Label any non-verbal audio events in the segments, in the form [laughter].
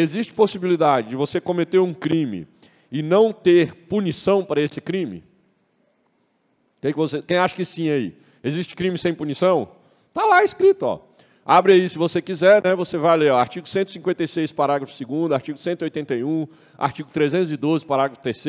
existe possibilidade de você cometer um crime e não ter punição para esse crime? Quem, é você, quem acha que sim aí? Existe crime sem punição? Está lá escrito, ó. Abre aí se você quiser, né? Você vai ler ó, artigo 156, parágrafo 2 artigo 181, artigo 312, parágrafo 3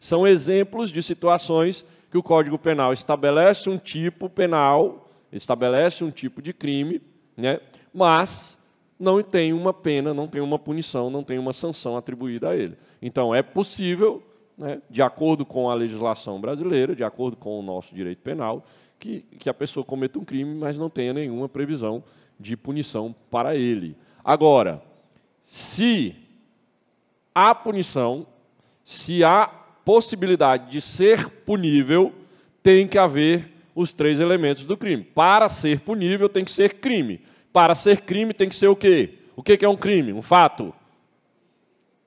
são exemplos de situações que o Código Penal estabelece um tipo penal, estabelece um tipo de crime, né? Mas não tem uma pena, não tem uma punição, não tem uma sanção atribuída a ele. Então, é possível, né, de acordo com a legislação brasileira, de acordo com o nosso direito penal, que, que a pessoa cometa um crime, mas não tenha nenhuma previsão de punição para ele. Agora, se há punição, se há possibilidade de ser punível, tem que haver os três elementos do crime. Para ser punível, tem que ser crime. Para ser crime tem que ser o quê? O que é um crime? Um fato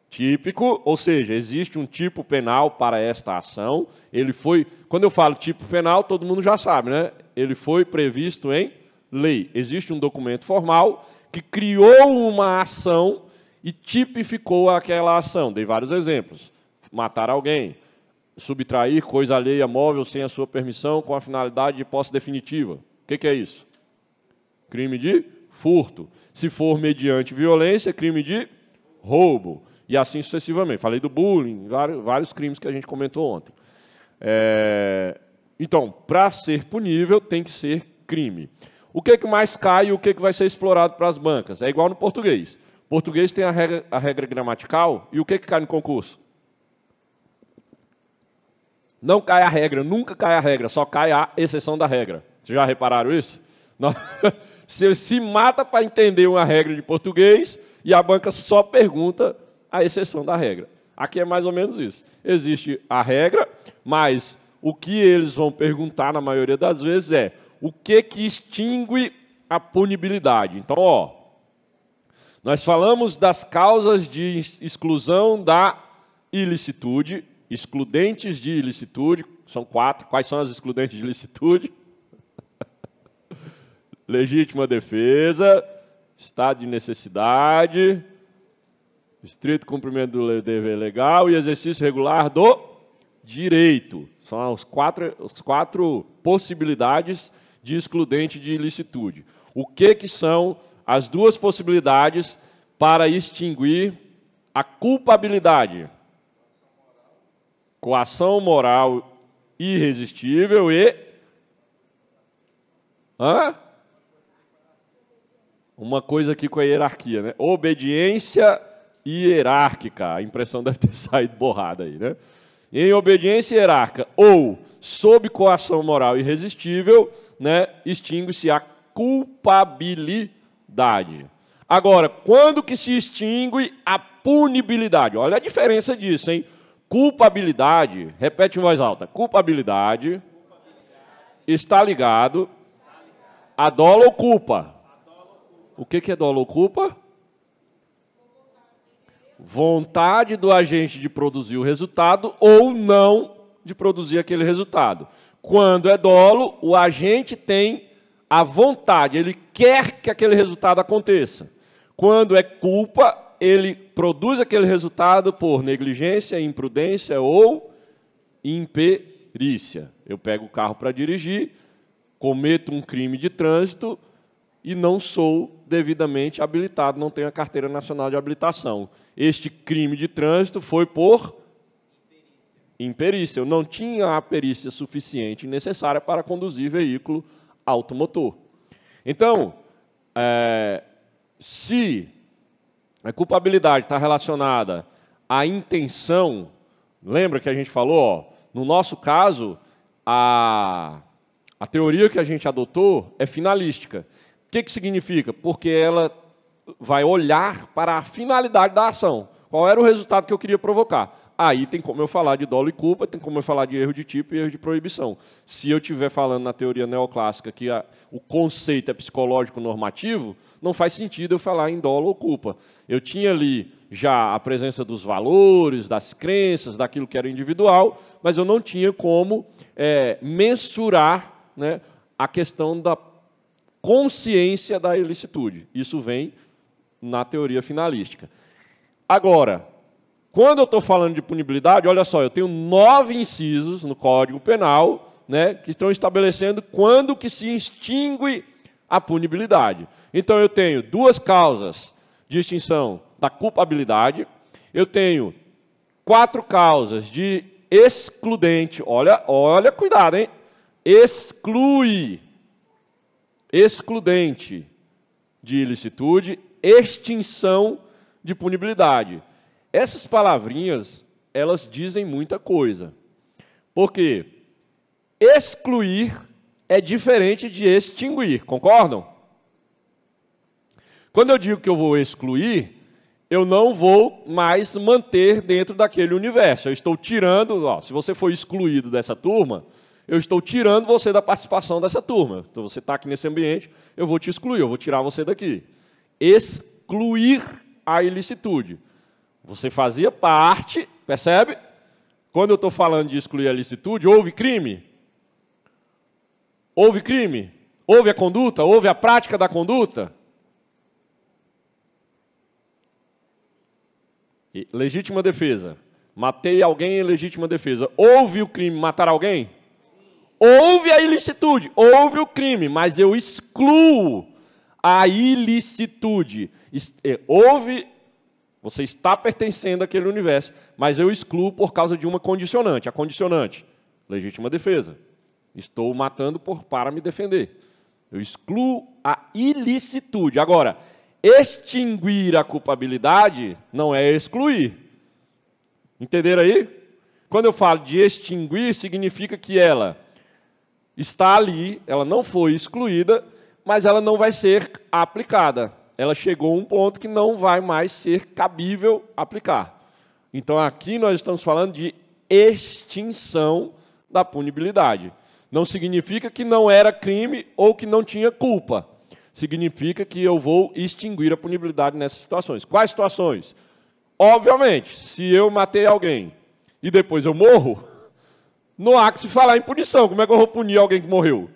típico, ou seja, existe um tipo penal para esta ação. Ele foi, quando eu falo tipo penal, todo mundo já sabe, né? Ele foi previsto em lei. Existe um documento formal que criou uma ação e tipificou aquela ação. Dei vários exemplos. Matar alguém, subtrair coisa alheia móvel sem a sua permissão com a finalidade de posse definitiva. O que, que é isso? Crime de furto. Se for mediante violência, crime de roubo. E assim sucessivamente. Falei do bullying, vários crimes que a gente comentou ontem. É... Então, para ser punível, tem que ser crime. O que, é que mais cai e o que, é que vai ser explorado para as bancas? É igual no português. Português tem a regra, a regra gramatical e o que, é que cai no concurso? Não cai a regra, nunca cai a regra, só cai a exceção da regra. Vocês já repararam isso? Não. [laughs] Você se mata para entender uma regra de português e a banca só pergunta a exceção da regra. Aqui é mais ou menos isso. Existe a regra, mas o que eles vão perguntar na maioria das vezes é o que que extingue a punibilidade. Então, ó, nós falamos das causas de exclusão da ilicitude, excludentes de ilicitude, são quatro. Quais são as excludentes de ilicitude? legítima defesa, estado de necessidade, estrito cumprimento do dever legal e exercício regular do direito. São as quatro, as quatro possibilidades de excludente de ilicitude. O que, que são as duas possibilidades para extinguir a culpabilidade? Coação moral irresistível e. Hã? uma coisa aqui com a hierarquia, né? Obediência hierárquica. A impressão deve ter [laughs] saído borrada aí, né? Em obediência hierárquica ou sob coação moral irresistível, né, extingue-se a culpabilidade. Agora, quando que se extingue a punibilidade? Olha a diferença disso, hein? Culpabilidade, repete em voz alta, culpabilidade, culpabilidade. Está, ligado está ligado a dolo ou culpa? O que, que é dolo ocupa? Vontade do agente de produzir o resultado ou não de produzir aquele resultado. Quando é dolo, o agente tem a vontade, ele quer que aquele resultado aconteça. Quando é culpa, ele produz aquele resultado por negligência, imprudência ou imperícia. Eu pego o carro para dirigir, cometo um crime de trânsito, e não sou devidamente habilitado, não tenho a carteira nacional de habilitação. Este crime de trânsito foi por imperícia. Eu não tinha a perícia suficiente e necessária para conduzir veículo automotor. Então, é, se a culpabilidade está relacionada à intenção, lembra que a gente falou? Ó, no nosso caso, a, a teoria que a gente adotou é finalística que, que significa? Porque ela vai olhar para a finalidade da ação. Qual era o resultado que eu queria provocar? Aí tem como eu falar de dolo e culpa, tem como eu falar de erro de tipo e erro de proibição. Se eu estiver falando na teoria neoclássica que a, o conceito é psicológico normativo, não faz sentido eu falar em dolo ou culpa. Eu tinha ali já a presença dos valores, das crenças, daquilo que era individual, mas eu não tinha como é, mensurar né, a questão da consciência da ilicitude. Isso vem na teoria finalística. Agora, quando eu estou falando de punibilidade, olha só, eu tenho nove incisos no Código Penal né, que estão estabelecendo quando que se extingue a punibilidade. Então, eu tenho duas causas de extinção da culpabilidade, eu tenho quatro causas de excludente, olha, olha, cuidado, hein? Exclui excludente de ilicitude, extinção de punibilidade. Essas palavrinhas, elas dizem muita coisa. Porque excluir é diferente de extinguir, concordam? Quando eu digo que eu vou excluir, eu não vou mais manter dentro daquele universo. Eu estou tirando, ó, se você foi excluído dessa turma, eu estou tirando você da participação dessa turma. Então você está aqui nesse ambiente, eu vou te excluir, eu vou tirar você daqui. Excluir a ilicitude. Você fazia parte, percebe? Quando eu estou falando de excluir a ilicitude, houve crime? Houve crime? Houve a conduta? Houve a prática da conduta? Legítima defesa. Matei alguém em legítima defesa. Houve o crime matar alguém? Houve a ilicitude, houve o crime, mas eu excluo a ilicitude. É, houve, você está pertencendo àquele universo, mas eu excluo por causa de uma condicionante. A condicionante, legítima defesa. Estou matando por, para me defender. Eu excluo a ilicitude. Agora, extinguir a culpabilidade não é excluir. Entenderam aí? Quando eu falo de extinguir, significa que ela está ali, ela não foi excluída, mas ela não vai ser aplicada. Ela chegou a um ponto que não vai mais ser cabível aplicar. Então aqui nós estamos falando de extinção da punibilidade. Não significa que não era crime ou que não tinha culpa. Significa que eu vou extinguir a punibilidade nessas situações. Quais situações? Obviamente, se eu matei alguém e depois eu morro, não há que se falar em punição. Como é que eu vou punir alguém que morreu?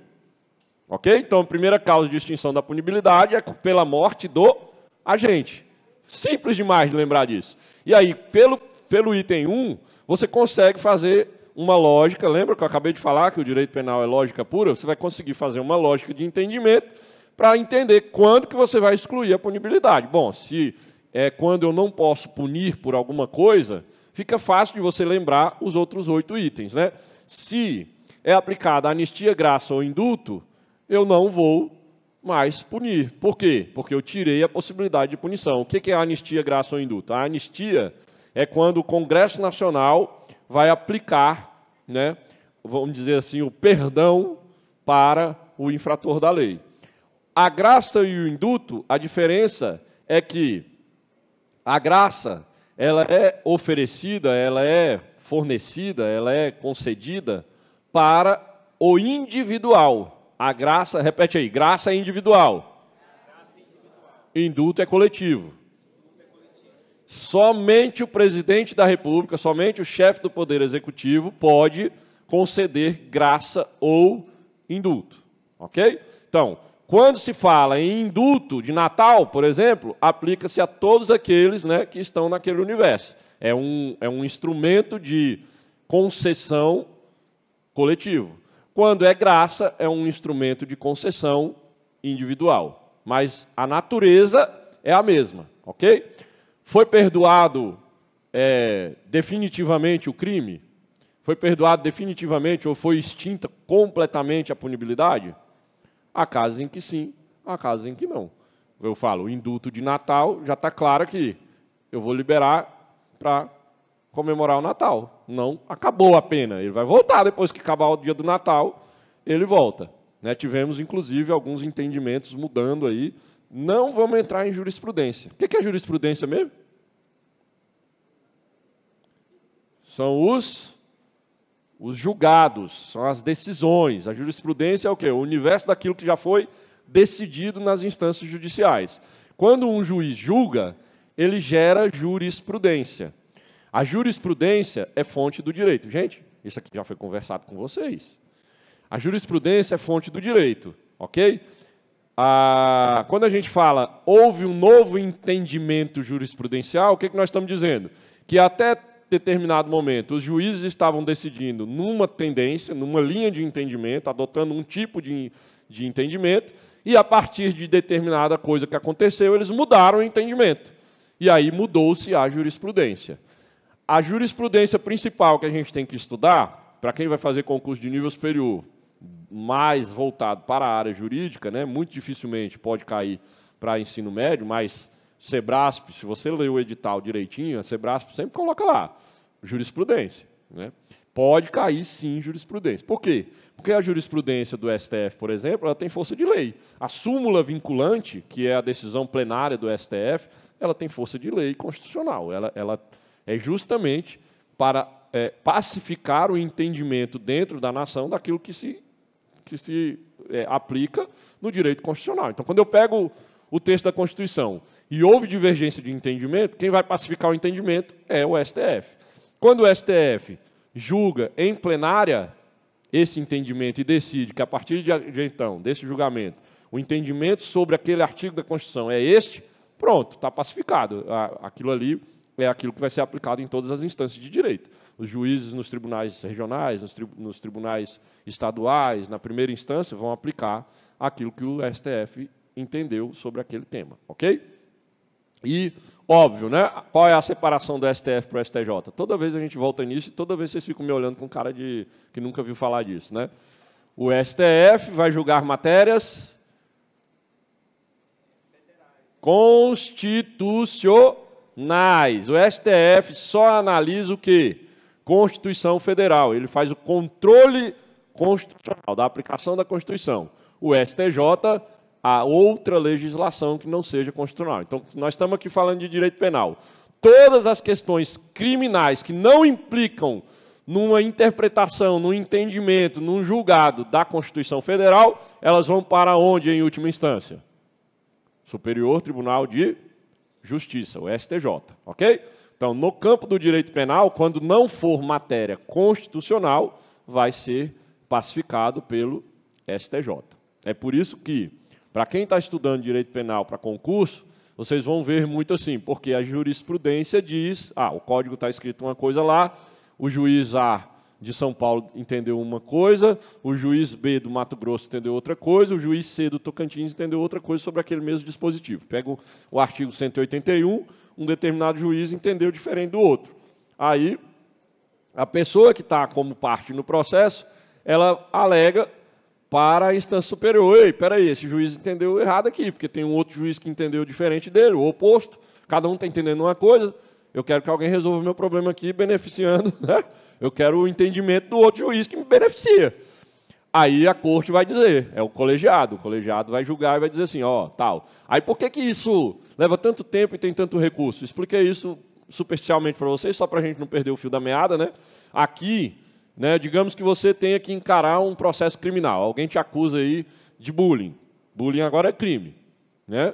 Ok? Então, a primeira causa de extinção da punibilidade é pela morte do agente. Simples demais de lembrar disso. E aí, pelo, pelo item 1, você consegue fazer uma lógica. Lembra que eu acabei de falar que o direito penal é lógica pura? Você vai conseguir fazer uma lógica de entendimento para entender quando que você vai excluir a punibilidade. Bom, se é quando eu não posso punir por alguma coisa, fica fácil de você lembrar os outros oito itens, né? se é aplicada anistia, graça ou indulto, eu não vou mais punir. Por quê? Porque eu tirei a possibilidade de punição. O que é anistia, graça ou indulto? A anistia é quando o Congresso Nacional vai aplicar, né, vamos dizer assim, o perdão para o infrator da lei. A graça e o indulto, a diferença é que a graça ela é oferecida, ela é fornecida, ela é concedida para o individual. A graça, repete aí, graça é individual. Indulto é coletivo. Indulto é coletivo. Somente o presidente da República, somente o chefe do Poder Executivo pode conceder graça ou indulto. Ok? Então, quando se fala em indulto de Natal, por exemplo, aplica-se a todos aqueles né, que estão naquele universo é um, é um instrumento de concessão coletivo. Quando é graça, é um instrumento de concessão individual. Mas a natureza é a mesma, ok? Foi perdoado é, definitivamente o crime? Foi perdoado definitivamente ou foi extinta completamente a punibilidade? Há casos em que sim, há casos em que não. Eu falo, o indulto de Natal já está claro que eu vou liberar para comemorar o Natal. Não acabou a pena. Ele vai voltar depois que acabar o dia do Natal, ele volta. Né? Tivemos, inclusive, alguns entendimentos mudando aí. Não vamos entrar em jurisprudência. O que é jurisprudência mesmo? São os, os julgados, são as decisões. A jurisprudência é o quê? O universo daquilo que já foi decidido nas instâncias judiciais. Quando um juiz julga, ele gera jurisprudência. A jurisprudência é fonte do direito. Gente, isso aqui já foi conversado com vocês. A jurisprudência é fonte do direito, ok? Ah, quando a gente fala houve um novo entendimento jurisprudencial, o que, é que nós estamos dizendo? Que até determinado momento os juízes estavam decidindo numa tendência, numa linha de entendimento, adotando um tipo de, de entendimento, e a partir de determinada coisa que aconteceu, eles mudaram o entendimento. E aí mudou-se a jurisprudência. A jurisprudência principal que a gente tem que estudar, para quem vai fazer concurso de nível superior, mais voltado para a área jurídica, né, muito dificilmente pode cair para ensino médio, mas Sebrasp, se você lê o edital direitinho, a Sebrasp sempre coloca lá, jurisprudência. Né? Pode cair sim jurisprudência. Por quê? Porque a jurisprudência do STF, por exemplo, ela tem força de lei. A súmula vinculante, que é a decisão plenária do STF, ela tem força de lei constitucional. Ela, ela é justamente para é, pacificar o entendimento dentro da nação daquilo que se, que se é, aplica no direito constitucional. Então, quando eu pego o texto da Constituição e houve divergência de entendimento, quem vai pacificar o entendimento é o STF. Quando o STF julga em plenária esse entendimento e decide que, a partir de então, desse julgamento, o entendimento sobre aquele artigo da Constituição é este, pronto, está pacificado. Aquilo ali é aquilo que vai ser aplicado em todas as instâncias de direito. Os juízes nos tribunais regionais, nos, tribunais estaduais, na primeira instância, vão aplicar aquilo que o STF entendeu sobre aquele tema, ok? E, óbvio, né? Qual é a separação do STF para o STJ? Toda vez a gente volta nisso e toda vez vocês ficam me olhando com cara de que nunca viu falar disso, né? O STF vai julgar matérias constitucionais. O STF só analisa o quê? Constituição Federal. Ele faz o controle constitucional da aplicação da Constituição. O STJ a outra legislação que não seja constitucional. Então, nós estamos aqui falando de direito penal. Todas as questões criminais que não implicam numa interpretação, num entendimento, num julgado da Constituição Federal, elas vão para onde em última instância? Superior Tribunal de Justiça, o STJ, ok? Então, no campo do direito penal, quando não for matéria constitucional, vai ser pacificado pelo STJ. É por isso que, para quem está estudando direito penal para concurso, vocês vão ver muito assim, porque a jurisprudência diz, ah, o código está escrito uma coisa lá, o juiz A ah, de São Paulo entendeu uma coisa, o juiz B do Mato Grosso entendeu outra coisa, o juiz C do Tocantins entendeu outra coisa sobre aquele mesmo dispositivo. Pega o, artigo 181, um determinado juiz entendeu diferente do outro. Aí, a pessoa que está como parte no processo, ela alega para a instância superior, ei, peraí, esse juiz entendeu errado aqui, porque tem um outro juiz que entendeu diferente dele, o oposto, cada um está entendendo uma coisa, eu quero que alguém resolva o meu problema aqui, beneficiando, [laughs] né? Eu quero o entendimento do outro juiz que me beneficia. Aí a corte vai dizer, é o colegiado, o colegiado vai julgar e vai dizer assim, ó, tal. Aí por que, que isso leva tanto tempo e tem tanto recurso? Expliquei isso superficialmente para vocês, só para a gente não perder o fio da meada, né? Aqui, né, digamos que você tenha que encarar um processo criminal. Alguém te acusa aí de bullying. Bullying agora é crime. Né?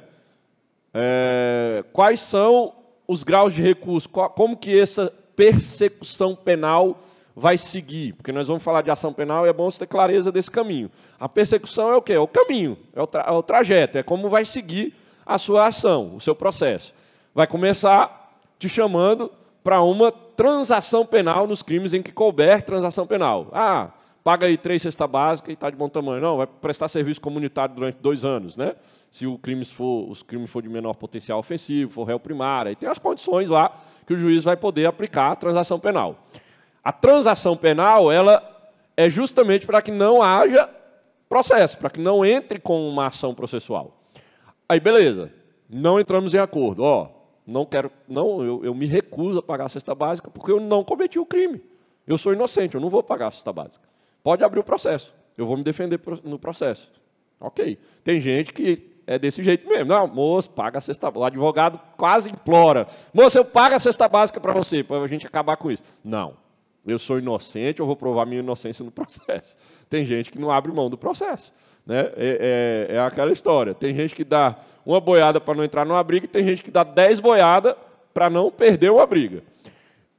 É, quais são os graus de recurso? Como que essa persecução penal vai seguir, porque nós vamos falar de ação penal e é bom você ter clareza desse caminho. A persecução é o quê? É o caminho, é o, é o trajeto, é como vai seguir a sua ação, o seu processo. Vai começar te chamando para uma transação penal nos crimes em que couber transação penal. Ah, paga aí três cestas básica e está de bom tamanho. Não, vai prestar serviço comunitário durante dois anos, né? Se o crime for, os crimes for de menor potencial ofensivo, for réu primário, aí tem as condições lá que o juiz vai poder aplicar a transação penal. A transação penal, ela é justamente para que não haja processo, para que não entre com uma ação processual. Aí, beleza, não entramos em acordo. Ó, não quero, não, eu, eu me recuso a pagar a cesta básica porque eu não cometi o crime. Eu sou inocente, eu não vou pagar a cesta básica. Pode abrir o processo. Eu vou me defender no processo. Ok. Tem gente que é desse jeito mesmo. Não, moço, paga a cesta básica. O advogado quase implora. Moço, eu pago a cesta básica para você, para a gente acabar com isso. Não. Eu sou inocente, eu vou provar minha inocência no [laughs] processo. Tem gente que não abre mão do processo. Né? É, é, é aquela história. Tem gente que dá uma boiada para não entrar numa briga e tem gente que dá dez boiadas para não perder uma briga.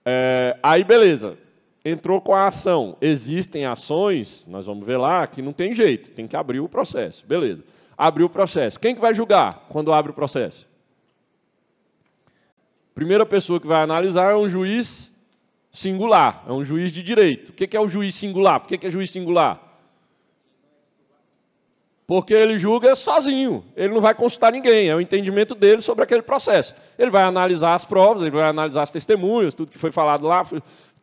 É, aí, beleza entrou com a ação. Existem ações, nós vamos ver lá, que não tem jeito, tem que abrir o processo. Beleza. Abriu o processo. Quem que vai julgar quando abre o processo? Primeira pessoa que vai analisar é um juiz singular, é um juiz de direito. O que é o juiz singular? Por que é juiz singular? Porque ele julga sozinho, ele não vai consultar ninguém, é o entendimento dele sobre aquele processo. Ele vai analisar as provas, ele vai analisar as testemunhas, tudo que foi falado lá,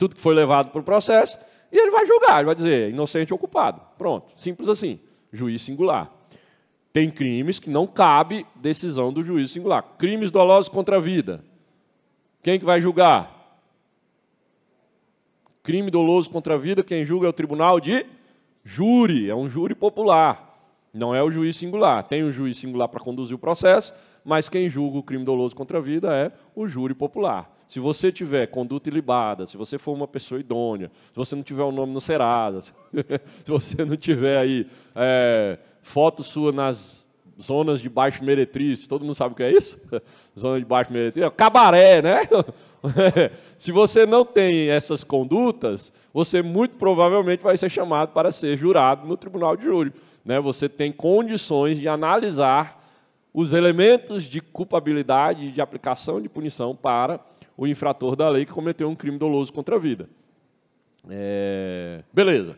tudo que foi levado para o processo, e ele vai julgar, ele vai dizer inocente ou culpado. Pronto, simples assim, juiz singular. Tem crimes que não cabe decisão do juiz singular. Crimes dolosos contra a vida. Quem que vai julgar? Crime doloso contra a vida, quem julga é o tribunal de júri, é um júri popular. Não é o juiz singular. Tem o um juiz singular para conduzir o processo, mas quem julga o crime doloso contra a vida é o júri popular. Se você tiver conduta ilibada, se você for uma pessoa idônea, se você não tiver o um nome no Serasa, [laughs] se você não tiver aí é, foto sua nas zonas de baixo meretriz, todo mundo sabe o que é isso? [laughs] Zona de baixo meretriz, é o cabaré, né? [laughs] se você não tem essas condutas, você muito provavelmente vai ser chamado para ser jurado no tribunal de júri. Né? Você tem condições de analisar os elementos de culpabilidade de aplicação de punição para o infrator da lei que cometeu um crime doloso contra a vida. É... Beleza.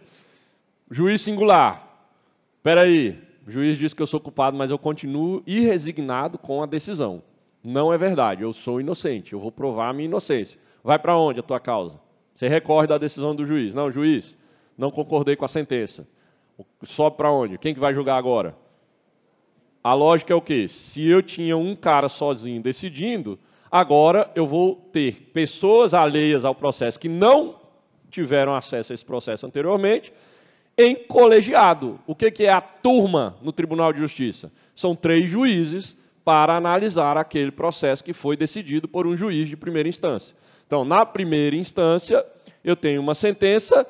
Juiz singular. Espera aí. O juiz diz que eu sou culpado, mas eu continuo irresignado com a decisão. Não é verdade, eu sou inocente, eu vou provar a minha inocência. Vai para onde a tua causa? Você recorre da decisão do juiz. Não, juiz, não concordei com a sentença. Só para onde? Quem que vai julgar agora? A lógica é o quê? Se eu tinha um cara sozinho decidindo, Agora eu vou ter pessoas alheias ao processo que não tiveram acesso a esse processo anteriormente em colegiado. O que, é a turma no Tribunal de Justiça? São três juízes para analisar aquele processo que foi decidido por um juiz de primeira instância. Então, na primeira instância, eu tenho uma sentença,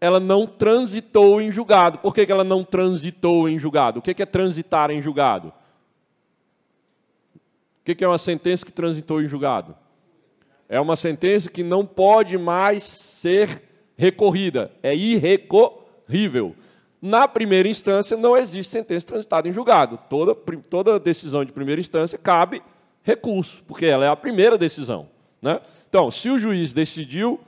ela não transitou em julgado. Por que, ela não transitou em julgado? O que é transitar em julgado? O que é uma sentença que transitou em julgado? É uma sentença que não pode mais ser recorrida, é irrecorrível. Na primeira instância, não existe sentença transitada em julgado. Toda, toda decisão de primeira instância cabe recurso, porque ela é a primeira decisão. Né? Então, se o juiz decidiu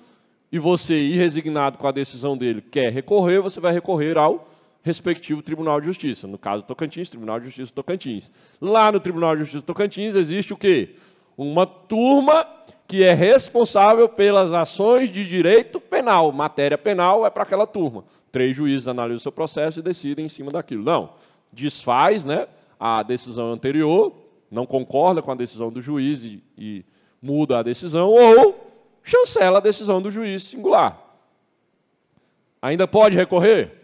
e você, irresignado com a decisão dele, quer recorrer, você vai recorrer ao respectivo Tribunal de Justiça. No caso Tocantins, Tribunal de Justiça Tocantins. Lá no Tribunal de Justiça Tocantins existe o quê? Uma turma que é responsável pelas ações de direito penal. Matéria penal é para aquela turma. Três juízes analisam o seu processo e decidem em cima daquilo. Não. Desfaz né, a decisão anterior, não concorda com a decisão do juiz e, e muda a decisão, ou chancela a decisão do juiz singular. Ainda pode recorrer?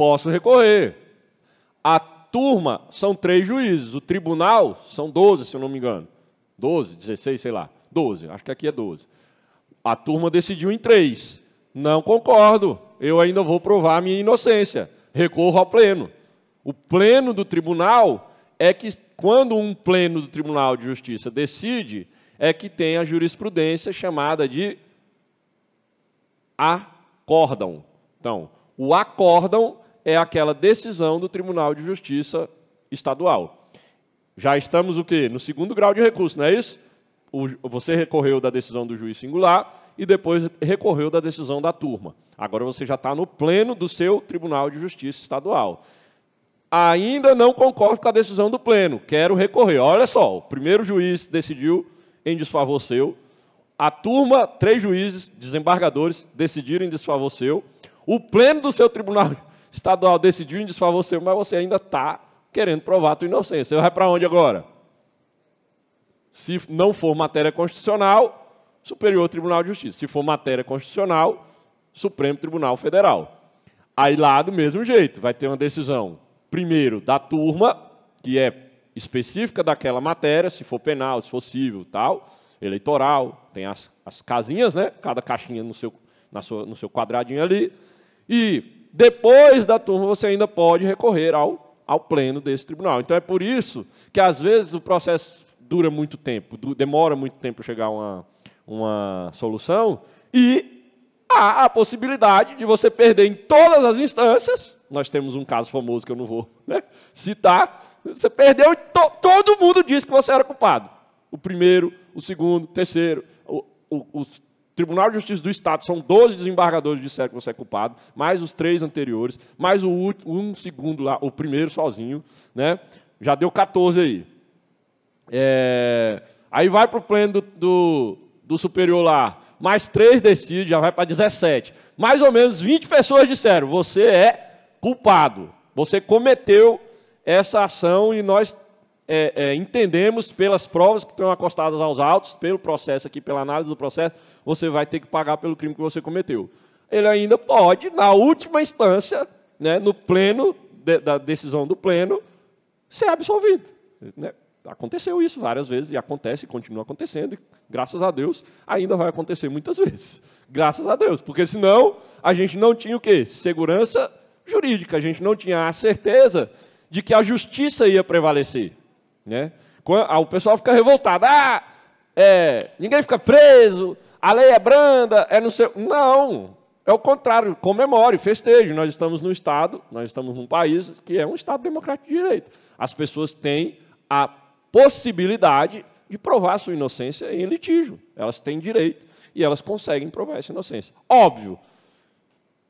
posso recorrer. A turma são três juízes, o tribunal são 12, se eu não me engano. 12, 16, sei lá. 12, acho que aqui é 12. A turma decidiu em três. Não concordo, eu ainda vou provar a minha inocência. Recorro ao pleno. O pleno do tribunal é que, quando um pleno do tribunal de justiça decide, é que tem a jurisprudência chamada de acórdão. Então, o acórdão é aquela decisão do Tribunal de Justiça Estadual. Já estamos o quê? No segundo grau de recurso, não é isso? O, você recorreu da decisão do juiz singular e depois recorreu da decisão da turma. Agora você já está no pleno do seu Tribunal de Justiça Estadual. Ainda não concordo com a decisão do pleno, quero recorrer. Olha só, o primeiro juiz decidiu em desfavor seu, a turma, três juízes, desembargadores, decidiram em desfavor seu, o pleno do seu tribunal estadual decidiu em desfavor seu, mas você ainda está querendo provar a tua inocência. Você vai para onde agora? Se não for matéria constitucional, Superior Tribunal de Justiça. Se for matéria constitucional, Supremo Tribunal Federal. Aí lá, do mesmo jeito, vai ter uma decisão, primeiro, da turma, que é específica daquela matéria, se for penal, se for civil, tal, eleitoral, tem as, as casinhas, né? Cada caixinha no seu, na sua, no seu quadradinho ali. E depois da turma você ainda pode recorrer ao, ao pleno desse tribunal. Então é por isso que às vezes o processo dura muito tempo, demora muito tempo para chegar a uma, uma solução, e há a possibilidade de você perder em todas as instâncias. Nós temos um caso famoso que eu não vou né, citar. Você perdeu, to, todo mundo disse que você era culpado. O primeiro, o segundo, o terceiro, o, o, os Tribunal de Justiça do Estado são 12 desembargadores disseram que você é culpado, mais os três anteriores, mais o último, um segundo lá, o primeiro sozinho, né? Já deu 14 aí. É... Aí vai para o pleno do, do, do, superior lá, mais três decide, já vai para 17. Mais ou menos 20 pessoas disseram: você é culpado, você cometeu essa ação e nós é, é, entendemos pelas provas que estão acostadas aos autos, pelo processo aqui, pela análise do processo, você vai ter que pagar pelo crime que você cometeu. Ele ainda pode, na última instância, né, no pleno, de, da decisão do pleno, ser absolvido. Né? Aconteceu isso várias vezes, e acontece, e continua acontecendo, e, graças a Deus, ainda vai acontecer muitas vezes. Graças a Deus, porque senão a gente não tinha o quê? Segurança jurídica, a gente não tinha a certeza de que a justiça ia prevalecer. Né? Ah, o pessoal fica revoltado. Ah, é, ninguém fica preso, a lei é branda, é não sei. Não, é o contrário, comemore, festeje. Nós estamos num Estado, nós estamos num país que é um Estado democrático de direito. As pessoas têm a possibilidade de provar sua inocência em litígio. Elas têm direito e elas conseguem provar essa inocência. Óbvio,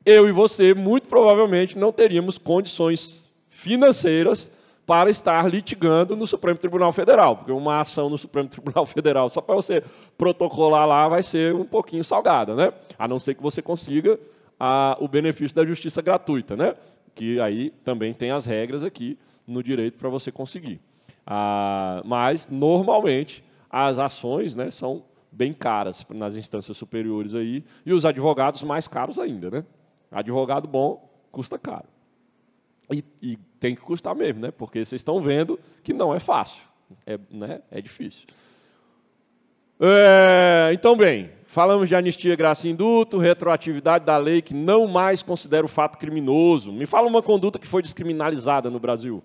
eu e você, muito provavelmente, não teríamos condições financeiras para estar litigando no Supremo Tribunal Federal, porque uma ação no Supremo Tribunal [laughs] Federal só para você protocolar lá vai ser um pouquinho salgada, né? A não ser que você consiga a, o benefício da justiça gratuita, né? Que aí também tem as regras aqui no direito para você conseguir. Ah, mas normalmente as ações, né, são bem caras nas instâncias superiores aí e os advogados mais caros ainda, né? Advogado bom custa caro. E, e tem que custar mesmo, né? Porque vocês estão vendo que não é fácil, é, né? é difícil. É, então, bem, falamos de anistia, graça e induto, retroatividade da lei que não mais considera o fato criminoso. Me fala uma conduta que foi descriminalizada no Brasil.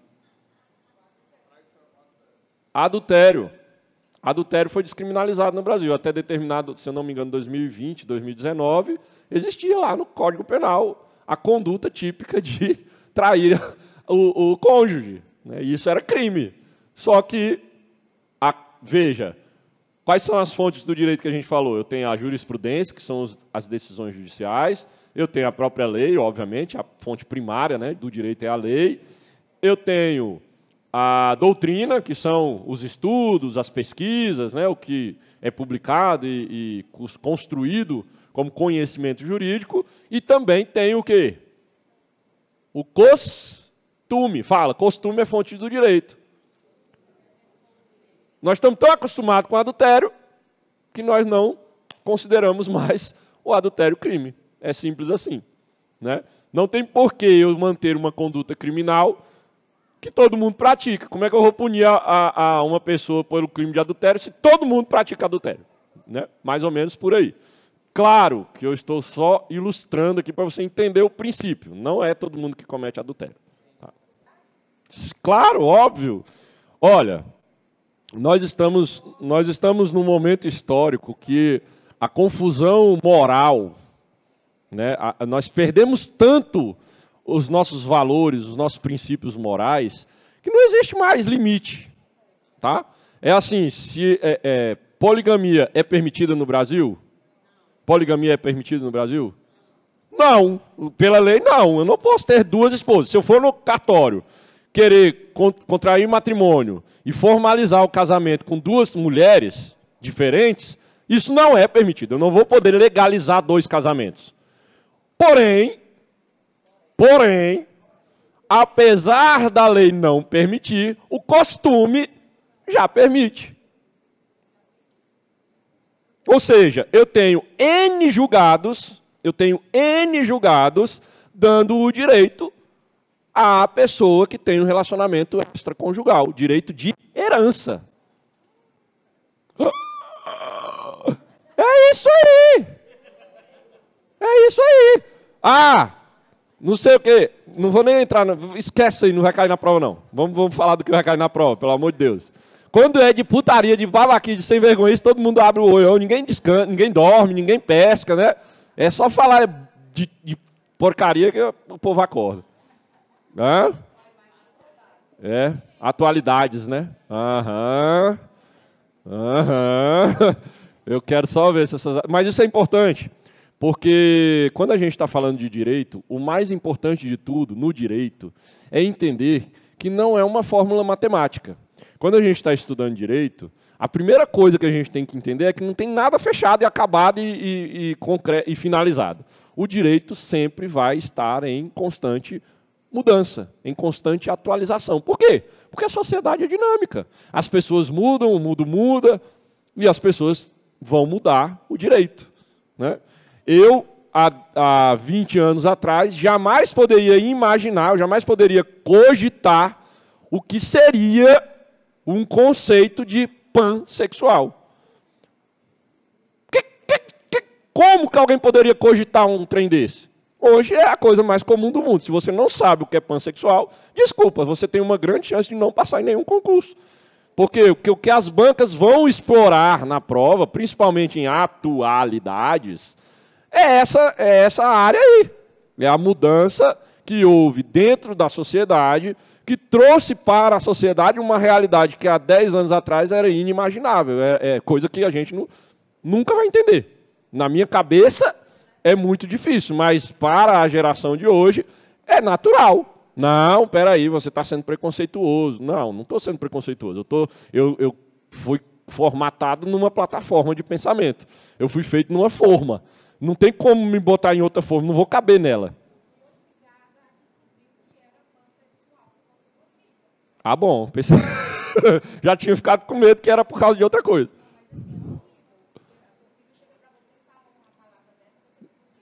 Adultério. Adultério foi descriminalizado no Brasil. Até determinado, se eu não me engano, 2020, 2019, existia lá no Código Penal a conduta típica de trair [laughs] o, o cônjuge. Né? Isso era crime. Só que, a, veja, quais são as fontes do direito que a gente falou? Eu tenho a jurisprudência, que são as decisões judiciais, eu tenho a própria lei, obviamente, a fonte primária né, do direito é a lei, eu tenho a doutrina, que são os estudos, as pesquisas, né, o que é publicado e, e construído como conhecimento jurídico, e também tem o quê? O costume, fala, costume é fonte do direito. Nós estamos tão acostumados com adultério que nós não consideramos mais o adultério crime. É simples assim. Né? Não tem porquê eu manter uma conduta criminal que todo mundo pratica. Como é que eu vou punir a, a, a uma pessoa pelo crime de adultério se todo mundo pratica adultério? Né? Mais ou menos por aí. Claro que eu estou só ilustrando aqui para você entender o princípio. Não é todo mundo que comete adultério. Tá? Claro, óbvio. Olha, nós estamos, nós estamos num momento histórico que a confusão moral, né, a, nós perdemos tanto os nossos valores, os nossos princípios morais, que não existe mais limite. Tá? É assim, se é, é, poligamia é permitida no Brasil, Poligamia é permitida no Brasil? Não, pela lei não. Eu não posso ter duas esposas. Se eu for no cartório querer contrair matrimônio e formalizar o casamento com duas mulheres diferentes, isso não é permitido. Eu não vou poder legalizar dois casamentos. Porém, porém, apesar da lei não permitir, o costume já permite. Ou seja, eu tenho N julgados, eu tenho N julgados dando o direito à pessoa que tem um relacionamento extraconjugal, direito de herança. Ah! É isso aí! É isso aí! Ah, não sei o quê, não vou nem entrar, esquece aí, não vai cair na prova não. Vamos, vamos falar do que vai cair na prova, pelo amor de Deus. Quando é de putaria, de babaquice, de sem vergonha, todo mundo abre o olho. Ninguém descansa, ninguém dorme, ninguém pesca, né? É só falar de, de porcaria que o povo acorda. Hã? É, atualidades, né? Aham. Aham. Eu quero só ver se essas. Mas isso é importante, porque quando a gente está falando de direito, o mais importante de tudo no direito é entender que não é uma fórmula matemática. Quando a gente está estudando direito, a primeira coisa que a gente tem que entender é que não tem nada fechado e acabado e, e, e, e finalizado. O direito sempre vai estar em constante mudança, em constante atualização. Por quê? Porque a sociedade é dinâmica. As pessoas mudam, o mundo muda, e as pessoas vão mudar o direito. Né? Eu, há, há 20 anos atrás, jamais poderia imaginar, jamais poderia cogitar o que seria um conceito de pansexual. Que, que, que, como que alguém poderia cogitar um trem desse? Hoje é a coisa mais comum do mundo. Se você não sabe o que é pansexual, desculpa, você tem uma grande chance de não passar em nenhum concurso. Porque o que as bancas vão explorar na prova, principalmente em atualidades, é essa, é essa área aí. É a mudança que houve dentro da sociedade que trouxe para a sociedade uma realidade que há 10 anos atrás era inimaginável, é, é coisa que a gente não, nunca vai entender. Na minha cabeça é muito difícil, mas para a geração de hoje é natural. Não, peraí, você está sendo preconceituoso. Não, não estou sendo preconceituoso. Eu, tô, eu, eu fui formatado numa plataforma de pensamento. Eu fui feito numa forma. Não tem como me botar em outra forma, não vou caber nela. Ah, bom. Pensei... [laughs] Já tinha ficado com medo que era por causa de outra coisa.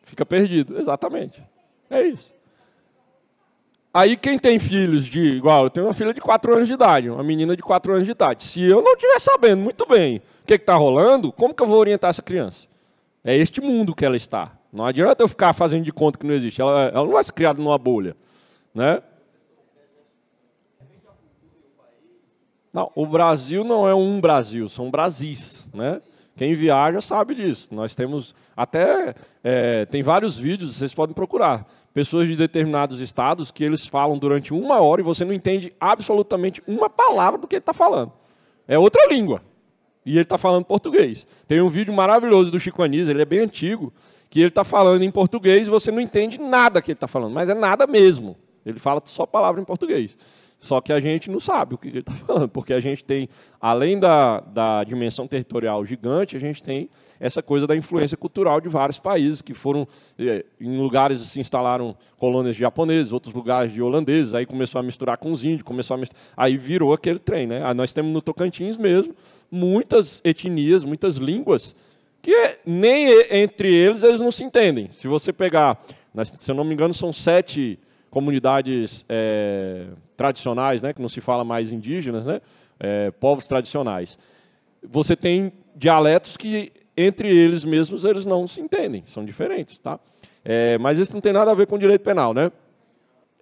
Fica perdido, exatamente. É isso. Aí quem tem filhos de igual, eu tenho uma filha de 4 anos de idade, uma menina de 4 anos de idade. Se eu não estiver sabendo muito bem o que está rolando, como que eu vou orientar essa criança? É este mundo que ela está. Não adianta eu ficar fazendo de conta que não existe. Ela, ela não vai ser criada numa bolha. Né? Não, o Brasil não é um Brasil, são Brasis, né? Quem viaja sabe disso. Nós temos até é, tem vários vídeos, vocês podem procurar. Pessoas de determinados estados que eles falam durante uma hora e você não entende absolutamente uma palavra do que ele está falando. É outra língua. E ele está falando português. Tem um vídeo maravilhoso do Chico Anísio, ele é bem antigo, que ele está falando em português e você não entende nada que ele está falando, mas é nada mesmo. Ele fala só palavra em português. Só que a gente não sabe o que ele está [laughs] falando, porque a gente tem, além da, da dimensão territorial gigante, a gente tem essa coisa da influência cultural de vários países que foram, é, em lugares se instalaram colônias de japoneses, outros lugares de holandeses, aí começou a misturar com os índios, começou a misturar, aí virou aquele trem. Né? nós temos no Tocantins mesmo muitas etnias, muitas línguas, que nem entre eles eles não se entendem. Se você pegar, se eu não me engano, são sete comunidades é, tradicionais, né, que não se fala mais indígenas, né, é, povos tradicionais. Você tem dialetos que entre eles mesmos eles não se entendem, são diferentes, tá? É, mas isso não tem nada a ver com direito penal, né?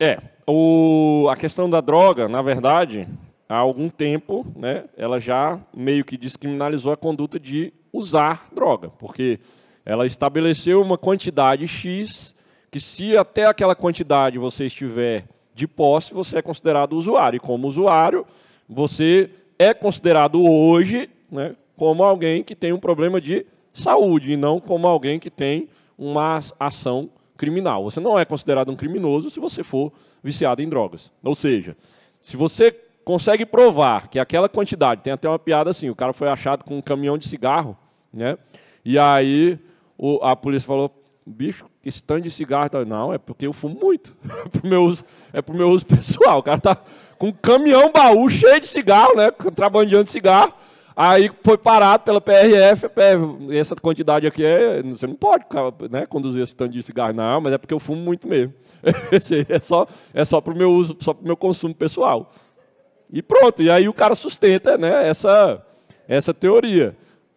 É, o, a questão da droga, na verdade, há algum tempo, né, ela já meio que descriminalizou a conduta de usar droga, porque ela estabeleceu uma quantidade X que se até aquela quantidade você estiver de posse, você é considerado usuário. E como usuário, você é considerado hoje né, como alguém que tem um problema de saúde e não como alguém que tem uma ação criminal. Você não é considerado um criminoso se você for viciado em drogas. Ou seja, se você consegue provar que aquela quantidade, tem até uma piada assim, o cara foi achado com um caminhão de cigarro, né? E aí o, a polícia falou, bicho, esse tanto de cigarro. Não, é porque eu fumo muito. [laughs] É pro meu uso, é pro meu uso [laughs] pessoal. O cara tá com um caminhão baú cheio de cigarro, né? Contrabandeando cigarro. Aí foi parado pela PRF, essa quantidade aqui é. Você não pode né, conduzir esse tanto de cigarro, não, mas é porque eu fumo muito mesmo. [laughs] é só, é só para o meu uso, só pro meu consumo pessoal. E pronto, e aí o cara sustenta né, essa, essa teoria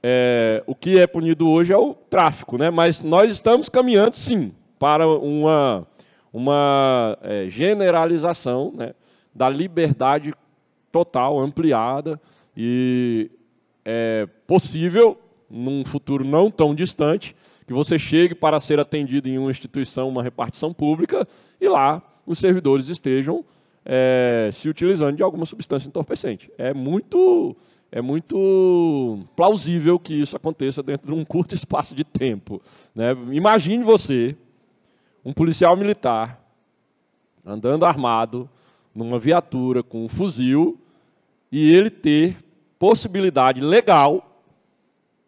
é, o que é punido hoje é o tráfico, né? mas nós estamos caminhando, sim, para uma, uma é, generalização né, da liberdade total, ampliada, e é possível, num futuro não tão distante, que você chegue para ser atendido em uma instituição, uma repartição pública, e lá os servidores estejam é, se utilizando de alguma substância entorpecente. É muito é muito plausível que isso aconteça dentro de um curto [laughs] espaço de tempo. Né? Imagine você, um policial militar, andando armado numa viatura com um fuzil e ele ter possibilidade legal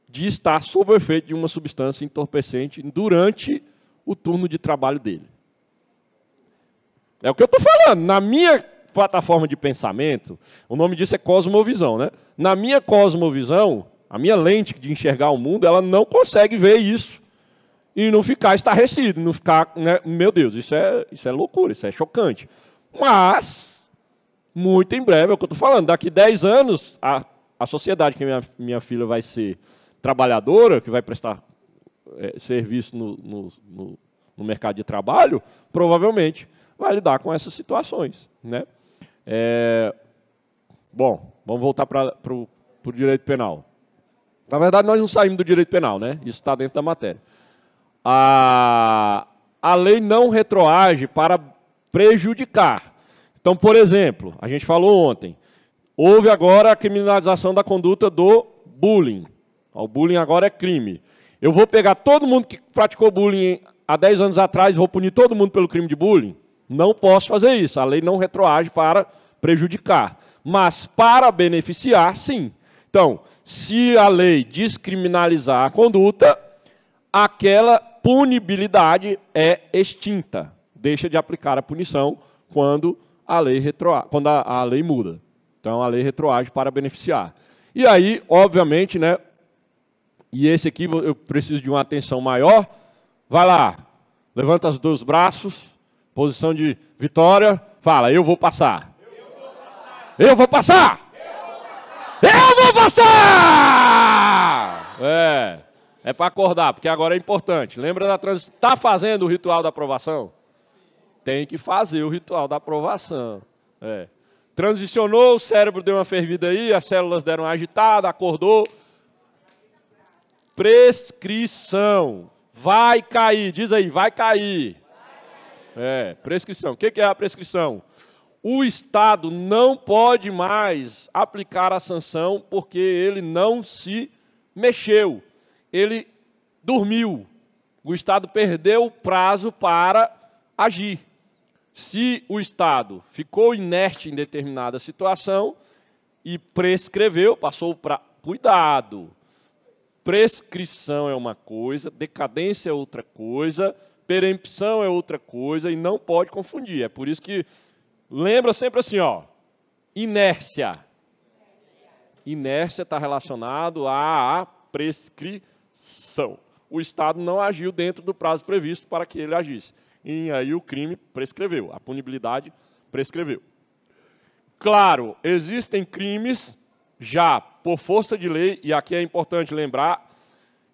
de estar sob o efeito de uma substância entorpecente durante o turno de trabalho dele. É o que eu estou falando. Na minha plataforma de pensamento, o nome disso é cosmovisão, né? Na minha cosmovisão, a minha lente de enxergar o mundo, ela não consegue ver isso e não ficar estarrecido, não ficar, né? meu Deus, isso é, isso é loucura, isso é chocante. Mas, muito em breve, é o que eu estou falando, daqui 10 anos, a, a sociedade que minha, minha filha vai ser trabalhadora, que vai prestar é, serviço no, no, no, no mercado de trabalho, provavelmente vai lidar com essas situações, né? É... Bom, vamos voltar para o direito penal. Na verdade, nós não saímos do direito penal, né? Isso está dentro da matéria. A, a lei não retroage para prejudicar. Então, por exemplo, a gente falou ontem, houve agora a criminalização da conduta do bullying. O bullying agora é crime. Eu vou pegar todo mundo que praticou bullying há 10 anos atrás, vou punir todo mundo pelo crime de bullying? Não posso fazer isso. A lei não retroage para prejudicar, mas para beneficiar, sim. Então, se a lei descriminalizar a conduta, aquela punibilidade é extinta. Deixa de aplicar a punição quando a lei, quando a, a lei muda. Então, a lei retroage para beneficiar. E aí, obviamente, né, e esse aqui eu preciso de uma atenção maior. Vai lá, levanta os dois braços, Posição de vitória, fala, eu vou passar. Eu vou passar. Eu vou passar. Eu vou É. É para acordar, porque agora é importante. Lembra da transição? Tá fazendo o ritual da aprovação? Tem que fazer o ritual da aprovação. É. Transicionou, o cérebro deu uma fervida aí, as células deram uma agitada, acordou. Prescrição. Vai cair, diz aí, vai cair. É, prescrição. O que é a prescrição? O Estado não pode mais aplicar a sanção porque ele não se mexeu, ele dormiu. O Estado perdeu o prazo para agir. Se o Estado ficou inerte em determinada situação e prescreveu, passou para. Cuidado! Prescrição é uma coisa, decadência é outra coisa, Perempção é outra coisa e não pode confundir. É por isso que lembra sempre assim, ó, inércia. Inércia está relacionado à prescrição. O Estado não agiu dentro do prazo previsto para que ele agisse. E aí o crime prescreveu, a punibilidade prescreveu. Claro, existem crimes já por força de lei, e aqui é importante lembrar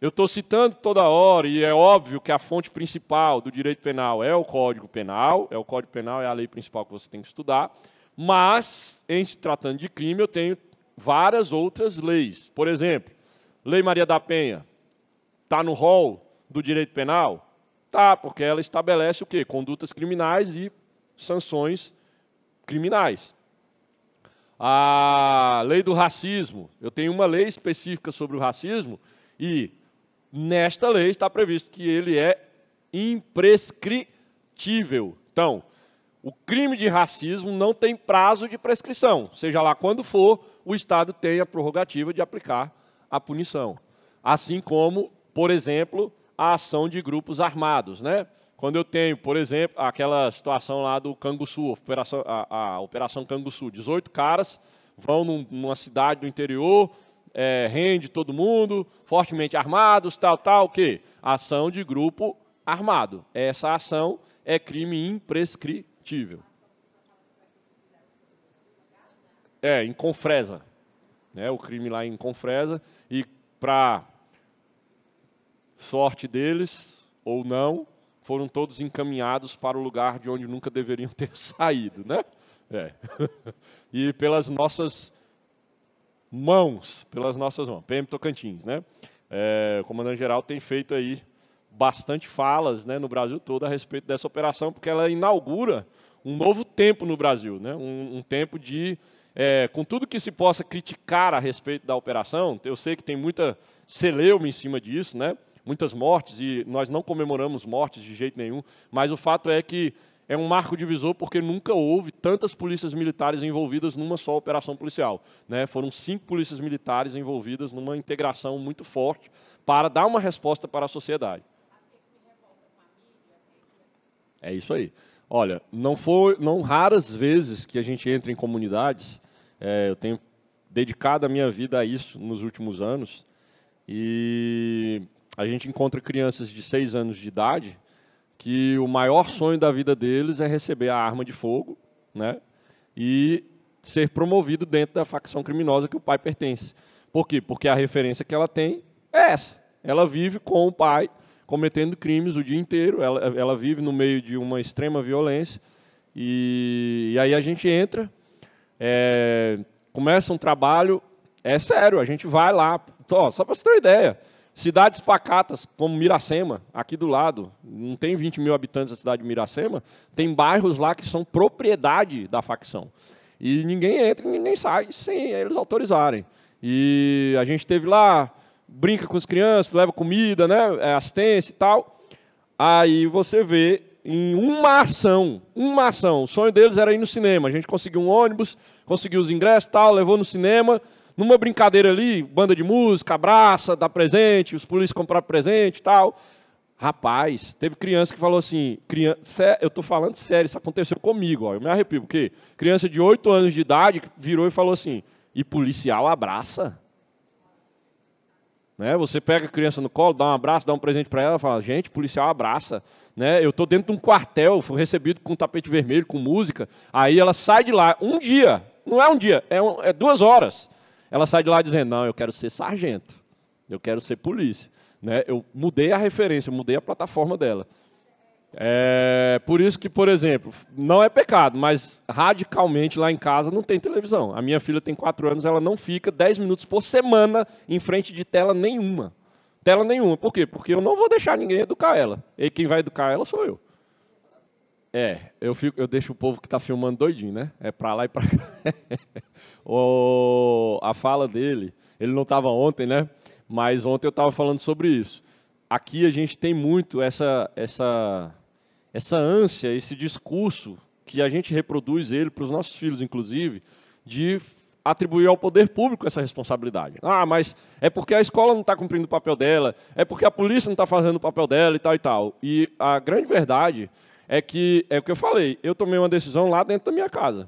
eu estou citando toda hora, e é óbvio que a fonte principal do direito penal é o Código Penal, é o Código Penal, é a lei principal que você tem que estudar, mas, em se tratando de crime, eu tenho várias outras leis. Por exemplo, Lei Maria da Penha está no rol do direito penal? Tá, porque ela estabelece o quê? Condutas criminais e sanções criminais. A lei do racismo, eu tenho uma lei específica sobre o racismo e nesta lei está previsto que ele é imprescritível. Então, o crime de racismo não tem prazo de prescrição, seja lá quando for, o Estado tem a prerrogativa de aplicar a punição. Assim como, por exemplo, a ação de grupos armados, né? Quando eu tenho, por exemplo, aquela situação lá do Canguçu, a operação, Cango a operação Canguçu, 18 caras vão num, numa cidade do interior, é, rende todo mundo, fortemente armados, tal, tal, o quê? Ação de grupo armado. Essa ação é crime imprescritível. É, em Confresa. Né, o crime lá em Confresa. E para sorte deles, ou não, foram todos encaminhados para o lugar de onde nunca deveriam [laughs] ter saído. Né? É. [laughs] E pelas nossas mãos, pelas nossas mãos, PM Tocantins, né? É, o comandante-geral tem feito aí bastante falas né, no Brasil todo a respeito dessa operação, porque ela inaugura um novo tempo no Brasil, né? um, um tempo de, é, com tudo que se possa criticar a respeito da operação, eu sei que tem muita celeuma em cima disso, né? muitas mortes, e nós não comemoramos mortes de jeito nenhum, mas o fato é que é um marco divisor porque nunca houve tantas polícias militares envolvidas numa só operação policial. Né? Foram cinco polícias militares envolvidas numa integração muito forte para dar uma resposta para a sociedade. É isso aí. Olha, não, foi, não raras vezes que a gente entra em comunidades, é, eu tenho dedicado a minha vida a isso nos últimos anos, e a gente encontra crianças de seis anos de idade que o maior sonho da vida deles é receber a arma de fogo, né? E ser promovido dentro da facção criminosa que o pai pertence. Por quê? Porque a referência que ela tem é essa. Ela vive com o pai cometendo crimes o dia inteiro, ela, ela vive no meio de uma extrema violência. E, e aí a gente entra, é, começa um trabalho, é sério, a gente vai lá. só para você ter uma ideia, Cidades pacatas, como Miracema, aqui do lado, não tem 20 mil habitantes a cidade de Miracema, tem bairros lá que são propriedade da facção. E ninguém entra e ninguém sai sem eles autorizarem. E a gente teve lá, brinca com as crianças, leva comida, né, é assistência e tal. Aí você vê em uma ação, uma ação, o sonho deles era ir no cinema. A gente conseguiu um ônibus, conseguiu os ingressos tal, levou no cinema numa brincadeira ali, banda de música, abraça, dá presente, os polícias compraram presente e tal. Rapaz, teve criança que falou assim, criança, eu estou falando sério, isso aconteceu comigo, ó, eu me arrepio, porque criança de 8 anos de idade virou e falou assim, e policial abraça? Né? Você pega a criança no colo, dá um abraço, dá um presente para ela, fala, gente, policial abraça. Né? Eu estou dentro de um quartel, fui recebido com um tapete vermelho, com música, aí ela sai de lá, um dia, não é um dia, é, um, é duas horas. Ela sai de lá dizendo: não, eu quero ser sargento, eu quero ser polícia. Né? Eu mudei a referência, mudei a plataforma dela. É, por isso que, por exemplo, não é pecado, mas radicalmente lá em casa não tem televisão. A minha filha tem 4 anos, ela não fica 10 minutos por semana em frente de tela nenhuma. Tela nenhuma. Por quê? Porque eu não vou deixar ninguém educar ela. E quem vai educar ela sou eu. É, eu, fico, eu deixo o povo que está filmando doidinho, né? É para lá e para cá. [laughs] o, a fala dele, ele não estava ontem, né? Mas ontem eu estava falando sobre isso. Aqui a gente tem muito essa, essa, essa ânsia, esse discurso que a gente reproduz ele para os nossos filhos, inclusive, de atribuir ao poder público essa responsabilidade. Ah, mas é porque a escola não está cumprindo o papel dela, é porque a polícia não está fazendo o papel dela e tal e tal. E a grande verdade é que é o que eu falei, eu tomei uma decisão lá dentro da minha casa.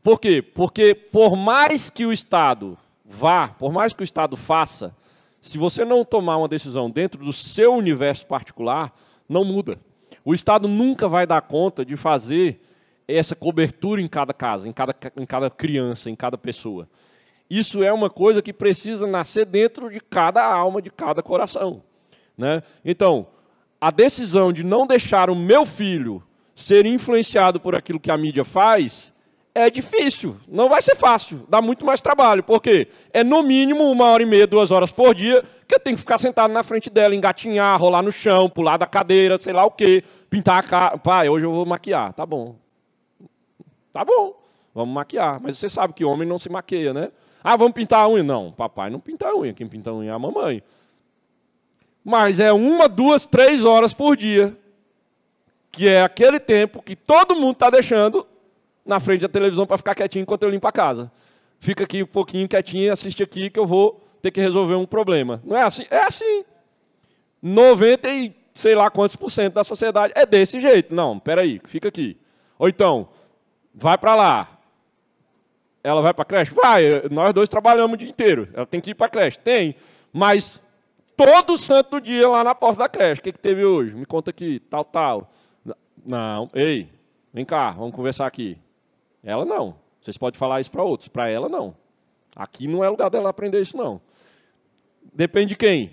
Por quê? Porque por mais que o Estado vá, por mais que o Estado faça, se você não tomar uma decisão dentro do seu universo particular, não muda. O Estado nunca vai dar conta de fazer essa cobertura em cada casa, em cada, em cada criança, em cada pessoa. Isso é uma coisa que precisa nascer dentro de cada alma, de cada coração. Né? Então, a decisão de não deixar o meu filho ser influenciado por aquilo que a mídia faz é difícil, não vai ser fácil, dá muito mais trabalho, porque é no mínimo uma hora e meia, duas horas por dia, que eu tenho que ficar sentado na frente dela, engatinhar, rolar no chão, pular da cadeira, sei lá o quê, pintar a cara. Pai, hoje eu vou maquiar, tá bom. Tá bom, vamos maquiar. Mas você sabe que homem não se maquia, né? Ah, vamos pintar a unha. Não, papai não pinta a unha, quem pinta a unha é a mamãe. Mas é uma, duas, três horas por dia, que é aquele tempo que todo mundo está deixando na frente da televisão para ficar quietinho enquanto eu limpo a casa. Fica aqui um pouquinho quietinho, e assiste aqui que eu vou ter que resolver um problema. Não é assim? É assim. 90 e sei lá quantos por cento da sociedade é desse jeito. Não, peraí, fica aqui. Ou então, vai para lá. Ela vai para a creche? Vai, nós dois trabalhamos o dia inteiro. Ela tem que ir para a creche? Tem. Mas todo santo dia lá na porta da creche. O que, que teve hoje? Me conta aqui, tal, tal. Não, ei, vem cá, vamos conversar aqui. Ela não. Vocês podem falar isso para outros, para ela não. Aqui não é lugar dela aprender isso, não. Depende de quem?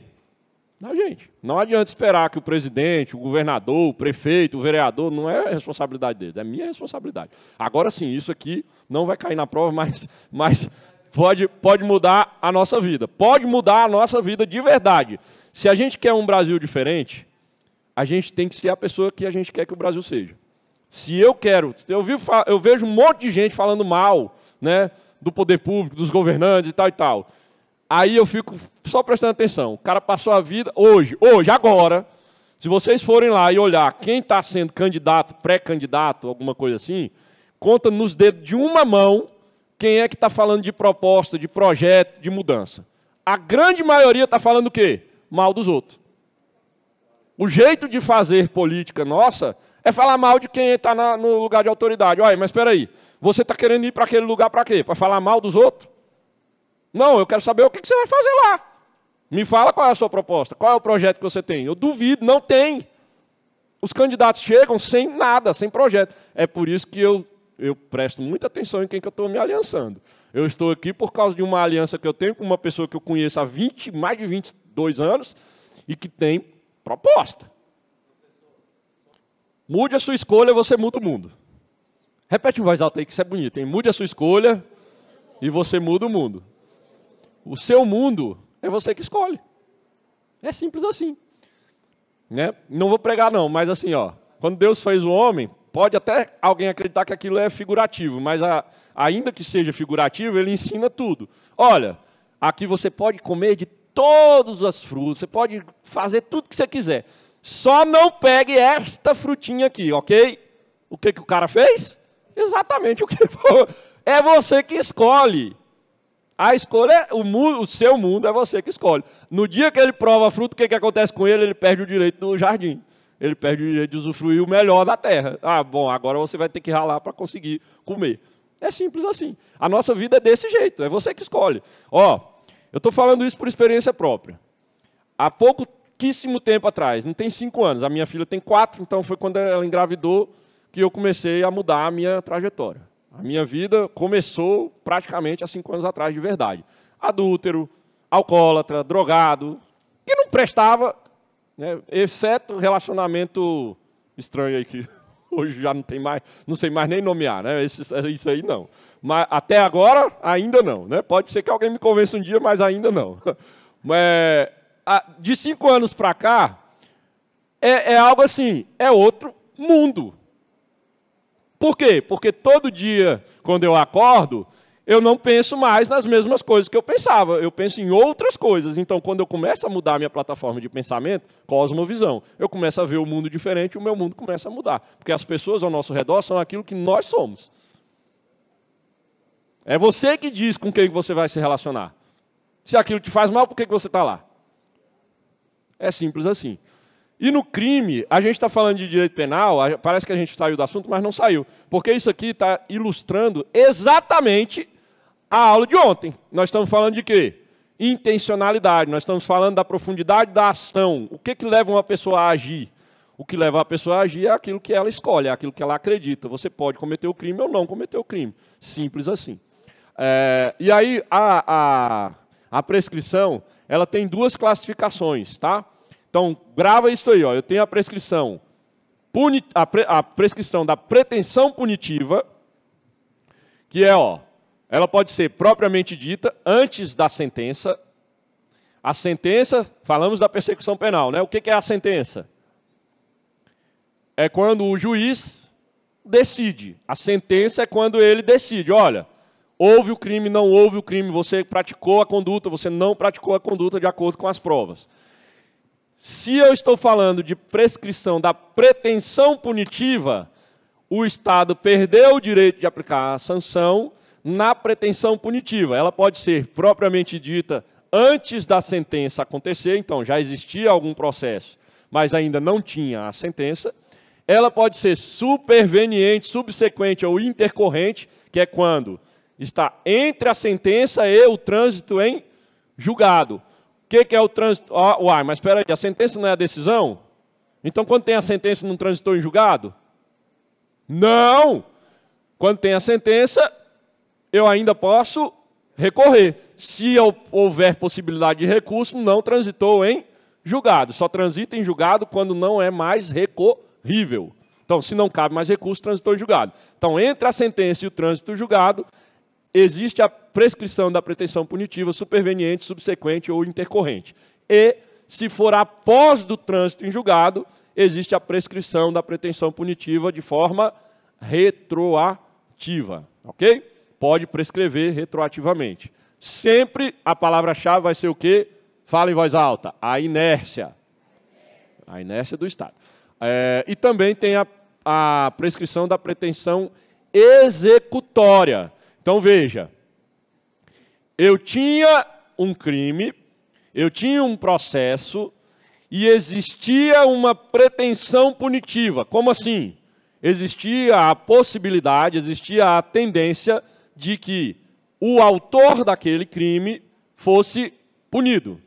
Da gente. Não adianta esperar que o presidente, o governador, o prefeito, o vereador, não é responsabilidade deles, é minha responsabilidade. Agora sim, isso aqui não vai cair na prova, [laughs] mas, mas pode, pode mudar a nossa vida. Pode mudar a nossa vida de verdade. Se a gente quer um Brasil diferente, a gente tem que ser a pessoa que a gente quer que o Brasil seja. Se eu quero, eu, vi, eu vejo um monte de gente falando mal né, do poder público, dos governantes e tal e tal. Aí eu fico só prestando atenção. O cara passou a vida, hoje, hoje, agora, se vocês forem lá e olhar quem está sendo candidato, pré-candidato, alguma coisa assim, conta nos dedos de uma mão quem é que está falando de proposta, de projeto, de mudança? A grande maioria está falando o quê? Mal dos outros. O jeito de fazer política nossa é falar mal de quem está no lugar de autoridade. Olha, mas espera aí, você está querendo ir para aquele lugar para quê? Para falar mal dos outros? Não, eu quero saber o que, que você vai fazer lá. Me fala qual é a sua proposta, qual é o projeto que você tem. Eu duvido, não tem. Os candidatos chegam sem nada, sem projeto. É por isso que eu eu presto muita atenção em quem que eu estou me aliançando. Eu estou aqui por causa de uma aliança que eu tenho com uma pessoa que eu conheço há 20, mais de 22 anos e que tem proposta. Mude a sua escolha, você muda o mundo. Repete em voz alta aí que isso é bonito. Hein? Mude a sua escolha e você muda o mundo. O seu mundo é você que escolhe. É simples assim. Né? Não vou pregar não, mas assim, ó, quando Deus fez o homem, Pode até alguém acreditar que aquilo é figurativo, mas a, ainda que seja figurativo, ele ensina tudo. Olha, aqui você pode comer de todas as frutas, você pode fazer tudo que você quiser. Só não pegue esta frutinha aqui, ok? O que, que o cara fez? Exatamente o que ele é você que escolhe. A escolha, é, o, mundo, o seu mundo é você que escolhe. No dia que ele prova a fruta, o que, que acontece com ele? Ele perde o direito do jardim ele perde o direito de usufruir o melhor da terra. Ah, bom, agora você vai ter que ralar para conseguir comer. É simples assim. A nossa vida é desse jeito, é você que escolhe. Ó, eu estou falando isso por experiência própria. Há pouquíssimo tempo atrás, não tem cinco anos, a minha filha tem quatro, então foi quando ela engravidou que eu comecei a mudar a minha trajetória. A minha vida começou praticamente há cinco anos atrás, de verdade. Adúltero, alcoólatra, drogado, que não prestava, né? Exceto relacionamento estranho aí que [laughs] hoje já não tem mais, não sei mais nem nomear, né? Isso, é, isso aí não. Mas até agora, ainda não. Né? Pode ser que alguém me convença um dia, mas ainda não. [laughs] mas de cinco anos para cá, é, é algo assim, é outro mundo. Por quê? Porque todo dia, quando eu acordo, eu não penso mais nas mesmas coisas que eu pensava, eu penso em outras coisas. Então, quando eu começo a mudar a minha plataforma de pensamento, cosmovisão, eu começo a ver o mundo diferente e o meu mundo começa a mudar. Porque as pessoas ao nosso redor são aquilo que nós somos. É você que diz com quem você vai se relacionar. Se aquilo te faz mal, por que você está lá? É simples assim. E no crime, a gente está falando de direito penal, parece que a gente saiu do assunto, mas não saiu. Porque isso aqui está ilustrando exatamente a aula de ontem. Nós estamos falando de quê? Intencionalidade, nós estamos falando da profundidade da ação. O que, que leva uma pessoa a agir? O que leva a pessoa a agir é aquilo que ela escolhe, é aquilo que ela acredita. Você pode cometer o crime ou não cometer o crime. Simples assim. É, e aí, a, a, a prescrição, ela tem duas classificações, tá? Então, grava isso aí, ó. Eu tenho a prescrição, a, pre, a prescrição da pretensão punitiva, que é, ó, ela pode ser propriamente dita antes da sentença. A sentença, falamos da persecução penal, né? O que é a sentença? É quando o juiz decide. A sentença é quando ele decide. Olha, houve o crime, não houve o crime, você praticou a conduta, você não praticou a conduta de acordo com as provas. Se eu estou falando de prescrição da pretensão punitiva, o Estado perdeu o direito de aplicar a sanção na pretensão punitiva. Ela pode ser propriamente dita antes da sentença acontecer, então já existia algum processo, mas ainda não tinha a sentença. Ela pode ser superveniente, subsequente ou intercorrente, que é quando está entre a sentença e o trânsito em julgado. O que, é o trânsito? Ah, uai, mas espera aí, a sentença não é a decisão? Então, quando tem a sentença, não transitou em julgado? Não! Quando tem a sentença, eu ainda posso recorrer. Se houver possibilidade de recurso, não transitou em julgado. Só transita em julgado quando não é mais recorrível. Então, se não cabe mais recurso, transitou em julgado. Então, entre a sentença e o trânsito julgado, existe a prescrição da pretensão punitiva superveniente, subsequente ou intercorrente. E, se for após do trânsito em julgado, existe a prescrição da pretensão punitiva de forma retroativa. Ok? pode prescrever retroativamente. Sempre a palavra-chave vai ser o quê? Fala em voz alta. A inércia. A inércia do Estado. É, e também tem a, a prescrição da pretensão executória. Então veja, eu tinha um crime, eu tinha um processo e existia uma pretensão punitiva. Como assim? Existia a possibilidade, existia a tendência de que o autor daquele crime fosse punido.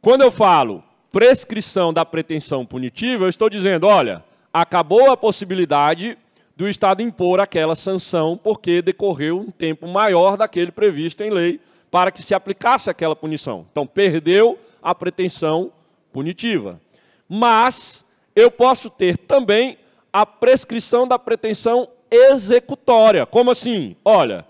Quando eu falo prescrição da pretensão punitiva, eu estou dizendo, olha, acabou a possibilidade do Estado impor aquela sanção porque decorreu um tempo maior daquele previsto em lei para que se aplicasse aquela punição. Então, perdeu a pretensão punitiva. Mas eu posso ter também a prescrição da pretensão executória. Como assim? Olha,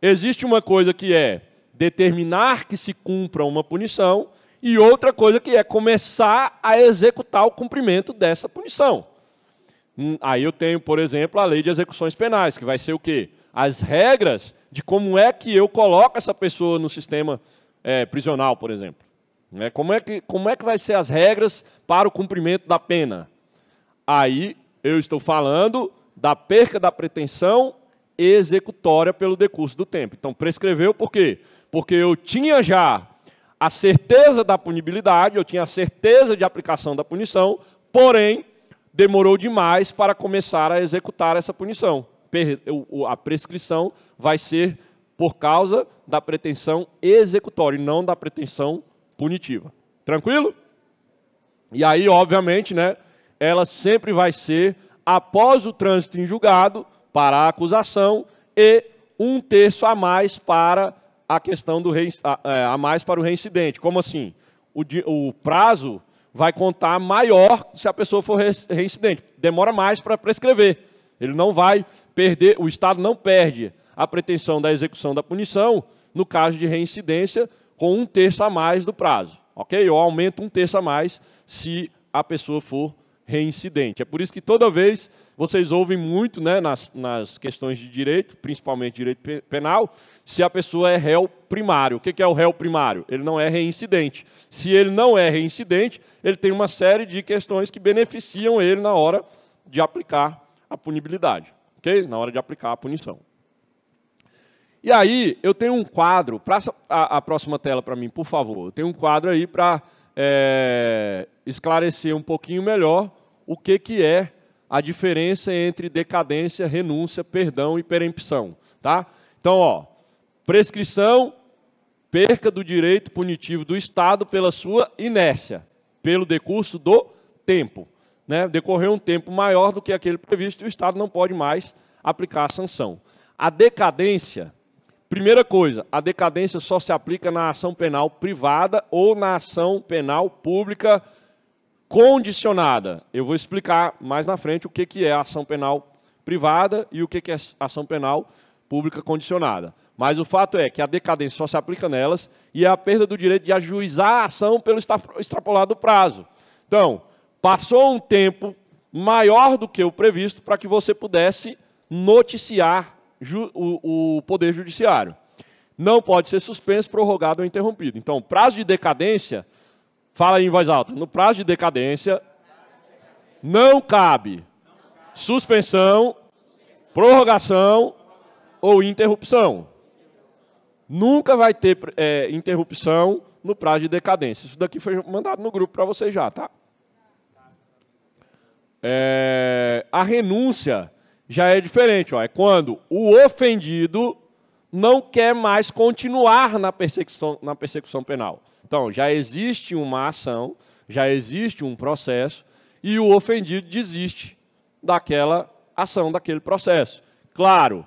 existe uma coisa que é determinar que se cumpra uma punição e outra coisa que é começar a executar o cumprimento dessa punição. Hum, aí eu tenho, por exemplo, a lei de execuções penais, que vai ser o quê? As regras de como é que eu coloco essa pessoa no sistema é, prisional, por exemplo. Né? Como, é que, como é que vai ser as regras para o cumprimento da pena? Aí eu estou falando da perca da pretensão executória pelo decurso do tempo. Então, prescreveu por quê? Porque eu tinha já a certeza da punibilidade, eu tinha a certeza de aplicação da punição, porém, demorou demais para começar a executar essa punição. A prescrição vai ser por causa da pretensão executória e não da pretensão punitiva. Tranquilo? E aí, obviamente, né, ela sempre vai ser após o trânsito em julgado, para a acusação, e um terço a mais para a questão do rei, a, é, a, mais para o reincidente. Como assim? O, o prazo vai contar maior se a pessoa for reincidente. Demora mais para prescrever. Ele não vai perder, o Estado não perde a pretensão da execução da punição no caso de reincidência com um terço a mais do prazo, ok? Ou aumenta um terço a mais se a pessoa for reincidente. É por isso que toda vez vocês ouvem muito né, nas, nas questões de direito, principalmente direito penal, se a pessoa é réu primário. O que é o réu primário? Ele não é reincidente. Se ele não é reincidente, ele tem uma série de questões que beneficiam ele na hora de aplicar a punibilidade, ok? Na hora de aplicar a punição. E aí, eu tenho um quadro, pra, a, a próxima tela para mim, por favor. Eu tenho um quadro aí para é, esclarecer um pouquinho melhor o que, que é a diferença entre decadência, renúncia, perdão e perempção. Tá? Então, ó, prescrição, perca do direito punitivo do Estado pela sua inércia, pelo decurso do tempo. Né? Decorreu um tempo maior do que aquele previsto, o Estado não pode mais aplicar a sanção. A decadência Primeira coisa, a decadência só se aplica na ação penal privada ou na ação penal pública condicionada. Eu vou explicar mais na frente o que, que é ação penal privada e o que, que é ação penal pública condicionada. Mas o fato é que a decadência só se aplica nelas e é a perda do direito de ajuizar a ação pelo extrapolado prazo. Então, passou um tempo maior do que o previsto para que você pudesse noticiar o, o Poder Judiciário. Não pode ser suspenso, prorrogado ou interrompido. Então, prazo de decadência, fala aí em voz alta, no prazo de decadência, não cabe suspensão, prorrogação ou interrupção. Nunca vai ter é, interrupção no prazo de decadência. Isso daqui foi mandado no grupo para vocês já, tá? É, a renúncia já é diferente. Ó, é quando o ofendido não quer mais continuar na persecução, na persecução penal. Então, já existe uma ação, já existe um processo, e o ofendido desiste daquela ação, daquele processo. Claro,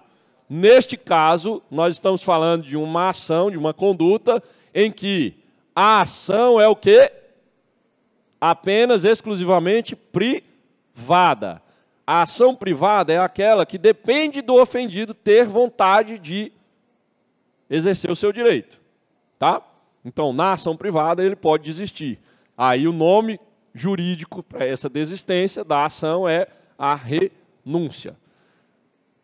neste caso, nós estamos falando de uma ação, de uma conduta, em que a ação é o quê? Apenas exclusivamente privada. A ação privada é aquela que depende do ofendido ter vontade de exercer o seu direito, tá? Então, na ação privada, ele pode desistir. Aí o nome jurídico para essa desistência da ação é a renúncia.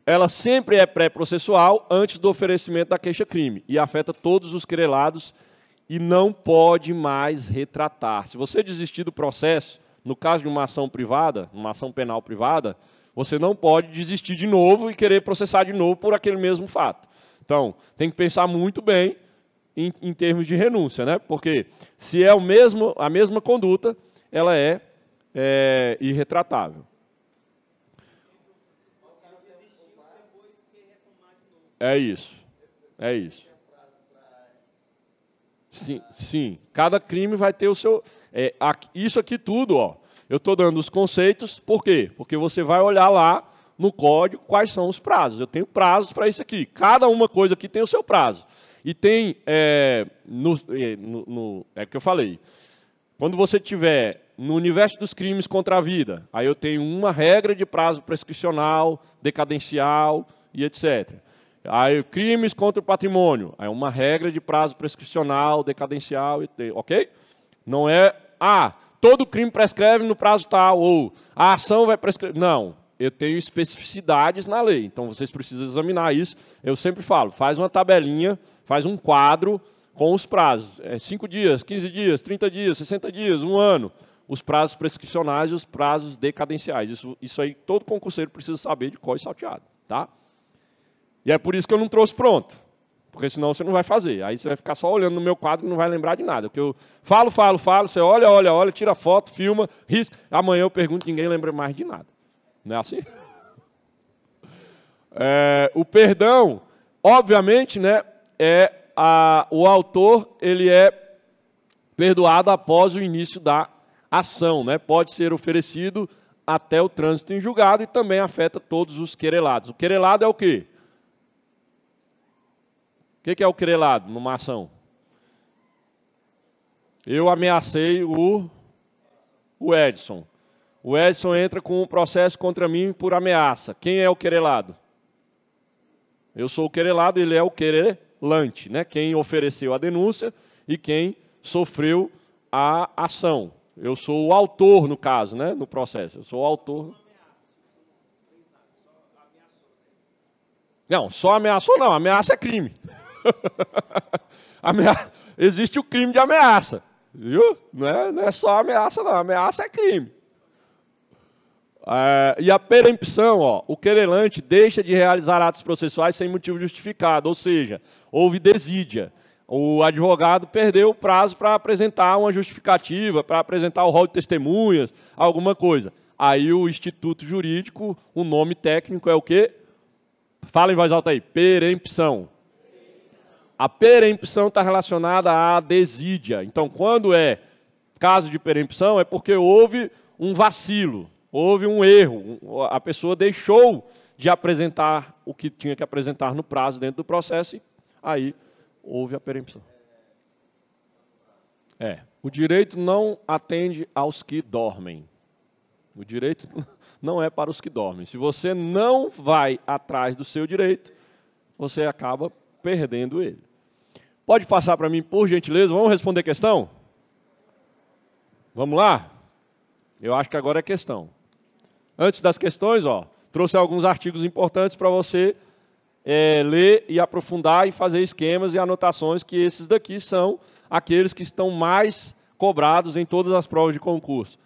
Ela sempre é pré-processual antes do oferecimento da queixa-crime e afeta todos os querelados e não pode mais retratar. Se você desistir do processo, no caso de uma ação privada, uma ação penal privada, você não pode desistir de novo e querer processar de novo por aquele mesmo fato. Então, tem que pensar muito bem em, em termos de renúncia, né? porque se é o mesmo, a mesma conduta, ela é, é irretratável. É isso. É isso. Sim, sim. Cada crime vai ter o seu. É, isso aqui tudo, ó. Eu estou dando os conceitos, por quê? Porque você vai olhar lá no código quais são os prazos. Eu tenho prazos para isso aqui. Cada uma coisa aqui tem o seu prazo. E tem. É, no, é, no, no, é o que eu falei. Quando você tiver no universo dos crimes contra a vida, aí eu tenho uma regra de prazo prescricional, decadencial e etc. Aí, crimes contra o patrimônio. É uma regra de prazo prescricional, decadencial, ok? Não é, ah, todo crime prescreve no prazo tal, ou a ação vai prescrever. Não, eu tenho especificidades na lei, então vocês precisam examinar isso. Eu sempre falo, faz uma tabelinha, faz um quadro com os prazos. É 5 dias, 15 dias, 30 dias, 60 dias, um ano. Os prazos prescricionais e os prazos decadenciais. Isso, isso aí todo concurseiro precisa saber de qual é salteado, tá? E é por isso que eu não trouxe pronto. Porque senão você não vai fazer. Aí você vai ficar só olhando no meu quadro e não vai lembrar de nada. Porque eu falo, falo, falo, você olha, olha, olha, tira foto, filma, risca. Amanhã eu pergunto, ninguém lembra mais de nada. Não é assim? [laughs] É, o perdão, obviamente, né, é a, o autor ele é perdoado após o início da ação, né? Pode ser oferecido até o trânsito em julgado e também afeta todos os querelados. O querelado é o quê? O que é o querelado numa ação? Eu ameacei o, o Edson. O Edson entra com um processo contra mim por ameaça. Quem é o querelado? Eu sou o querelado, ele é o querelante, né? Quem ofereceu a denúncia e quem sofreu a ação. Eu sou o autor no caso, né, no processo. Eu sou o autor. Não, só ameaçou não, ameaça é crime. [laughs] Amea... Existe o crime de ameaça, viu? Não é, não é só ameaça, não. Ameaça é crime. É, e a perempção, ó, o querelante deixa de realizar atos processuais sem motivo justificado, ou seja, houve desídia. O advogado perdeu o prazo para apresentar uma justificativa, para apresentar o rol de testemunhas, alguma coisa. Aí o instituto jurídico, o nome técnico é o quê? Fala em voz alta aí, perempção. A perempção está relacionada à desídia. Então, quando é caso de perempção, é porque houve um vacilo, houve um erro. A pessoa deixou de apresentar o que tinha que apresentar no prazo dentro do processo, e aí houve a perempção. É, o direito não atende aos que dormem. O direito [laughs] não é para os que dormem. Se você não vai atrás do seu direito, você acaba perdendo ele. Pode passar para mim, por gentileza, vamos responder a questão? Vamos lá? Eu acho que agora é questão. Antes das questões, ó, trouxe alguns artigos importantes para você é, ler e aprofundar e fazer esquemas e anotações, que esses daqui são aqueles que estão mais cobrados em todas as provas de concurso.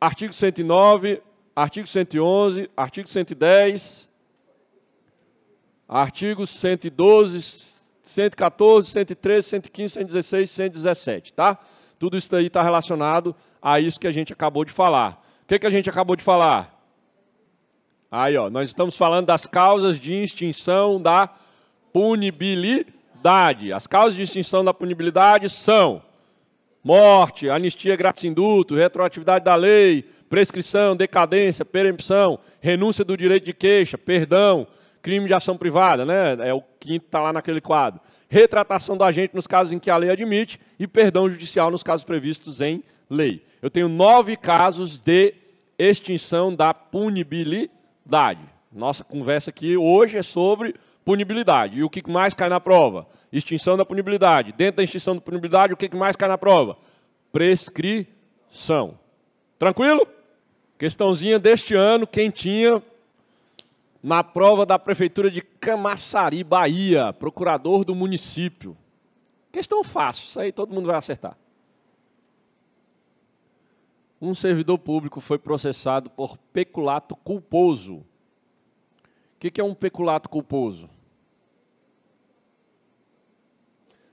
Artigo 109, artigo 111, artigo 110, Artigos 112, 114, 113, 115, 116, 117, tá? Tudo isso aí está relacionado a isso que a gente acabou de falar. O que, que a gente acabou de falar? Aí, ó, nós estamos falando das causas de extinção da punibilidade. As causas de extinção da punibilidade são morte, anistia grátis indulto, retroatividade da lei, prescrição, decadência, perempção, renúncia do direito de queixa, perdão, crime de ação privada, né? É o quinto está lá naquele quadro. Retratação do agente nos casos em que a lei admite e perdão judicial nos casos previstos em lei. Eu tenho nove casos de extinção da punibilidade. Nossa conversa aqui hoje é sobre punibilidade. E o que mais cai na prova? Extinção da punibilidade. Dentro da extinção da punibilidade, o que mais cai na prova? Prescrição. Tranquilo? Questãozinha deste ano, quentinha, na prova da Prefeitura de Camaçari, Bahia, procurador do município. Questão fácil, isso aí todo mundo vai acertar. Um servidor público foi processado por peculato culposo. O que é um peculato culposo?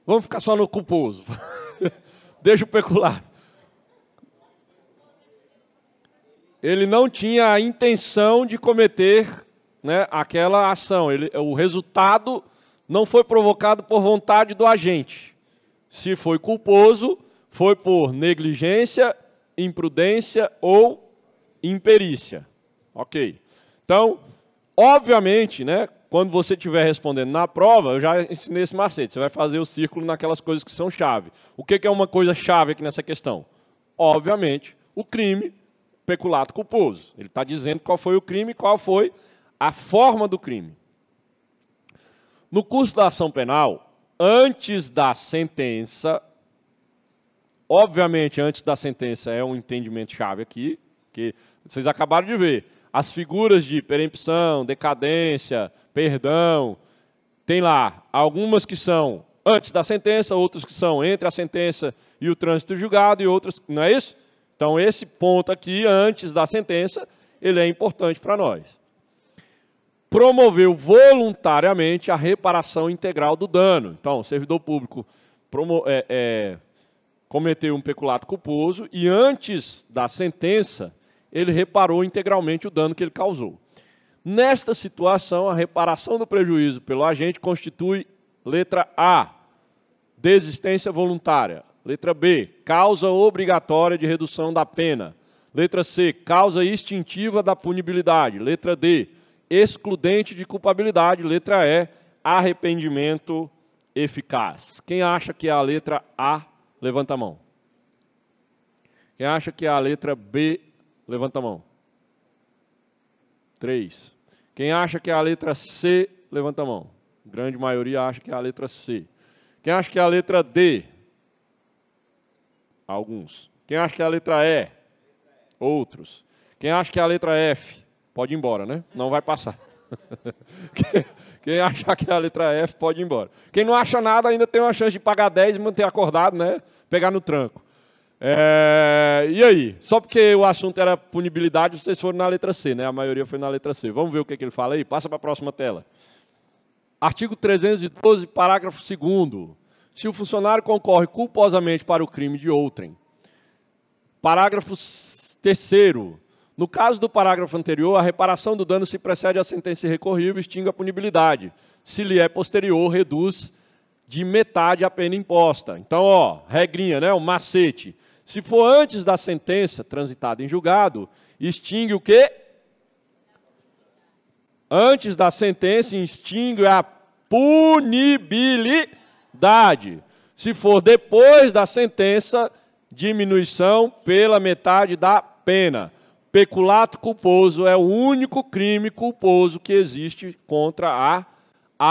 Vamos ficar só no culposo. [laughs] Deixa o peculato. Ele não tinha a intenção de cometer né, aquela ação. Ele, o resultado não foi provocado por vontade do agente. Se foi culposo, foi por negligência, imprudência ou imperícia. Ok. Então, obviamente, né, quando você estiver respondendo na prova, eu já ensinei esse macete. Você vai fazer o círculo naquelas coisas que são chave. O que, que é uma coisa chave aqui nessa questão? Obviamente, o crime peculato culposo. Ele está dizendo qual foi o crime e qual foi a forma do crime. No curso da ação penal, antes da sentença, obviamente, antes da sentença é um entendimento chave aqui, que vocês acabaram de ver. As figuras de perempção, decadência, perdão, tem lá algumas que são antes da sentença, outras que são entre a sentença e o trânsito julgado e outras, não é isso? Então esse ponto aqui antes da sentença, ele é importante para nós promoveu voluntariamente a reparação integral do dano. Então, o servidor público promo, é, é, cometeu um peculato culposo e, antes da sentença, ele reparou integralmente o dano que ele causou. Nesta situação, a reparação do prejuízo pelo agente constitui letra A, desistência voluntária. Letra B, causa obrigatória de redução da pena. Letra C, causa extintiva da punibilidade. Letra D, excludente de culpabilidade, letra E, arrependimento eficaz. Quem acha que é a letra A, levanta a mão. Quem acha que é a letra B, levanta a mão. Três. Quem acha que é a letra C, levanta a mão. grande maioria acha que é a letra C. Quem acha que é a letra D? Alguns. Quem acha que é a letra E? Outros. Quem acha que é a letra F? pode ir embora, né? Não vai passar. [laughs] Quem, achar que é a letra F, pode ir embora. Quem não acha nada, ainda tem uma chance de pagar 10 e manter acordado, né? Pegar no tranco. É, e aí? Só porque o assunto era punibilidade, vocês foram na letra C, né? A maioria foi na letra C. Vamos ver o que, é que ele fala aí? Passa para a próxima tela. Artigo 312, parágrafo 2 Se o funcionário concorre culposamente para o crime de outrem. Parágrafo 3 no caso do parágrafo anterior, a reparação do dano se precede à sentença recorrível e extingue a punibilidade. Se lhe é posterior, reduz de metade a pena imposta. Então, ó, regrinha, né? O macete. Se for antes da sentença transitada em julgado, extingue o quê? Antes da sentença, extingue a punibilidade. Se for depois da sentença, diminuição pela metade da pena. Peculato culposo é o único crime culposo que existe contra a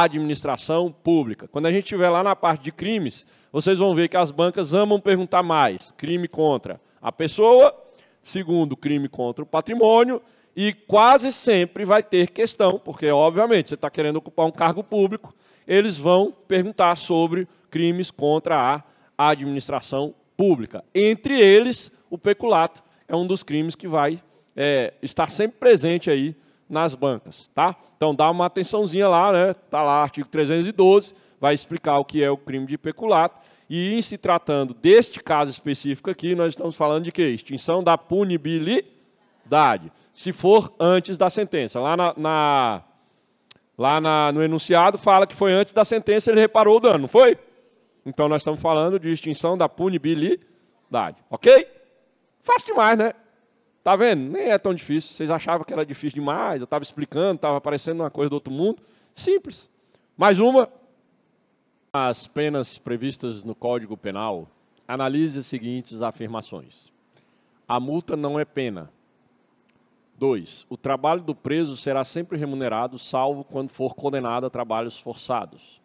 administração pública. Quando a gente estiver lá na parte de crimes, vocês vão ver que as bancas amam perguntar mais: crime contra a pessoa, segundo, crime contra o patrimônio, e quase sempre vai ter questão, porque, obviamente, você está querendo ocupar um cargo público, eles vão perguntar sobre crimes contra a administração pública. Entre eles, o peculato é um dos crimes que vai é, estar sempre presente aí nas bancas, tá? Então dá uma atençãozinha lá, né? Tá lá artigo 312, vai explicar o que é o crime de peculato. E em se tratando deste caso específico aqui, nós estamos falando de quê? Extinção da punibilidade, se for antes da sentença. Lá na, na lá na, no enunciado fala que foi antes da sentença ele reparou o dano, não foi? Então nós estamos falando de extinção da punibilidade, ok? Fácil demais, né? Tá vendo? Nem é tão difícil. Vocês achavam que era difícil demais, eu estava explicando, estava parecendo uma coisa do outro mundo. Simples. Mais uma. As penas previstas no Código Penal, analise as seguintes afirmações. A multa não é pena. 2. O trabalho do preso será sempre remunerado, salvo quando for condenado a trabalhos forçados.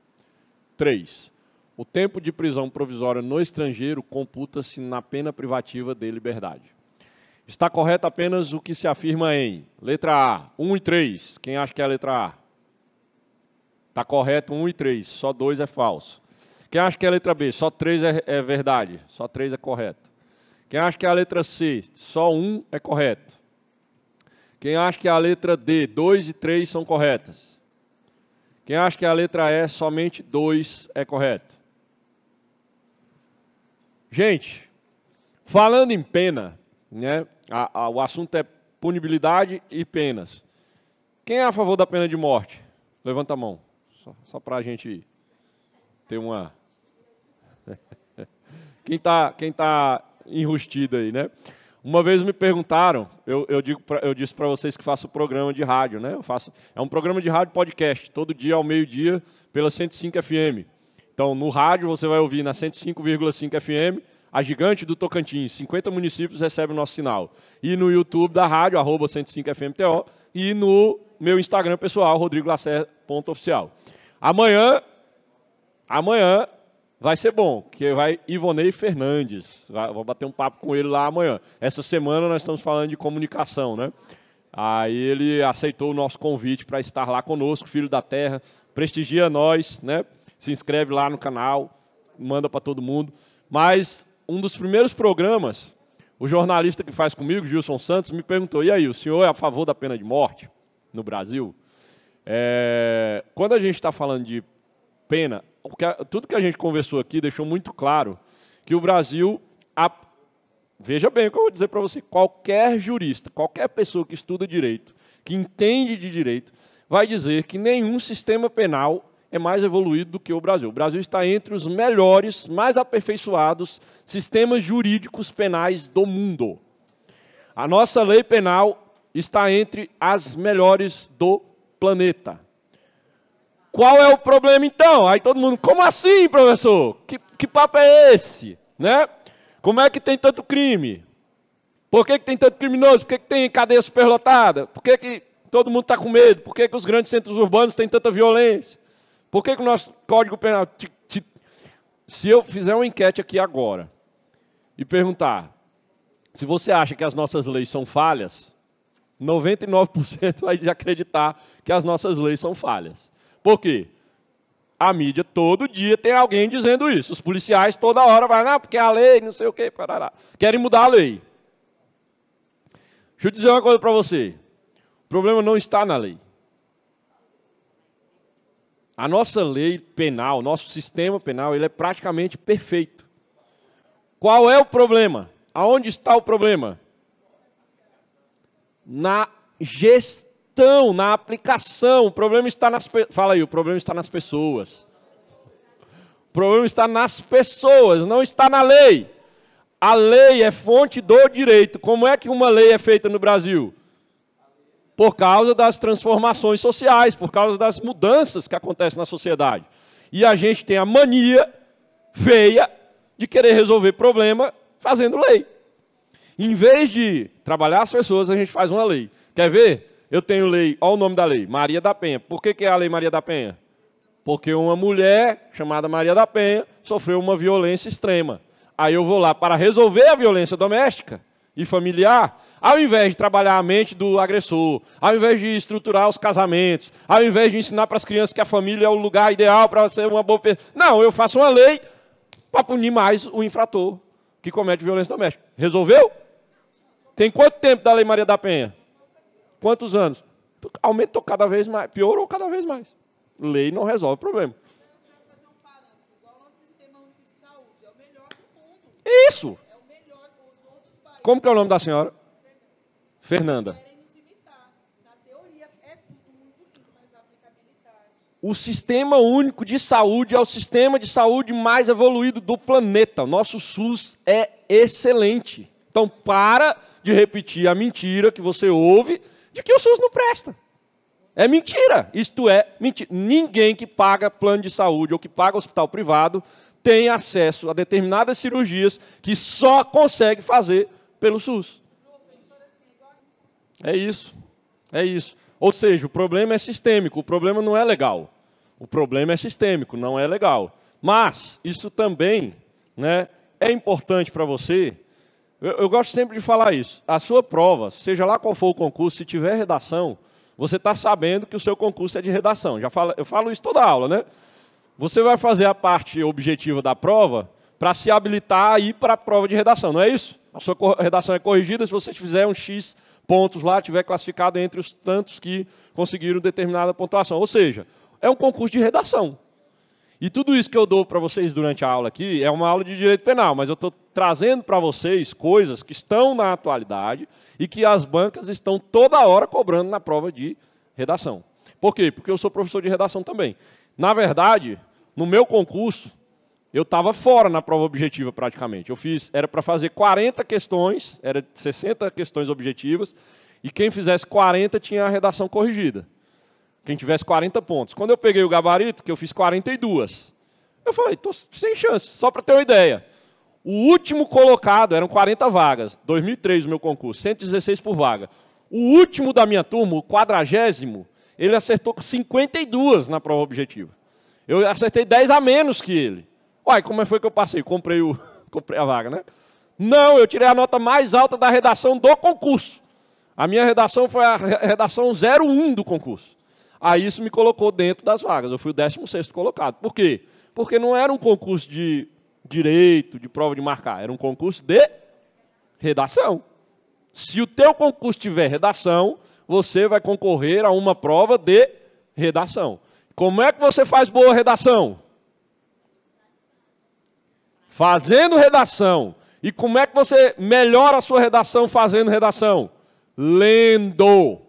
3. O tempo de prisão provisória no estrangeiro computa-se na pena privativa de liberdade. Está correto apenas o que se afirma em letra A, 1 e 3. Quem acha que é a letra A? Está correto 1 e 3, só 2 é falso. Quem acha que é a letra B? Só 3 é, é verdade, só 3 é correto. Quem acha que é a letra C? Só 1 é correto. Quem acha que é a letra D? 2 e 3 são corretas. Quem acha que é a letra E? Somente 2 é correto. Gente, falando em pena, né? A, a, o assunto é punibilidade e penas. Quem é a favor da pena de morte? Levanta a mão, só, só para a gente ter uma. [laughs] Quem está quem tá enrustido aí, né? Uma vez me perguntaram, eu, eu, digo pra, eu disse para vocês que faço programa de rádio, né? Eu faço, é um programa de rádio podcast, todo dia ao meio-dia, pela 105 FM. Então, no rádio você vai ouvir na 105,5 FM, a gigante do Tocantins, 50 municípios recebem o nosso sinal. E no YouTube da rádio, arroba 105FMTO, e no meu Instagram pessoal, rodrigolacer.oficial. Amanhã, amanhã vai ser bom, porque vai Ivonei Fernandes, vou bater um papo com ele lá amanhã. Essa semana nós estamos falando de comunicação, né? Aí ele aceitou o nosso convite para estar lá conosco, Filho da Terra, prestigia nós, né? Se inscreve lá no canal, manda para todo mundo. Mas um dos primeiros programas, o jornalista que faz comigo, Gilson Santos, me perguntou: e aí, o senhor é a favor da pena de morte no Brasil? É, quando a gente está falando de pena, tudo que a gente conversou aqui deixou muito claro que o Brasil, a, veja bem o que eu vou dizer para você: qualquer jurista, qualquer pessoa que estuda direito, que entende de direito, vai dizer que nenhum sistema penal é mais evoluído do que o Brasil. O Brasil está entre os melhores, mais aperfeiçoados sistemas jurídicos penais do mundo. A nossa lei penal está entre as melhores do planeta. Qual é o problema então? Aí todo mundo, como assim, professor? Que, que papo é esse? Né? Como é que tem tanto crime? Por que, que tem tanto criminoso? Por que, que tem cadeia superlotada? Por que, que todo mundo está com medo? Por que, que os grandes centros urbanos têm tanta violência? Por que, que o nosso Código Penal. Te, te, se eu fizer uma enquete aqui agora e perguntar se você acha que as nossas leis são falhas, 99% vai acreditar que as nossas leis são falhas. Por quê? A mídia todo dia tem alguém dizendo isso. Os policiais toda hora vai lá, porque é a lei, não sei o quê, parará. Querem mudar a lei. Deixa eu dizer uma coisa para você. O problema não está na lei. A nossa lei penal, nosso sistema penal, ele é praticamente perfeito. Qual é o problema? Aonde está o problema? Na gestão, na aplicação. O problema está nas fala aí, o problema está nas pessoas. O problema está nas pessoas, não está na lei. A lei é fonte do direito. Como é que uma lei é feita no Brasil? por causa das transformações sociais, por causa das mudanças que acontecem na sociedade. E a gente tem a mania feia de querer resolver problema fazendo lei. Em vez de trabalhar as pessoas, a gente faz uma lei. Quer ver? Eu tenho lei, olha o nome da lei, Maria da Penha. Por que, que é a lei Maria da Penha? Porque uma mulher chamada Maria da Penha sofreu uma violência extrema. Aí eu vou lá para resolver a violência doméstica, e familiar, ao invés de trabalhar a mente do agressor, ao invés de estruturar os casamentos, ao invés de ensinar para as crianças que a família é o lugar ideal para ser uma boa pessoa. Não, eu faço uma lei para punir mais o infrator que comete violência doméstica. Resolveu? Tem quanto tempo da Lei Maria da Penha? Quantos anos? Aumentou cada vez mais, piorou cada vez mais. Lei não resolve o problema. Isso! Como que é o nome da senhora? Fernanda. É o sistema único de saúde é o sistema de saúde mais evoluído do planeta. O nosso SUS é excelente. Então, para de repetir a mentira que você ouve de que o SUS não presta. É mentira. Isto é mentira. Ninguém que paga plano de saúde ou que paga hospital privado tem acesso a determinadas cirurgias que só consegue fazer pelo SUS. É isso. É isso. Ou seja, o problema é sistêmico, o problema não é legal. O problema é sistêmico, não é legal. Mas isso também né, é importante para você. Eu, eu, gosto sempre de falar isso. A sua prova, seja lá qual for o concurso, se tiver redação, você está sabendo que o seu concurso é de redação. Já falo, eu falo isso toda aula, né? Você vai fazer a parte objetiva da prova para se habilitar a ir para a prova de redação, não é isso? a sua redação é corrigida se você fizer um X pontos lá, tiver classificado entre os tantos que conseguiram determinada pontuação. Ou seja, é um concurso de redação. E tudo isso que eu dou para vocês durante a aula aqui é uma aula de direito penal, mas eu estou trazendo para vocês coisas que estão na atualidade e que as bancas estão toda hora cobrando na prova de redação. Por quê? Porque eu sou professor de redação também. Na verdade, no meu concurso, eu estava fora na prova objetiva praticamente. Eu fiz, era para fazer 40 questões, era 60 questões objetivas, e quem fizesse 40 tinha a redação corrigida. Quem tivesse 40 pontos. Quando eu peguei o gabarito, que eu fiz 42, eu falei, tô sem chance, só para ter uma ideia. O último colocado, eram 40 vagas, 2003 o meu concurso, 116 por vaga. O último da minha turma, o quadragésimo, ele acertou 52 na prova objetiva. Eu acertei 10 a menos que ele. Uai, como é foi que eu passei? Comprei, o, [laughs] comprei a vaga, né? Não, eu tirei a nota mais alta da redação do concurso. A minha redação foi a redação 01 do concurso. Aí isso me colocou dentro das vagas. Eu fui o 16 colocado. Por quê? Porque não era um concurso de direito, de prova de marcar. Era um concurso de redação. Se o teu concurso tiver redação, você vai concorrer a uma prova de redação. Como é que você faz boa redação? fazendo redação. E como é que você melhora a sua redação fazendo redação? Lendo.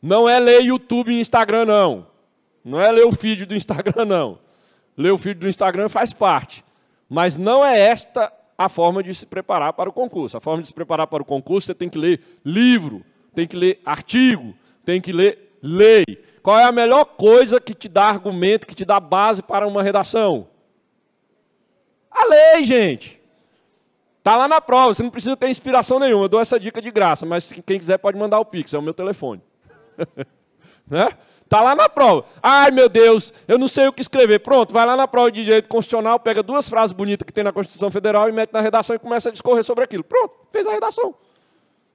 Não é ler YouTube e Instagram, não. Não é ler o feed do Instagram, não. Ler o feed do Instagram faz parte. Mas não é esta a forma de se preparar para o concurso. A forma de se preparar para o concurso, você tem que ler livro, tem que ler artigo, tem que ler lei. Qual é a melhor coisa que te dá argumento, que te dá base para uma redação? A lei, gente. Está lá na prova, você não precisa ter inspiração nenhuma. Eu dou essa dica de graça, mas quem quiser pode mandar o Pix, é o meu telefone. [laughs] né? Está lá na prova. Ai, meu Deus, eu não sei o que escrever. Pronto, vai lá na prova de direito constitucional, pega duas frases bonitas que tem na Constituição Federal e mete na redação e começa a discorrer sobre aquilo. Pronto, fez a redação.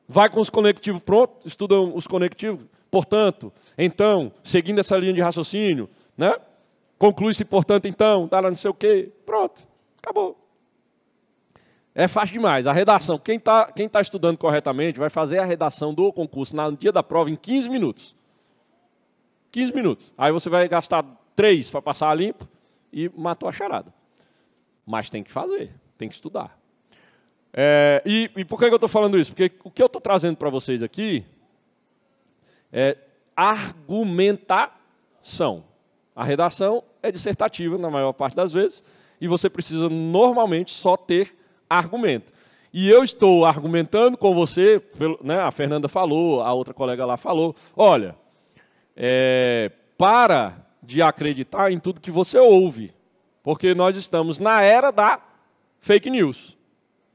Vai com os conectivos pronto, estudam os conectivos. Portanto, então, seguindo essa linha de raciocínio, né? conclui-se, portanto, então, dá lá não sei o quê. Pronto. Acabou. É fácil demais. A redação, quem está quem tá estudando corretamente vai fazer a redação do concurso no dia da prova em 15 minutos. 15 minutos. Aí você vai gastar 3 para passar a limpo e matou a charada. Mas tem que fazer, tem que estudar. É, e, e, por que eu estou falando isso? Porque o que eu estou trazendo para vocês aqui é argumentação. A redação é dissertativa, na maior parte das vezes, e você precisa normalmente só ter argumento. E eu estou argumentando com você, né, a Fernanda falou, a outra colega lá falou, olha, é, para de acreditar em tudo que você ouve, porque nós estamos na era da fake news,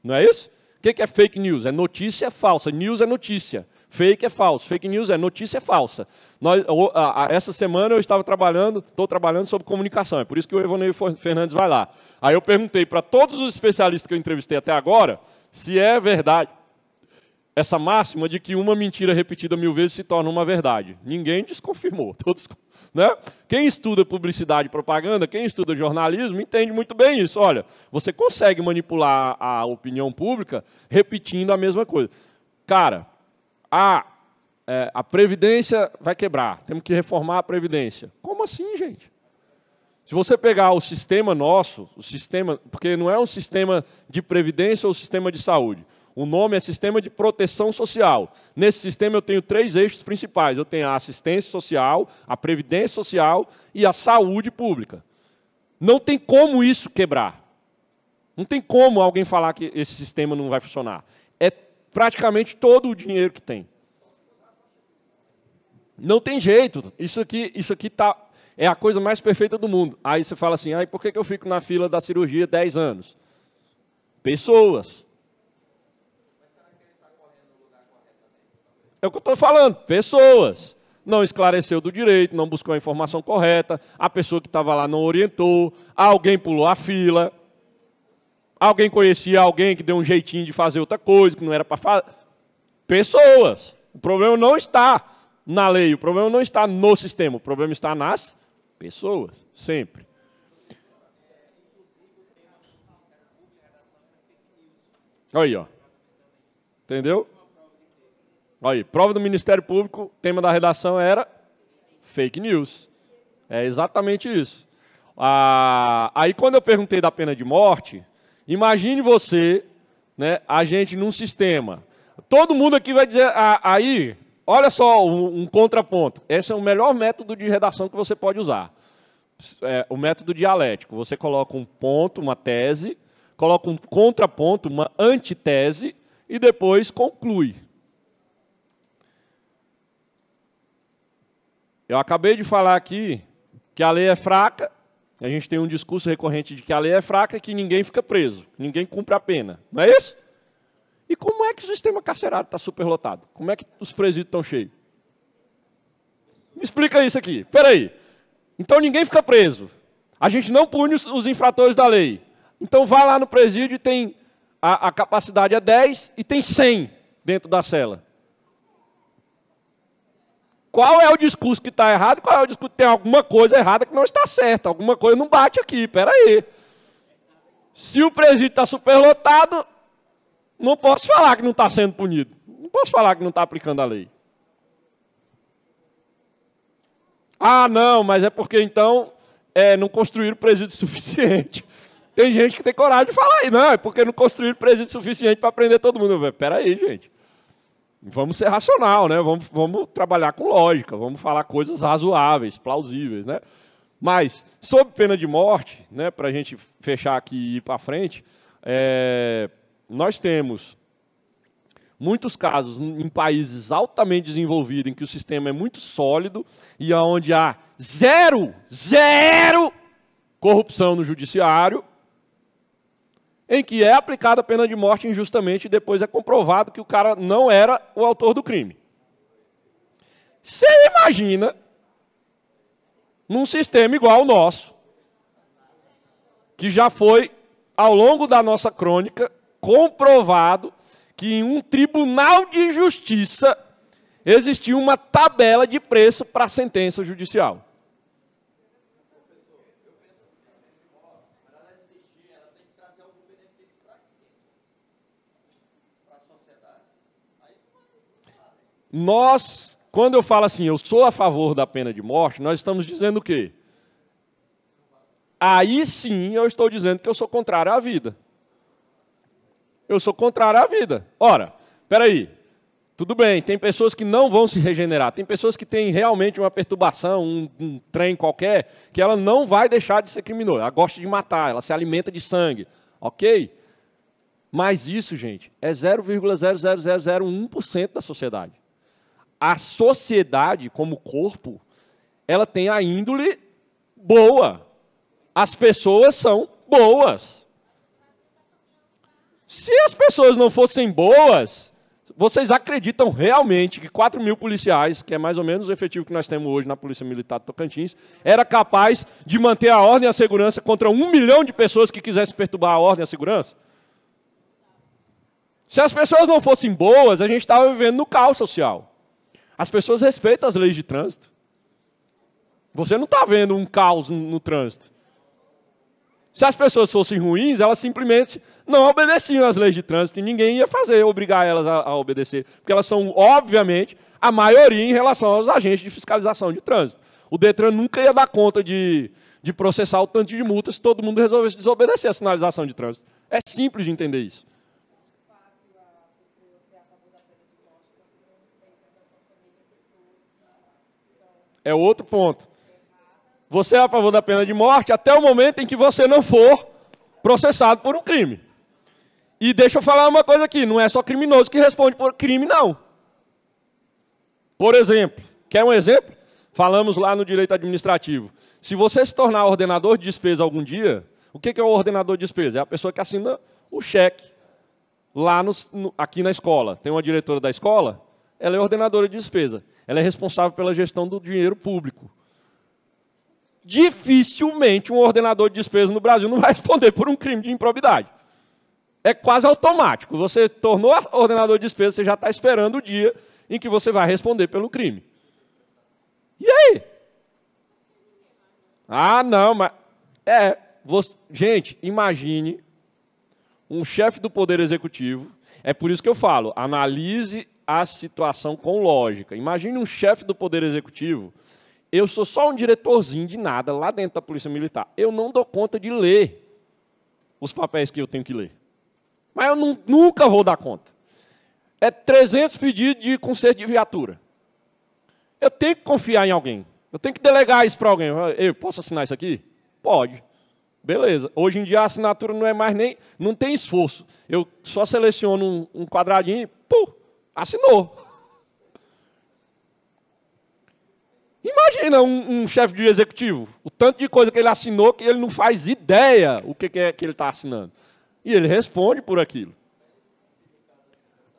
não é isso? O que é fake news? É notícia falsa, news é notícia. Fake é falso, fake news é notícia é falsa. Nós, essa semana eu estava trabalhando, estou trabalhando sobre comunicação, é por isso que o Evonei Fernandes vai lá. Aí eu perguntei para todos os especialistas que eu entrevistei até agora se é verdade essa máxima de que uma mentira repetida mil vezes se torna uma verdade. Ninguém desconfirmou. [laughs] Todos, né? Quem estuda publicidade e propaganda, quem estuda jornalismo, entende muito bem isso. Olha, você consegue manipular a opinião pública repetindo a mesma coisa. Cara, a, é, a Previdência vai quebrar, temos que reformar a Previdência. Como assim, gente? Se você pegar o sistema nosso, o sistema, porque não é um sistema de previdência ou sistema de saúde. O nome é sistema de proteção social. Nesse sistema eu tenho três eixos principais. Eu tenho a assistência social, a previdência social e a saúde pública. Não tem como isso quebrar. Não tem como alguém falar que esse sistema não vai funcionar. É praticamente todo o dinheiro que tem. Não tem jeito. Isso aqui, isso aqui tá, é a coisa mais perfeita do mundo. Aí você fala assim, ah, por que, que eu fico na fila da cirurgia 10 anos? Pessoas. É o que eu estou falando, pessoas. Não esclareceu do direito, não buscou a informação correta, a pessoa que estava lá não orientou, alguém pulou a fila. Alguém conhecia alguém que deu um jeitinho de fazer outra coisa que não era para fazer. Pessoas. O problema não está na lei, o problema não está no sistema, o problema está nas pessoas, sempre. Aí, ó. Entendeu? Aí, prova do Ministério Público, tema da redação era fake news. É exatamente isso. Ah, aí, quando eu perguntei da pena de morte, Imagine você, né, a gente num sistema. Todo mundo aqui vai dizer, ah, aí, olha só um, um, contraponto. Esse é o melhor método de redação que você pode usar. É, o método dialético. Você coloca um ponto, uma tese, coloca um contraponto, uma antitese, e depois conclui. Eu acabei de falar aqui que a lei é fraca, a gente tem um discurso recorrente de que a lei é fraca, que ninguém fica preso, ninguém cumpre a pena. Não é isso? E como é que o sistema carcerário está superlotado? Como é que os presídios estão cheios? Me explica isso aqui. Peraí. Então ninguém fica preso. A gente não pune os, os infratores da lei. Então vai lá no presídio e tem a, a capacidade é 10 e tem 100 dentro da cela. Qual é o discurso que está errado? Qual é o discurso que tem alguma coisa errada que não está certa? Alguma coisa não bate aqui, peraí. Se o presídio está superlotado, não posso falar que não está sendo punido. Não posso falar que não está aplicando a lei. Ah, não, mas é porque então é, não construíram presídio [laughs] suficiente. Tem gente que tem coragem de falar aí, não, é porque não construíram presídio suficiente para prender todo mundo. Peraí, gente. Vamos ser racional, né? Vamos, vamos trabalhar com lógica, vamos falar coisas razoáveis, plausíveis, né? Mas, sob pena de morte, né, para a gente fechar aqui e ir para frente, é, nós temos muitos casos em países altamente desenvolvidos, em que o sistema é muito sólido e onde há zero, zero corrupção no judiciário, em que é aplicada a pena de morte injustamente e depois é comprovado que o cara não era o autor do crime. Você imagina, num sistema igual ao nosso, que já foi, ao longo da nossa crônica, comprovado que em um tribunal de justiça existia uma tabela de preço para a sentença judicial. Nós, quando eu falo assim, eu sou a favor da pena de morte, nós estamos dizendo o quê? Aí sim eu estou dizendo que eu sou contrário à vida. Eu sou contrário à vida. Ora, peraí, tudo bem, tem pessoas que não vão se regenerar, tem pessoas que têm realmente uma perturbação, um, um trem qualquer, que ela não vai deixar de ser criminosa. Ela gosta de matar, ela se alimenta de sangue. Ok? Mas isso, gente, é 0,00001% da sociedade a sociedade, como corpo, ela tem a índole boa. As pessoas são boas. Se as pessoas não fossem boas, vocês acreditam realmente que 4 mil policiais, que é mais ou menos o efetivo que nós temos hoje na Polícia Militar de Tocantins, era capaz de manter a ordem e a segurança contra um milhão de pessoas que quisessem perturbar a ordem e a segurança? Se as pessoas não fossem boas, a gente estava vivendo no caos social. As pessoas respeitam as leis de trânsito. Você não está vendo um caos no, no trânsito. Se as pessoas fossem ruins, elas simplesmente não obedeciam às leis de trânsito e ninguém ia fazer, obrigar elas a, a, obedecer. Porque elas são, obviamente, a maioria em relação aos agentes de fiscalização de trânsito. O Detran nunca ia dar conta de, de processar o tanto de multas se todo mundo resolvesse desobedecer a sinalização de trânsito. É simples de entender isso. É outro ponto. Você é a favor da pena de morte até o momento em que você não for processado por um crime. E deixa eu falar uma coisa aqui: não é só criminoso que responde por crime, não. Por exemplo, quer um exemplo? Falamos lá no direito administrativo. Se você se tornar ordenador de despesa algum dia, o que é o ordenador de despesa? É a pessoa que assina o cheque lá no, no, aqui na escola. Tem uma diretora da escola ela é ordenadora de despesa. Ela é responsável pela gestão do dinheiro público. Dificilmente um ordenador de despesa no Brasil não vai [laughs] responder por um crime de improbidade. É quase automático. Você tornou ordenador de despesa, você já está esperando o dia em que você vai responder pelo crime. E aí? Ah, não, mas. É. Você... gente, imagine um chefe do Poder Executivo. É por isso que eu falo: analise a situação com lógica. Imagine um chefe do Poder Executivo. Eu sou só um diretorzinho de nada lá dentro da Polícia Militar. Eu não dou conta de ler os papéis que eu tenho que ler. Mas eu não, nunca vou dar conta. É 300 pedidos de conserto de viatura. Eu tenho que confiar em alguém. Eu tenho que delegar isso para alguém. Eu posso assinar isso aqui? Pode. Beleza. Hoje em dia a assinatura não é mais nem. Não tem esforço. Eu só seleciono um, um quadradinho e. Puh, Assinou. Imagina um, um chefe de executivo, o tanto de coisa que ele assinou que ele não faz ideia o que, que é que ele está assinando. E ele responde por aquilo.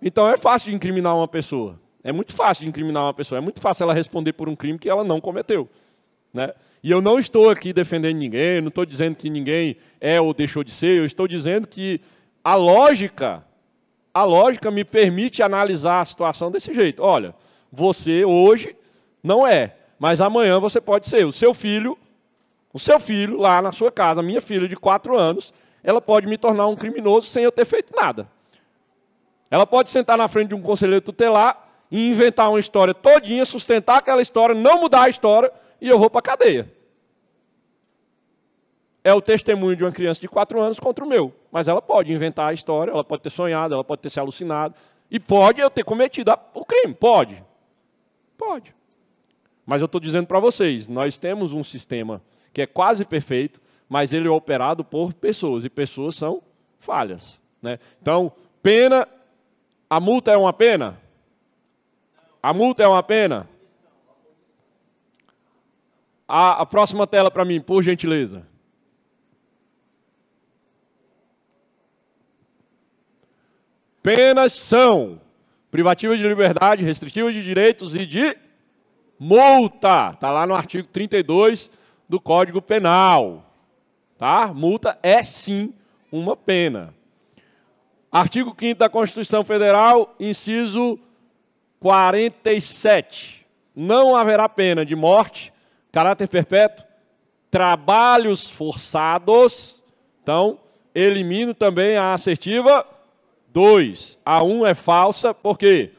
Então é fácil de incriminar uma pessoa. É muito fácil de incriminar uma pessoa. É muito fácil ela responder por um crime que ela não cometeu. Né? E eu não estou aqui defendendo ninguém, não estou dizendo que ninguém é ou deixou de ser, eu estou dizendo que a lógica a lógica me permite analisar a situação desse jeito. Olha, você hoje não é, mas amanhã você pode ser. O seu filho, o seu filho lá na sua casa, minha filha de quatro anos, ela pode me tornar um criminoso sem eu ter feito nada. Ela pode sentar na frente de um conselheiro tutelar e inventar uma história todinha, sustentar aquela história, não mudar a história e eu vou para a cadeia é o testemunho de uma criança de 4 anos contra o meu. Mas ela pode inventar a história, ela pode ter sonhado, ela pode ter se alucinado. E pode eu ter cometido a, o crime, pode. Pode. Mas eu estou dizendo para vocês, nós temos um sistema que é quase perfeito, mas ele é operado por pessoas, e pessoas são falhas. Né? Então, pena, a multa é uma pena? A multa é uma pena? A, a próxima tela para mim, por gentileza. penas são privativa de liberdade, restritiva de direitos e de multa. Está lá no artigo 32 do Código Penal. Tá? Multa é sim uma pena. Artigo 5 da Constituição Federal, inciso 47. Não haverá pena de morte, caráter perpétuo, trabalhos forçados. Então, elimino também a assertiva Dois, a um é falsa, por quê?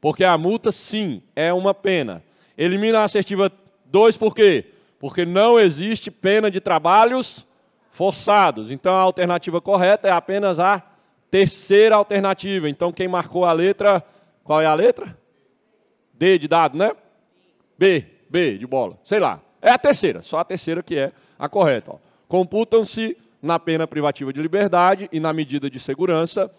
Porque a multa, sim, é uma pena. Elimina a assertiva 2, por quê? Porque não existe pena de trabalhos forçados. Então, a alternativa correta é apenas a terceira alternativa. Então, quem marcou a letra, qual é a letra? D de dado, né? B, B de bola, sei lá. É a terceira, só a terceira que é a correta. Computam-se na pena privativa de liberdade e na medida de segurança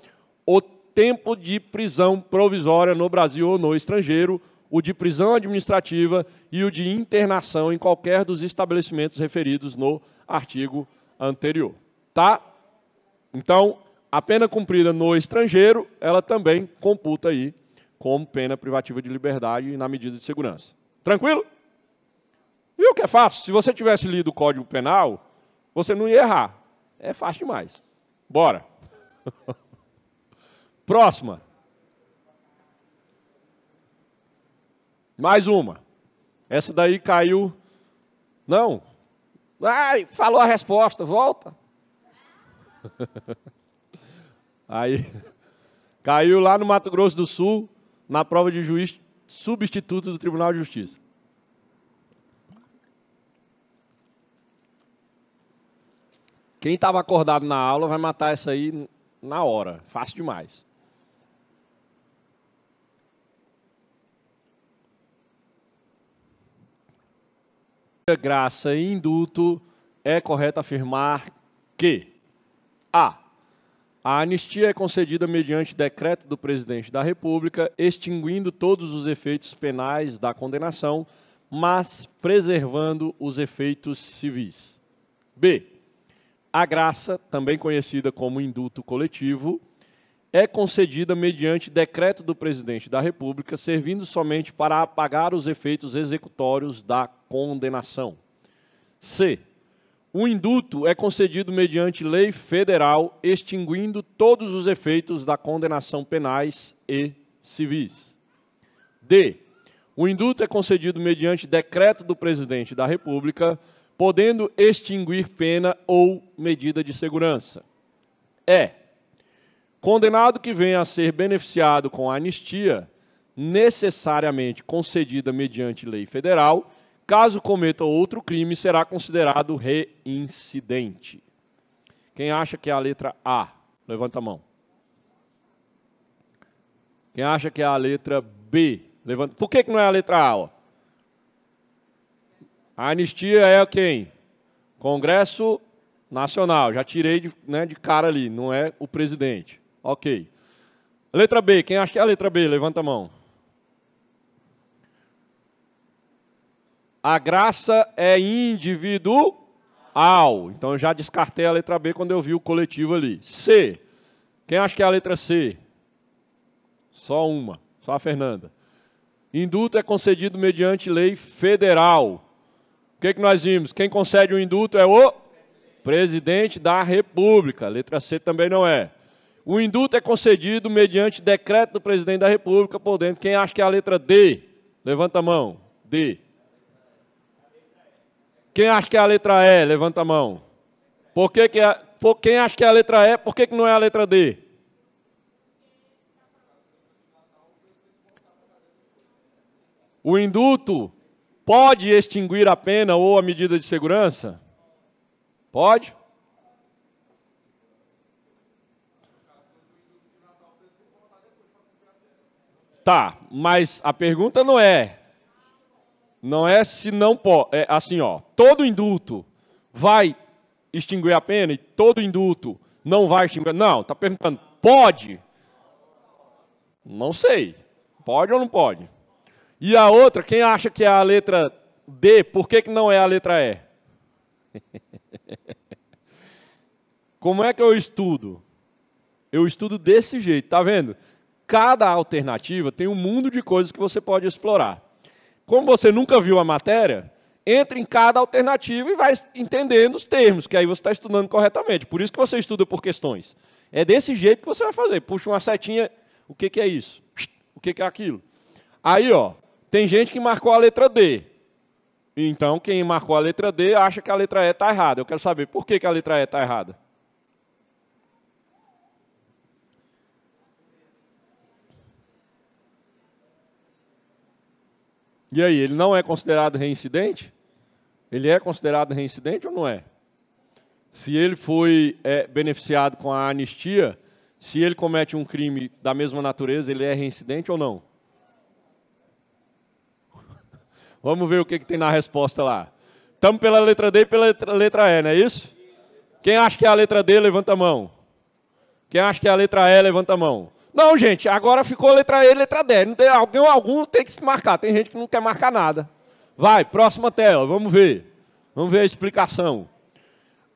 o tempo de prisão provisória no Brasil ou no estrangeiro, o de prisão administrativa e o de internação em qualquer dos estabelecimentos referidos no artigo anterior. Tá? Então, a pena cumprida no estrangeiro, ela também computa aí como pena privativa de liberdade na medida de segurança. Tranquilo? Viu o que é fácil? Se você tivesse lido o Código Penal, você não ia errar. É fácil demais. Bora! [laughs] Próxima. Mais uma. Essa daí caiu. Não. Ai, falou a resposta, volta. [laughs] Aí caiu lá no Mato Grosso do Sul, na prova de juiz substituto do Tribunal de Justiça. Quem estava acordado na aula vai matar essa aí na hora. Fácil demais. graça e indulto, é correto afirmar que a a anistia é concedida mediante decreto do presidente da República, extinguindo todos os efeitos penais da condenação, mas preservando os efeitos civis. B. A graça, também conhecida como indulto coletivo, é concedida mediante decreto do presidente da República, servindo somente para apagar os efeitos executórios da condenação. C. O indulto é concedido mediante lei federal, extinguindo todos os efeitos da condenação penais e civis. D. O indulto é concedido mediante decreto do presidente da República, podendo extinguir pena ou medida de segurança. E. Condenado que venha a ser beneficiado com a anistia, necessariamente concedida mediante lei federal, Caso cometa outro crime, será considerado reincidente. Quem acha que é a letra A? Levanta a mão. Quem acha que é a letra B? Levanta. Por que, que não é a letra A? Ó? A anistia é quem? Congresso Nacional. Já tirei de, né, de cara ali, não é o presidente. Ok. Letra B, quem acha que é a letra B? Levanta a mão. A graça é individual. Então eu já descartei a letra B quando eu vi o coletivo ali. C. Quem acha que é a letra C? Só uma, só a Fernanda. Indulto é concedido mediante lei federal. O que, é que nós vimos? Quem concede o indulto é o presidente da República. Letra C também não é. O indulto é concedido mediante decreto do presidente da República, podendo. Quem acha que é a letra D? Levanta a mão. D. Quem acha que é a letra E? Levanta a mão. Por que, que é, por, quem acha que é a letra E, por que, que não é a letra D? O indulto pode extinguir a pena ou a medida de segurança? Pode? Tá, mas a pergunta não é não é se não pode. É assim, ó. Todo indulto vai extinguir a pena e todo indulto não vai extinguir. Não, está perguntando, pode? Não sei. Pode ou não pode? E a outra, quem acha que é a letra D, por que, que não é a letra E? [laughs] Como é que eu estudo? Eu estudo desse jeito, tá vendo? Cada alternativa tem um mundo de coisas que você pode explorar. Como você nunca viu a matéria, entre em cada alternativa e vai entendendo os termos, que aí você está estudando corretamente. Por isso que você estuda por questões. É desse jeito que você vai fazer. Puxa uma setinha, o que, que é isso? O que, que é aquilo? Aí, ó, tem gente que marcou a letra D. Então, quem marcou a letra D acha que a letra E está errada. Eu quero saber por que, que a letra E está errada. E aí, ele não é considerado reincidente? Ele é considerado reincidente ou não é? Se ele foi é, beneficiado com a anistia, se ele comete um crime da mesma natureza, ele é reincidente ou não? [laughs] Vamos ver o que, que tem na resposta lá. Estamos pela letra D e pela letra, letra E, não é isso? Quem acha que é a letra D, levanta a mão. Quem acha que é a letra E, levanta a mão. Não, gente, agora ficou letra E, letra D. Não tem, alguém, algum tem que se marcar. Tem gente que não quer marcar nada. Vai, próxima tela, vamos ver. Vamos ver a explicação.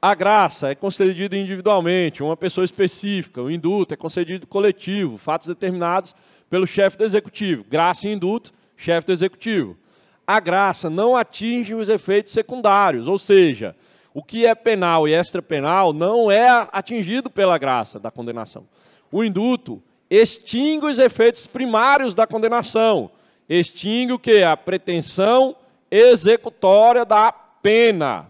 A graça é concedida individualmente, uma pessoa específica. O indulto é concedido coletivo, fatos determinados pelo chefe do executivo. Graça e indulto, chefe do executivo. A graça não atinge os efeitos secundários, ou seja, o que é penal e extrapenal não é atingido pela graça da condenação. O indulto extingue os efeitos primários da condenação. Extingue o que? A pretensão executória da pena,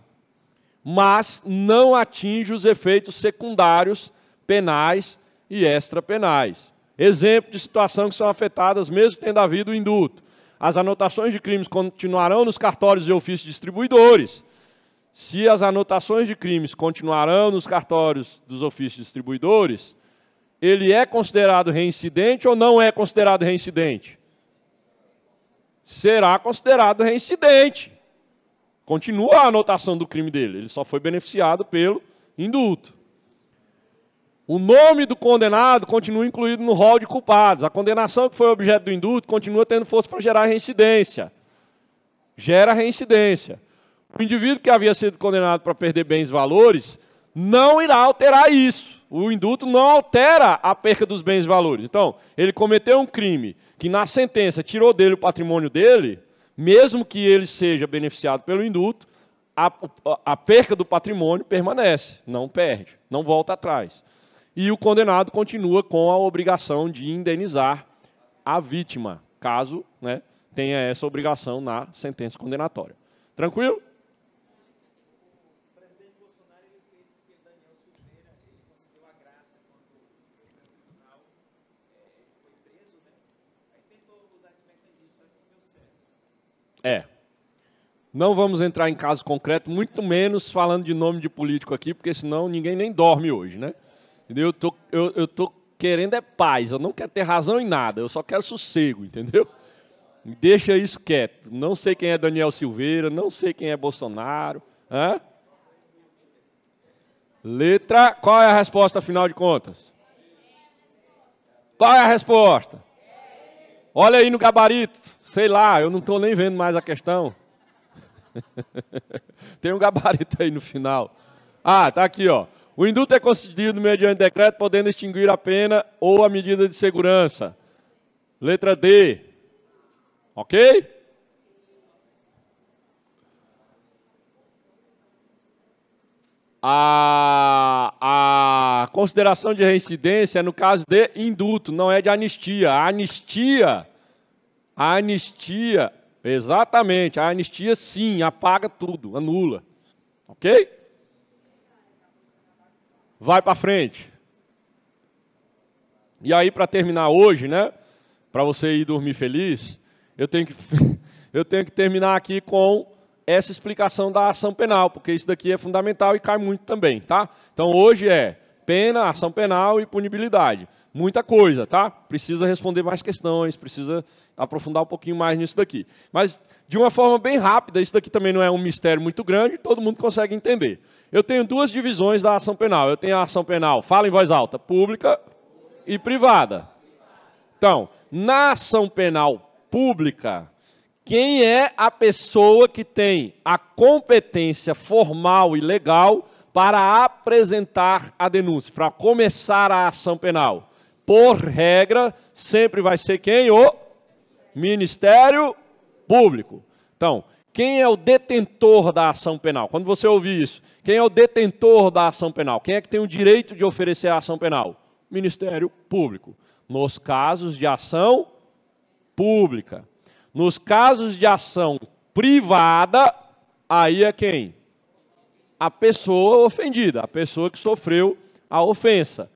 mas não atinge os efeitos secundários penais e extrapenais. Exemplo de situação que são afetadas mesmo tendo havido o indulto. As anotações de crimes continuarão nos cartórios de ofícios distribuidores. Se as anotações de crimes continuarão nos cartórios dos ofícios distribuidores, ele é considerado reincidente ou não é considerado reincidente? Será considerado reincidente. Continua a anotação do crime dele, ele só foi beneficiado pelo indulto. O nome do condenado continua incluído no rol de culpados. A condenação que foi objeto do indulto continua tendo força para gerar reincidência. Gera reincidência. O indivíduo que havia sido condenado para perder bens e valores não irá alterar isso o indulto não altera a perca dos bens e valores. Então, ele cometeu um crime que na sentença tirou dele o patrimônio dele, mesmo que ele seja beneficiado pelo indulto, a, a perca do patrimônio permanece, não perde, não volta atrás. E o condenado continua com a obrigação de indenizar a vítima, caso né, tenha essa obrigação na sentença condenatória. Tranquilo? É. Não vamos entrar em caso concreto, muito menos falando de nome de político aqui, porque senão ninguém nem dorme hoje, né? Entendeu? Eu tô, eu, eu tô querendo é paz, eu não quero ter razão em nada, eu só quero sossego, entendeu? Deixa isso quieto. Não sei quem é Daniel Silveira, não sei quem é Bolsonaro. Hã? Letra, qual é a resposta, afinal de contas? Qual é a resposta? Olha aí no gabarito, sei lá, eu não estou nem vendo mais a questão. [laughs] Tem um gabarito aí no final. Ah, tá aqui, ó. O indulto é concedido mediante decreto, podendo extinguir a pena ou a medida de segurança. Letra D. Ok? A, a consideração de reincidência é no caso de induto, não é de anistia. A anistia, a anistia, exatamente, a anistia sim, apaga tudo, anula. Ok? Vai para frente. E aí, para terminar hoje, né? Para você ir dormir feliz, eu tenho que, [laughs] eu tenho que terminar aqui com essa explicação da ação penal, porque isso daqui é fundamental e cai muito também, tá? Então hoje é pena, ação penal e punibilidade. Muita coisa, tá? Precisa responder mais questões, precisa aprofundar um pouquinho mais nisso daqui. Mas, de uma forma bem rápida, isso daqui também não é um mistério muito grande, todo mundo consegue entender. Eu tenho duas divisões da ação penal. Eu tenho a ação penal, fala em voz alta, pública e privada. Então, na ação penal pública, quem é a pessoa que tem a competência formal e legal para apresentar a denúncia, para começar a ação penal? Por regra, sempre vai ser quem? O Ministério Público. Então, quem é o detentor da ação penal? Quando você ouvir isso, quem é o detentor da ação penal? Quem é que tem o direito de oferecer a ação penal? Ministério Público. Nos casos de ação pública. Nos casos de ação privada, aí é quem? A pessoa ofendida, a pessoa que sofreu a ofensa.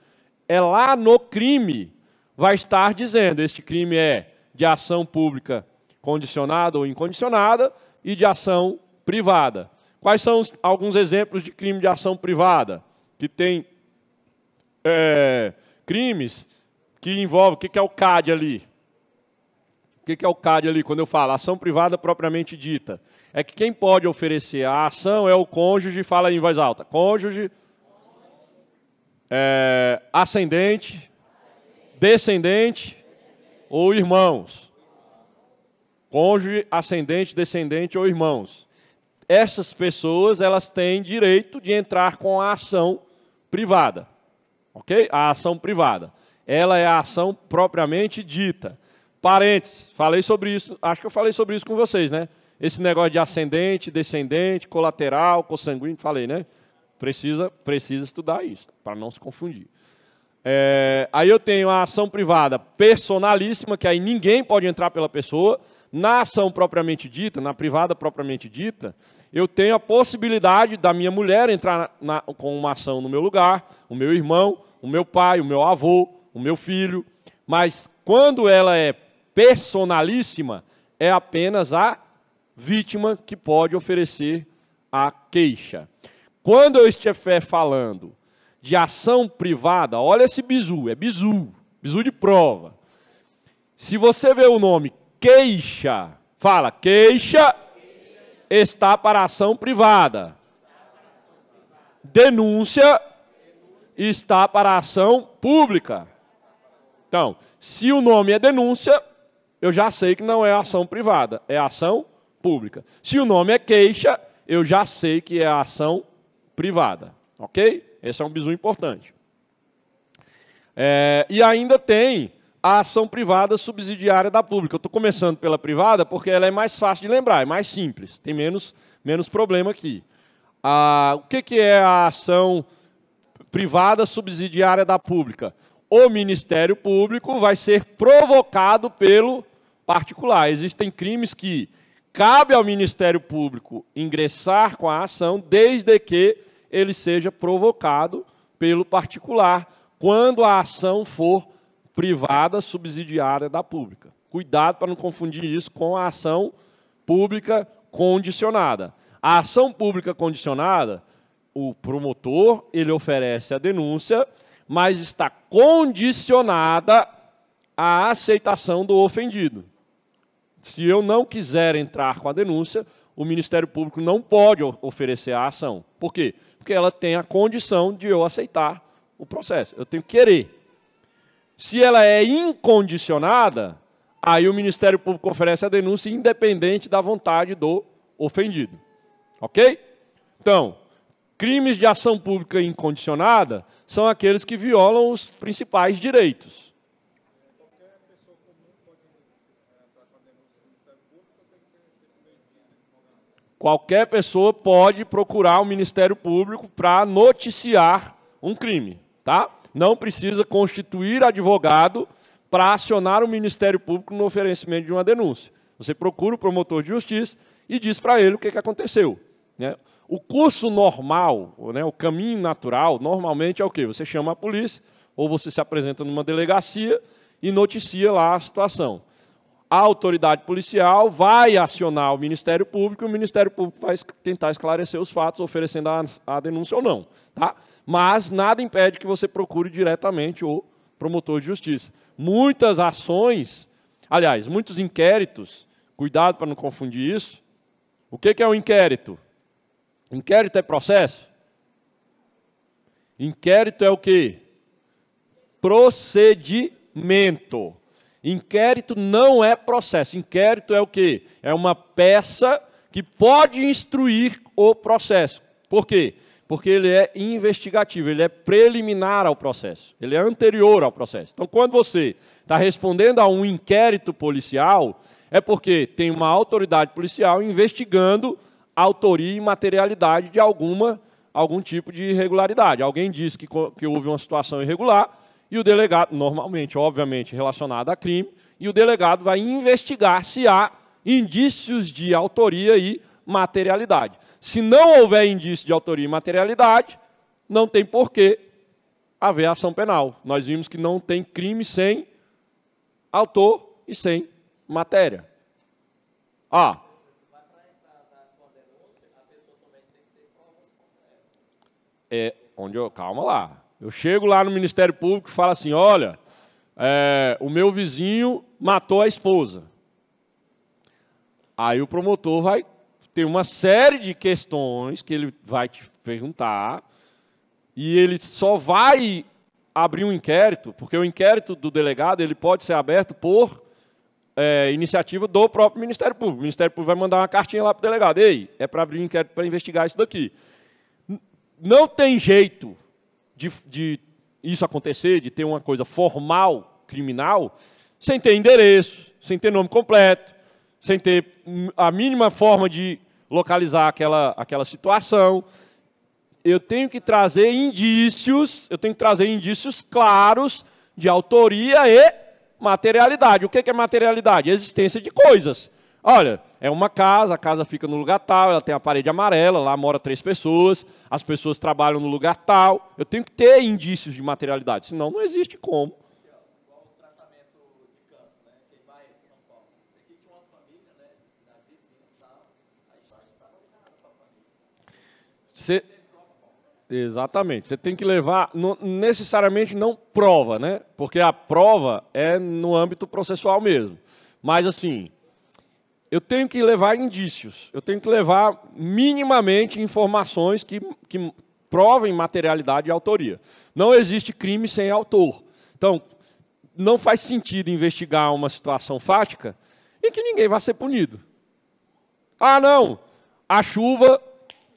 É lá no crime, vai estar dizendo: este crime é de ação pública condicionada ou incondicionada e de ação privada. Quais são os, alguns exemplos de crime de ação privada? Que tem é, crimes que envolvem. O que, que é o CAD ali? O que é o CAD ali, quando eu falo ação privada propriamente dita? É que quem pode oferecer a ação é o cônjuge, fala aí em voz alta, cônjuge, é, ascendente, descendente ou irmãos. Cônjuge, ascendente, descendente ou irmãos. Essas pessoas, elas têm direito de entrar com a ação privada. OK? A ação privada. Ela é a ação propriamente dita. Parentes, falei sobre isso, acho que eu falei sobre isso com vocês, né? Esse negócio de ascendente, descendente, colateral, consanguíneo, falei, né? Precisa, precisa estudar isso, para não se confundir. É, aí eu tenho a ação privada personalíssima, que aí ninguém pode entrar pela pessoa. Na ação propriamente dita, na privada propriamente dita, eu tenho a possibilidade da minha mulher entrar na, com uma ação no meu lugar, o meu irmão, o meu pai, o meu avô, o meu filho. Mas quando ela é personalíssima, é apenas a vítima que pode oferecer a queixa. Quando eu estiver falando de ação privada, olha esse bizu, é bizu, bizu de prova. Se você vê o nome queixa, fala queixa está para ação privada. Denúncia está para ação pública. Então, se o nome é denúncia, eu já sei que não é ação privada, é ação pública. Se o nome é queixa, eu já sei que é ação privada. Ok? Esse é um bizu importante. É, e ainda tem a ação privada subsidiária da pública. Eu estou começando pela privada porque ela é mais fácil de lembrar, é mais simples, tem menos, menos problema aqui. Ah, o que, que é a ação privada subsidiária da pública? O Ministério Público vai ser provocado pelo particular. Existem crimes que cabe ao Ministério Público ingressar com a ação, desde que ele seja provocado pelo particular, quando a ação for privada, subsidiária da pública. Cuidado para não confundir isso com a ação pública condicionada. A ação pública condicionada, o promotor, ele oferece a denúncia, mas está condicionada à aceitação do ofendido se eu não quiser entrar com a denúncia, o Ministério Público não pode oferecer a ação. Por quê? Porque ela tem a condição de eu aceitar o processo. Eu tenho que querer. Se ela é incondicionada, aí o Ministério Público oferece a denúncia independente da vontade do ofendido. Ok? Então, crimes de ação pública incondicionada são aqueles que violam os principais direitos. Qualquer pessoa pode procurar o Ministério Público para noticiar um crime, tá? Não precisa constituir advogado para acionar o Ministério Público no oferecimento de uma denúncia. Você procura o promotor de justiça e diz para ele o que, que aconteceu. Né? O curso normal, né, o caminho natural, normalmente é o quê? Você chama a polícia ou você se apresenta numa delegacia e noticia lá a situação a autoridade policial vai acionar o Ministério Público e o Ministério Público vai tentar esclarecer os fatos, oferecendo a, a denúncia ou não. Tá? Mas nada impede que você procure diretamente o promotor de justiça. Muitas ações, aliás, muitos inquéritos, cuidado para não confundir isso. O que, que é um inquérito? Inquérito é processo? Inquérito é o quê? Procedimento. Inquérito não é processo. Inquérito é o quê? É uma peça que pode instruir o processo. Por quê? Porque ele é investigativo, ele é preliminar ao processo, ele é anterior ao processo. Então, quando você está respondendo a um inquérito policial, é porque tem uma autoridade policial investigando autoria e materialidade de alguma algum tipo de irregularidade. Alguém disse que, que houve uma situação irregular, e o delegado, normalmente, obviamente, relacionado a crime, e o delegado vai investigar se há indícios de autoria e materialidade. Se não houver indício de autoria e materialidade, não tem porquê haver ação penal. Nós vimos que não tem crime sem autor e sem matéria. Ah. É, onde eu, calma lá. Eu chego lá no Ministério Público e falo assim: olha, é, o meu vizinho matou a esposa. Aí o promotor vai ter uma série de questões que ele vai te perguntar e ele só vai abrir um inquérito, porque o inquérito do delegado ele pode ser aberto por é, iniciativa do próprio Ministério Público. O Ministério Público vai mandar uma cartinha lá para o delegado: ei, é para abrir um inquérito para investigar isso daqui. Não tem jeito de, de isso acontecer, de ter uma coisa formal, criminal, sem ter endereço, sem ter nome completo, sem ter a mínima forma de localizar aquela, aquela situação. Eu tenho que trazer indícios, eu tenho que trazer indícios claros de autoria e materialidade. O que é materialidade? Existência de coisas. Olha, é uma casa, a casa fica no lugar tal, ela tem a parede amarela, lá mora três pessoas, as pessoas trabalham no lugar tal. Eu tenho que ter indícios de materialidade, senão não existe como. Você, exatamente. Você tem que levar, não, necessariamente não prova, né? Porque a prova é no âmbito processual mesmo. Mas assim, eu tenho que levar indícios, eu tenho que levar minimamente informações que, que provem materialidade e autoria. Não existe crime sem autor. Então, não faz sentido investigar uma situação fática em que ninguém vai ser punido. Ah, não, a chuva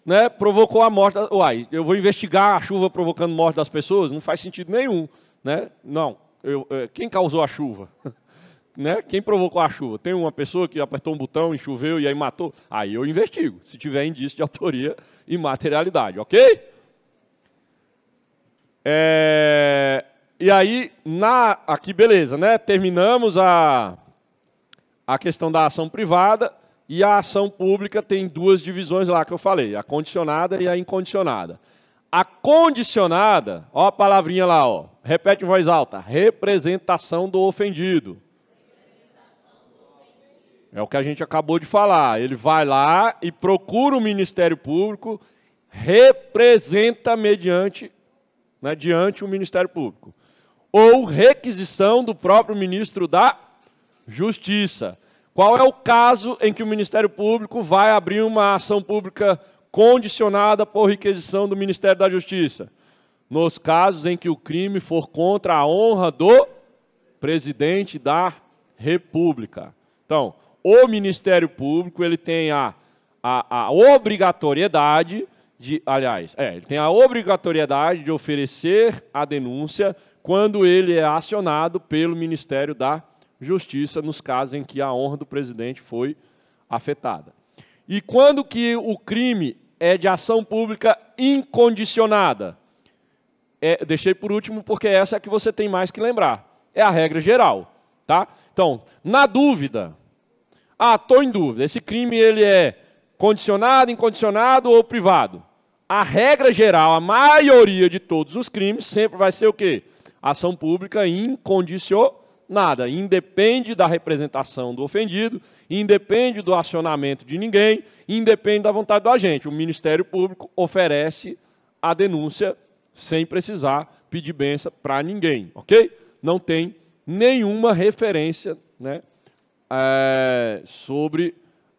né, provocou a morte. Uai, eu vou investigar a chuva provocando morte das pessoas? Não faz sentido nenhum. Né? Não. Eu, é, quem causou a chuva? [laughs] né, quem provocou a chuva? Tem uma pessoa que apertou um botão e choveu e aí matou? Aí eu investigo, se tiver indício de autoria e materialidade, ok? É, e aí, na, aqui beleza, né? Terminamos a, a questão da ação privada e a ação pública tem duas divisões lá que eu falei, a condicionada e a incondicionada. A condicionada, ó a palavrinha lá, ó, repete em voz alta, representação do ofendido. É o que a gente acabou de falar. Ele vai lá e procura o Ministério Público, representa mediante né, diante o Ministério Público. Ou requisição do próprio ministro da Justiça. Qual é o caso em que o Ministério Público vai abrir uma ação pública condicionada por requisição do Ministério da Justiça? Nos casos em que o crime for contra a honra do presidente da República. Então, o Ministério Público ele tem a, a, a obrigatoriedade de, aliás, é, ele tem a obrigatoriedade de oferecer a denúncia quando ele é acionado pelo Ministério da Justiça nos casos em que a honra do presidente foi afetada. E quando que o crime é de ação pública incondicionada? É, deixei por último porque essa é a que você tem mais que lembrar. É a regra geral, tá? Então, na dúvida, ah, estou em dúvida. Esse crime ele é condicionado, incondicionado ou privado? A regra geral, a maioria de todos os crimes sempre vai ser o quê? Ação pública incondicionada. Independe da representação do ofendido, independe do acionamento de ninguém, independe da vontade do agente. O Ministério Público oferece a denúncia sem precisar pedir benção para ninguém, ok? Não tem nenhuma referência, né? é, sobre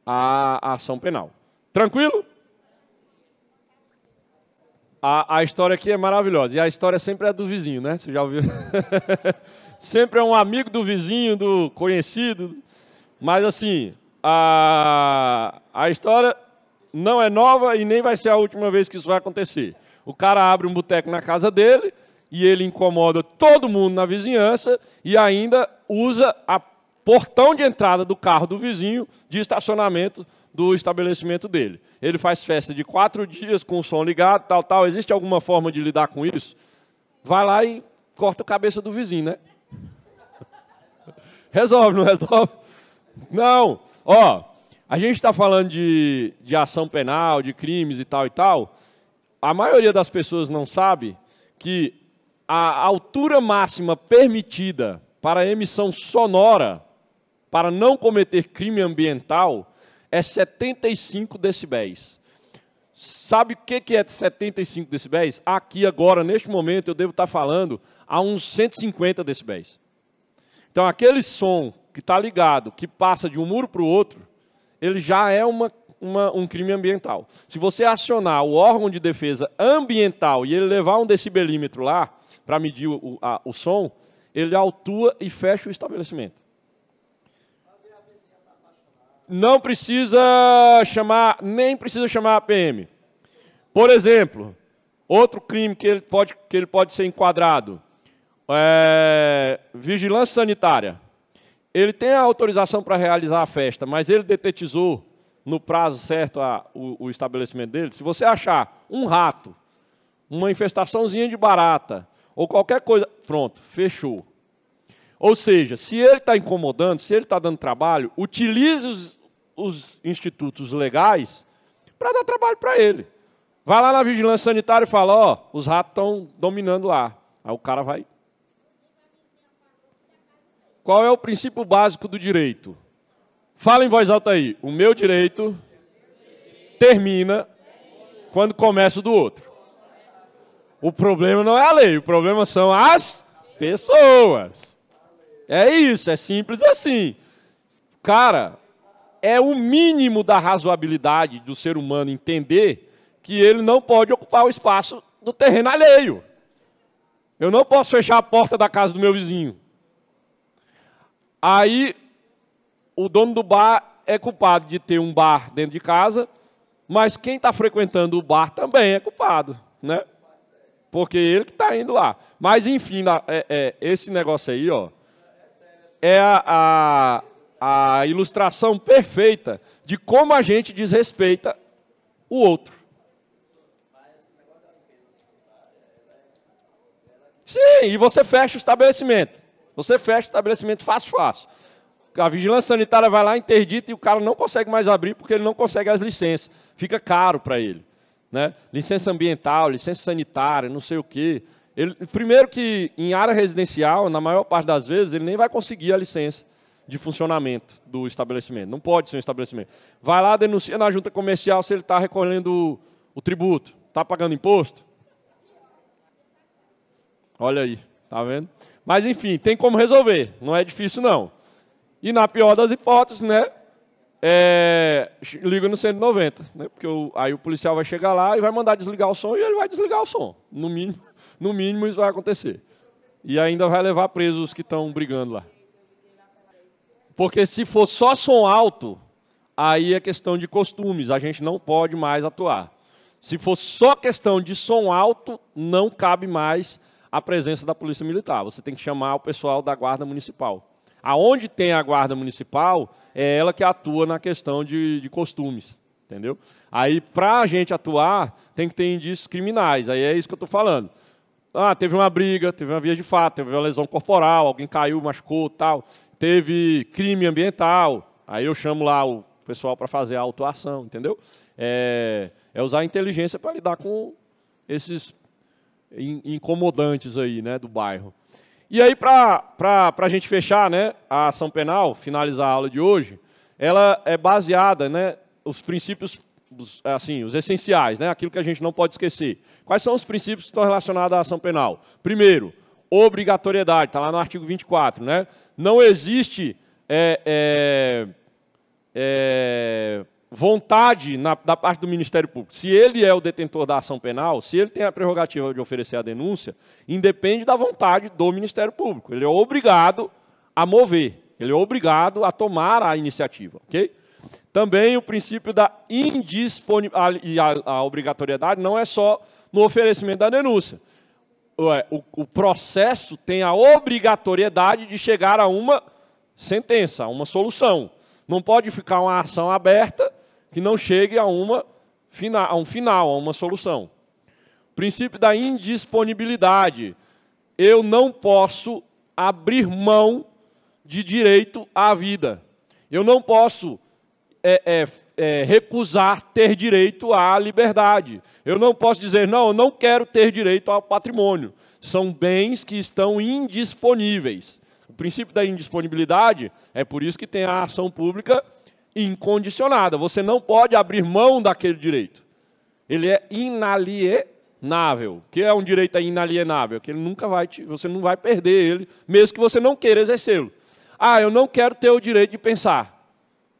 a, ação penal. Tranquilo? A, a, história aqui é maravilhosa. E a história sempre é do vizinho, né? Você já ouviu? [laughs] sempre é um amigo do vizinho, do conhecido. Mas, assim, a, a história não é nova e nem vai ser a última vez que isso vai acontecer. O cara abre um boteco na casa dele e ele incomoda todo mundo na vizinhança e ainda usa a portão de entrada do carro do vizinho de estacionamento do estabelecimento dele. Ele faz festa de quatro dias com o som ligado, tal, tal. Existe alguma forma de lidar com isso? Vai lá e corta a cabeça do vizinho, né? [laughs] Resolve, não resolve? Não. Ó, a gente está falando de, de ação penal, de crimes e tal e tal. A maioria das pessoas não sabe que a altura máxima permitida para emissão sonora para não cometer crime ambiental é 75 decibéis. Sabe o que é 75 decibéis? Aqui agora, neste momento, eu devo estar falando a uns 150 decibéis. Então, aquele som que está ligado, que passa de um muro para o outro, ele já é uma, uma, um crime ambiental. Se você acionar o órgão de defesa ambiental e ele levar um decibelímetro lá para medir o, a, o som, ele autua e fecha o estabelecimento não precisa chamar, nem precisa chamar a PM. Por exemplo, outro crime que ele pode, que ele pode ser enquadrado é vigilância sanitária. Ele tem a autorização para realizar a festa, mas ele detetizou no prazo certo a, o, o estabelecimento dele. Se você achar um rato, uma infestaçãozinha de barata ou qualquer coisa, pronto, fechou. Ou seja, se ele está incomodando, se ele está dando trabalho, utilize os, os institutos legais para dar trabalho para ele. Vai lá na vigilância sanitária e fala: ó, oh, os ratos estão dominando lá. Aí o cara vai. Qual é o princípio básico do direito? Fala em voz alta aí. O meu direito termina quando começa o do outro. O problema não é a lei, o problema são as pessoas. É isso, é simples assim. Cara, é o mínimo da razoabilidade do ser humano entender que ele não pode ocupar o espaço do terreno alheio. Eu não posso fechar a porta da casa do meu vizinho. Aí o dono do bar é culpado de ter um bar dentro de casa, mas quem está frequentando o bar também é culpado, né? Porque ele que está indo lá. Mas enfim, é, é, esse negócio aí, ó, é a, a, a ilustração perfeita de como a gente desrespeita o outro. Sim, e você fecha o estabelecimento. Você fecha o estabelecimento fácil, fácil. A vigilância sanitária vai lá, interdita e o cara não consegue mais abrir porque ele não consegue as licenças. Fica caro para ele. Né? Licença ambiental, licença sanitária, não sei o quê. Ele, primeiro que em área residencial, na maior parte das vezes, ele nem vai conseguir a licença de funcionamento do estabelecimento. Não pode ser um estabelecimento. Vai lá, denuncia na junta comercial se ele está recolhendo o, o tributo. Está pagando imposto? Olha aí, tá vendo? Mas enfim, tem como resolver. Não é difícil não. E na pior das hipóteses, né? É, liga no 190, né? Porque o, aí o policial vai chegar lá e vai mandar desligar o som e ele vai desligar o som, no mínimo. No mínimo, isso vai acontecer. E ainda vai levar presos os que estão brigando lá. Porque se for só som alto, aí é questão de costumes, a gente não pode mais atuar. Se for só questão de som alto, não cabe mais a presença da Polícia Militar. Você tem que chamar o pessoal da Guarda Municipal. Aonde tem a Guarda Municipal, é ela que atua na questão de, de costumes. Entendeu? Aí, para a gente atuar, tem que ter indícios criminais. Aí é isso que eu estou falando. Ah, teve uma briga, teve uma via de fato, teve uma lesão corporal, alguém caiu, machucou, tal. Teve crime ambiental. Aí eu chamo lá o pessoal para fazer a autuação, entendeu? É, é usar a inteligência para lidar com esses incomodantes aí, né, do bairro. E aí, para a gente fechar né, a ação penal, finalizar a aula de hoje, ela é baseada, né, os princípios assim, os essenciais, né? aquilo que a gente não pode esquecer. Quais são os princípios que estão relacionados à ação penal? Primeiro, obrigatoriedade, está lá no artigo 24, né? Não existe é, é, é, vontade na, da parte do Ministério Público. Se ele é o detentor da ação penal, se ele tem a prerrogativa de oferecer a denúncia, independe da vontade do Ministério Público. Ele é obrigado a mover, ele é obrigado a tomar a iniciativa, ok? Também o princípio da indisponibilidade, e a, a, obrigatoriedade não é só no oferecimento da denúncia. O, o processo tem a obrigatoriedade de chegar a uma sentença, a uma solução. Não pode ficar uma ação aberta que não chegue a, uma, a um final, a uma solução. Princípio da indisponibilidade. Eu não posso abrir mão de direito à vida. Eu não posso é, é, é, recusar ter direito à liberdade. Eu não posso dizer, não, eu não quero ter direito ao patrimônio. São bens que estão indisponíveis. O princípio da indisponibilidade é por isso que tem a ação pública incondicionada. Você não pode abrir mão daquele direito. Ele é inalienável. O que é um direito inalienável? Que ele nunca vai te, você não vai perder ele, mesmo que você não queira exercê-lo. Ah, eu não quero ter o direito de pensar.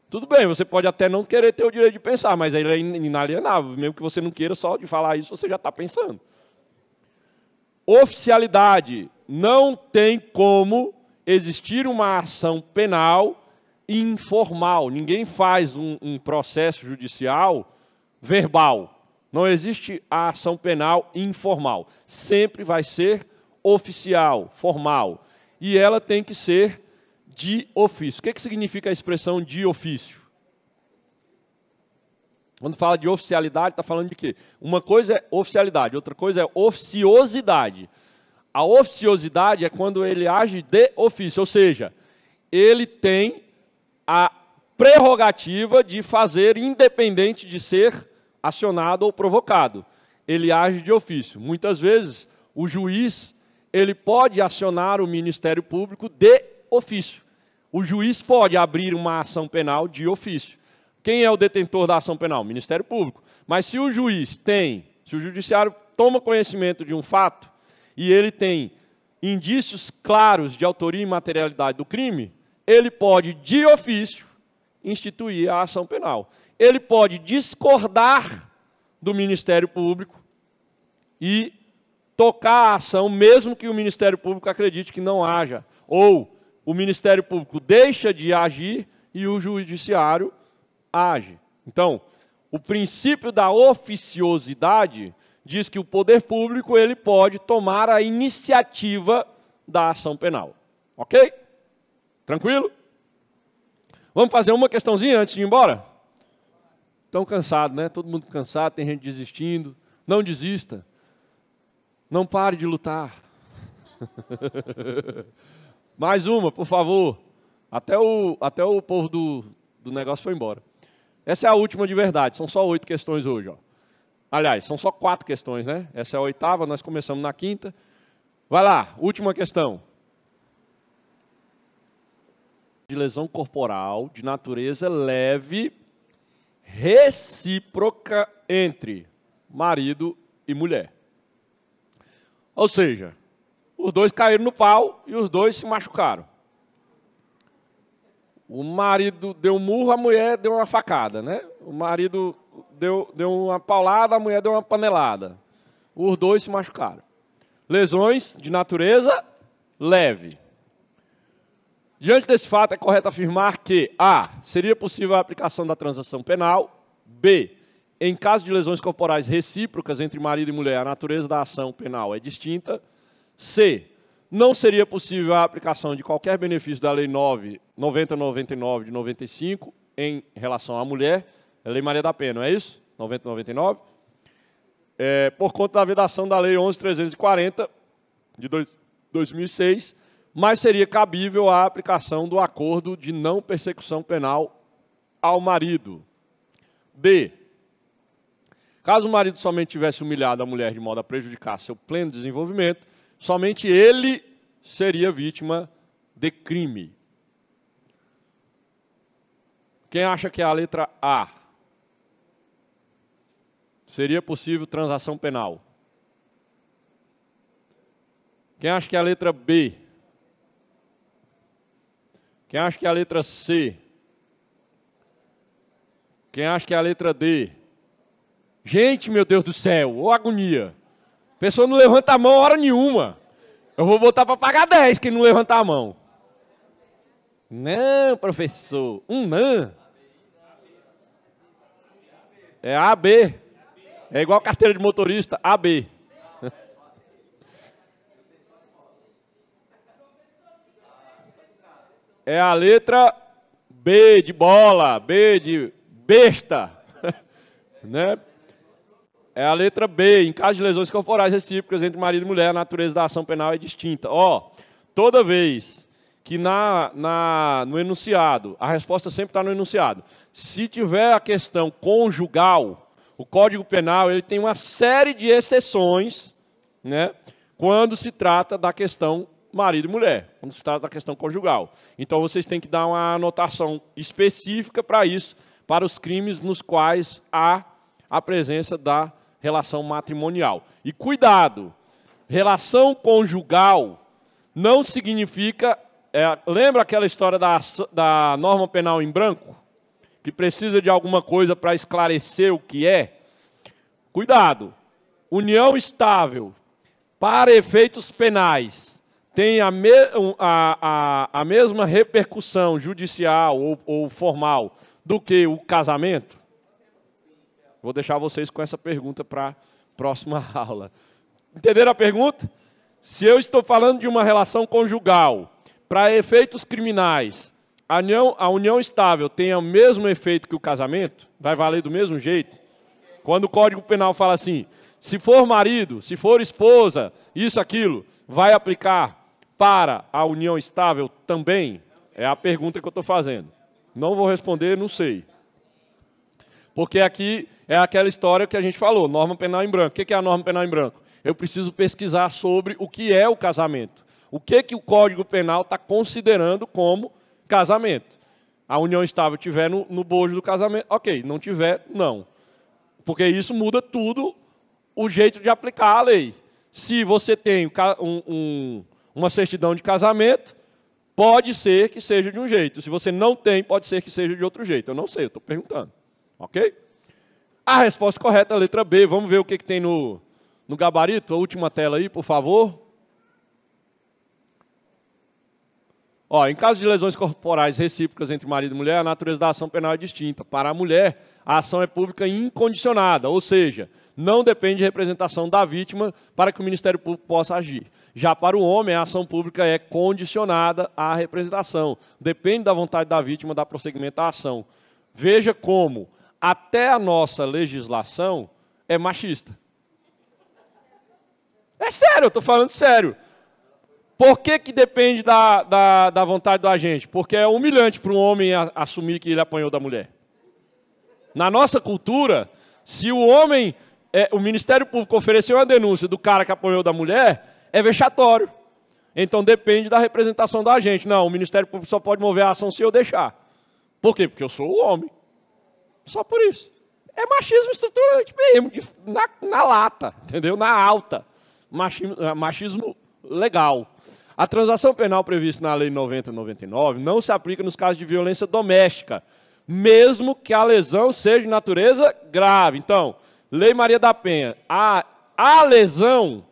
Tudo bem, você pode até não querer ter o direito de pensar, mas ele é inalienável. Mesmo que você não queira, só de falar isso você já está pensando. Oficialidade. Não tem como existir uma ação penal informal. Ninguém faz um, um processo judicial verbal. Não existe a ação penal informal. Sempre vai ser oficial, formal. E ela tem que ser de ofício. O que, é que significa a expressão de ofício? Quando fala de oficialidade, está falando de quê? Uma coisa é oficialidade, outra coisa é oficiosidade. A oficiosidade é quando ele age de ofício, ou seja, ele tem a prerrogativa de fazer independente de ser acionado ou provocado. Ele age de ofício. Muitas vezes, o juiz, ele pode acionar o Ministério Público de ofício. O juiz pode abrir uma ação penal de ofício. Quem é o detentor da ação penal? O Ministério Público. Mas se o juiz tem, se o judiciário toma conhecimento de um fato e ele tem indícios claros de autoria e materialidade do crime, ele pode, de ofício, instituir a ação penal. Ele pode discordar do Ministério Público e tocar a ação, mesmo que o Ministério Público acredite que não haja, ou o Ministério Público deixa de agir e o Judiciário age. Então, o princípio da oficiosidade diz que o poder público ele pode tomar a iniciativa da ação penal. Ok? Tranquilo? Vamos fazer uma questãozinha antes de ir embora? Estão cansados, né? Todo mundo cansado, tem gente desistindo. Não desista. Não pare de lutar. [laughs] Mais uma, por favor. Até o, até o povo do, do negócio foi embora. Essa é a última de verdade. São só oito questões hoje. Ó. Aliás, são só quatro questões, né? Essa é a oitava, nós começamos na quinta. Vai lá, última questão. De lesão corporal de natureza leve, recíproca entre marido e mulher. Ou seja, os dois caíram no pau e os dois se machucaram. O marido deu um murro, a mulher deu uma facada, né? O marido deu, deu uma paulada, a mulher deu uma panelada. Os dois se machucaram. Lesões de natureza leve. Diante desse fato, é correto afirmar que A. Seria possível a aplicação da transação penal. B. Em caso de lesões corporais recíprocas entre marido e mulher, a natureza da ação penal é distinta. C. Não seria possível a aplicação de qualquer benefício da Lei 9, 9099 de 95 em relação à mulher, é Lei Maria da Penha, não é isso? 9099. É, por conta da vedação da Lei 11.340 de 2006, mas seria cabível a aplicação do acordo de não persecução penal ao marido. D. Caso o marido somente tivesse humilhado a mulher de modo a prejudicar seu pleno desenvolvimento, somente ele seria vítima de crime. Quem acha que é a letra A? Seria possível transação penal. Quem acha que é a letra B? Quem acha que é a letra C? Quem acha que é a letra D? Gente, meu Deus do céu, ou agonia! pessoa não levanta a mão hora nenhuma. Eu vou botar para pagar 10 que não levanta a mão. Não, professor. Um não. É AB. É igual carteira de motorista, AB. É a letra B de bola, B de besta. [laughs] né? É a letra B. Em caso de lesões corporais recíprocas entre marido e mulher, a natureza da ação penal é distinta. Ó, toda vez que na, na, no enunciado, a resposta sempre está no enunciado. Se tiver a questão conjugal, o Código Penal ele tem uma série de exceções, né? Quando se trata da questão marido e mulher, quando se trata da questão conjugal. Então vocês têm que dar uma anotação específica para isso, para os crimes nos quais há a presença da relação matrimonial. E cuidado, relação conjugal não significa. É, lembra aquela história da, da norma penal em branco? Que precisa de alguma coisa para esclarecer o que é? Cuidado, união estável para efeitos penais tem a, me, a, a, a mesma repercussão judicial ou, ou formal do que o casamento? Vou deixar vocês com essa pergunta para a próxima [laughs] aula. Entenderam a pergunta? Se eu estou falando de uma relação conjugal, para efeitos criminais, a união, a união estável tem o mesmo efeito que o casamento? Vai valer do mesmo jeito? Quando o Código Penal fala assim, se for marido, se for esposa, isso, aquilo, vai aplicar para a união estável também? É a pergunta que eu estou fazendo. Não vou responder, não sei. Porque aqui é aquela história que a gente falou, norma penal em branco. O que é a norma penal em branco? Eu preciso pesquisar sobre o que é o casamento. O que, que o Código Penal está considerando como casamento? A união estável tiver no, no bojo do casamento, ok. Não tiver, não. Porque isso muda tudo o jeito de aplicar a lei. Se você tem um, um, uma certidão de casamento, pode ser que seja de um jeito. Se você não tem, pode ser que seja de outro jeito. Eu não sei, eu estou perguntando. Ok? A resposta correta é a letra B. Vamos ver o que, que tem no, no gabarito. A última tela aí, por favor. Ó, em caso de lesões corporais recíprocas entre marido e mulher, a natureza da ação penal é distinta. Para a mulher, a ação é pública incondicionada, ou seja, não depende de representação da vítima para que o Ministério Público possa agir. Já para o homem, a ação pública é condicionada à representação, depende da vontade da vítima dar prosseguimento à ação. Veja como até a nossa legislação é machista. É sério, eu estou falando sério. Por que, que depende da, da, da, vontade do agente? Porque é humilhante para um homem a, assumir que ele apanhou da mulher. Na nossa cultura, se o homem, é, o Ministério Público ofereceu uma denúncia do cara que apanhou da mulher, é vexatório. Então depende da representação do agente. Não, o Ministério Público só pode mover a ação se eu deixar. Por quê? Porque eu sou o homem. Só por isso. É machismo estruturante mesmo, é na, na lata, entendeu? Na alta. Machismo, é, machismo legal. A transação penal prevista na Lei 9099 não se aplica nos casos de violência doméstica, mesmo que a lesão seja de natureza grave. Então, Lei Maria da Penha, a, a lesão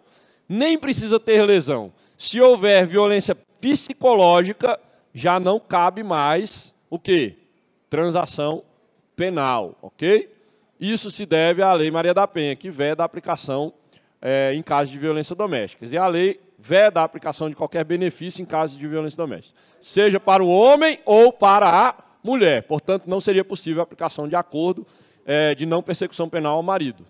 nem precisa ter lesão. Se houver violência psicológica, já não cabe mais o quê? Transação penal, ok? Isso se deve à Lei Maria da Penha, que veda a aplicação é, em caso de violência doméstica. E a lei veda a aplicação de qualquer benefício em caso de violência doméstica, seja para o homem ou para a mulher. Portanto, não seria possível a aplicação de acordo é, de não persecução penal ao marido.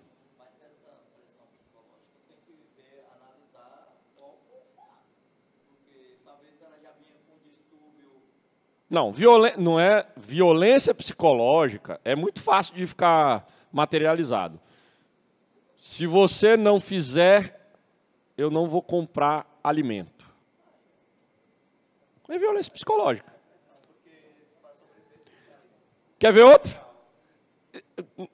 Não, não é violência psicológica. É muito fácil de ficar materializado. Se você não fizer, eu não vou comprar alimento. É violência psicológica. Quer ver outro?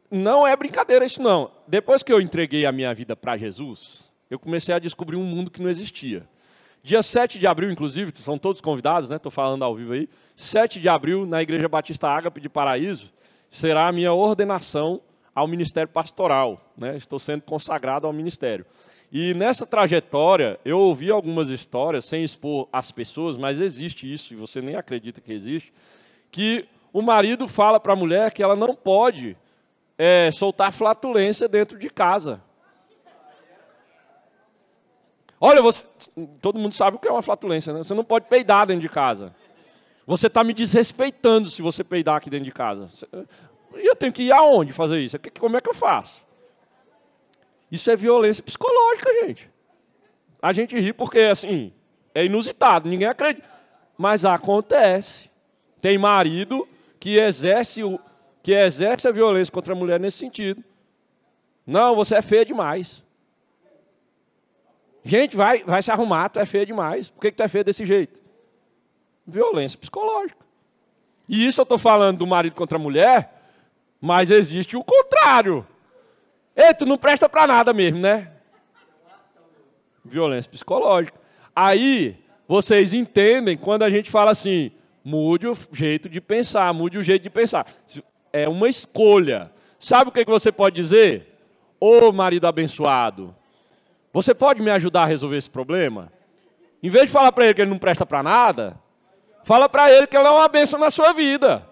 Não é brincadeira isso não. Depois que eu entreguei a minha vida para Jesus, eu comecei a descobrir um mundo que não existia. Dia 7 de abril, inclusive, são todos convidados, né? Estou falando ao vivo aí. 7 de abril, na Igreja Batista Ágape de Paraíso, será a minha ordenação ao ministério pastoral. Né? Estou sendo consagrado ao ministério. E nessa trajetória, eu ouvi algumas histórias, sem expor as pessoas, mas existe isso, e você nem acredita que existe, que o marido fala para a mulher que ela não pode é, soltar flatulência dentro de casa. Olha, você, todo mundo sabe o que é uma flatulência, né? Você não pode peidar dentro de casa. Você está me desrespeitando se você peidar aqui dentro de casa. E eu tenho que ir aonde fazer isso? Como é que eu faço? Isso é violência psicológica, gente. A gente ri porque, assim, é inusitado, ninguém acredita. Mas acontece. Tem marido que exerce, o, que exerce a violência contra a mulher nesse sentido. Não, você é feia demais. Gente, vai, vai se arrumar, tu é feio demais. Por que, que tu é feio desse jeito? Violência psicológica. E isso eu estou falando do marido contra a mulher, mas existe o contrário. Ei, tu não presta para nada mesmo, né? Violência psicológica. Aí, vocês entendem quando a gente fala assim, mude o jeito de pensar, mude o jeito de pensar. É uma escolha. Sabe o que, que você pode dizer? Ô oh, marido abençoado, você pode me ajudar a resolver esse problema? Em vez de falar para ele que ele não presta para nada, fala para ele que ele é uma bênção na sua vida.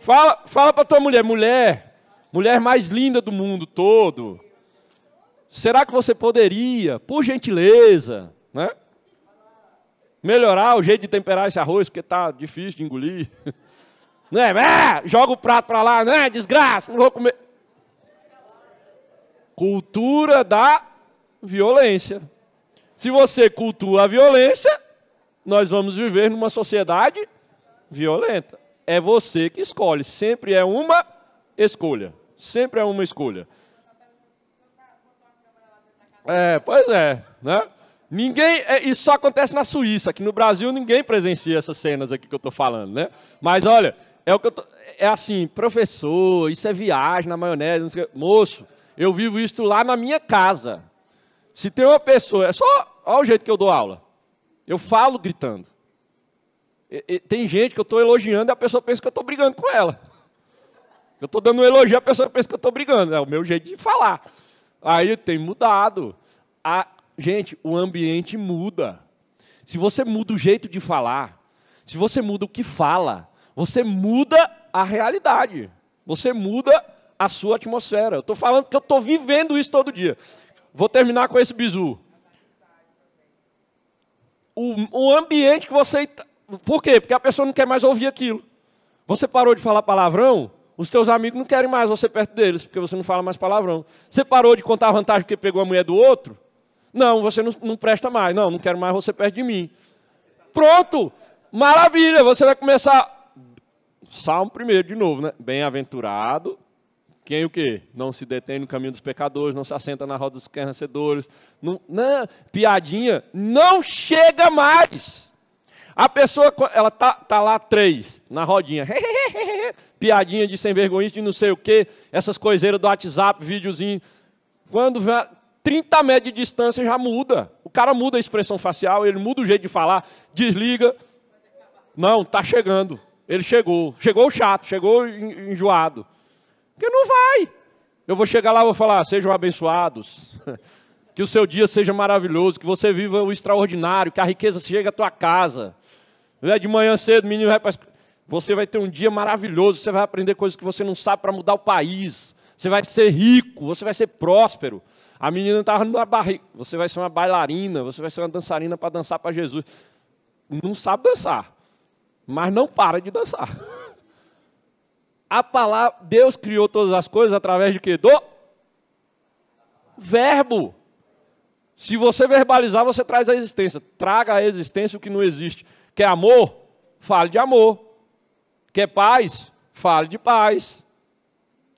Fala, fala para tua mulher, mulher, mulher mais linda do mundo todo. Será que você poderia, por gentileza, né? melhorar o jeito de temperar esse arroz, porque está difícil de engolir. [laughs] Não é? é joga o prato para lá, não é? Desgraça, não vou comer. Cultura da violência. Se você cultua a violência, nós vamos viver numa sociedade violenta. É você que escolhe. Sempre é uma escolha. Sempre é uma escolha. É, pois é, né? Ninguém, é, isso só acontece na Suíça, aqui no Brasil ninguém presencia essas cenas aqui que eu estou falando, né? Mas olha, é o que eu tô, é assim, professor, isso é viagem na maionese, moço, eu vivo isto lá na minha casa. Se tem uma pessoa, é só olha o jeito que eu dou aula. Eu falo gritando. E, e, tem gente que eu estou elogiando e a pessoa pensa que eu estou brigando com ela. Eu estou dando um elogio, a pessoa pensa que eu estou brigando. É o meu jeito de falar. Aí tem mudado. A, gente, o ambiente muda. Se você muda o jeito de falar, se você muda o que fala, você muda a realidade. Você muda a sua atmosfera. Eu estou falando que eu estou vivendo isso todo dia. Vou terminar com esse bizu. O, o ambiente que você. Tá, por quê? Porque a pessoa não quer mais ouvir aquilo. Você parou de falar palavrão, os teus amigos não querem mais você perto deles, porque você não fala mais palavrão. Você parou de contar vantagem porque pegou a mulher do outro? Não, você não, não presta mais. Não, não quero mais você perto de mim. Pronto! Maravilha! Você vai começar Salmo primeiro, de novo, né? Bem-aventurado quem o quê? Não se detém no caminho dos pecadores, não se assenta na roda dos carnecedores, Não, não, piadinha, não chega mais. A pessoa, ela tá, tá lá três, na rodinha. [laughs] piadinha de sem vergonha, de não sei o quê. Essas coiseiras do WhatsApp, videozinho. Quando 30 metros de distância já muda. O cara muda a expressão facial, ele muda o jeito de falar, desliga. Não, tá chegando. Ele chegou. Chegou chato, chegou enjoado. Porque não vai. Eu vou chegar lá e vou falar: sejam abençoados, [laughs] que o seu dia seja maravilhoso, que você viva o extraordinário, que a riqueza chegue à tua casa. É de manhã cedo, menino vai para Você vai ter um dia maravilhoso, você vai aprender coisas que você não sabe para mudar o país. Você vai ser rico, você vai ser próspero. A menina estava na barriga. Você vai ser uma bailarina, você vai ser uma dançarina para dançar para Jesus. Não sabe dançar, mas não para de dançar. [laughs] A palavra, Deus criou todas as coisas através de quê? Do verbo. Se você verbalizar, você traz a existência. Traga a existência o que não existe. Quer amor? Fale de amor. Quer paz? Fale de paz.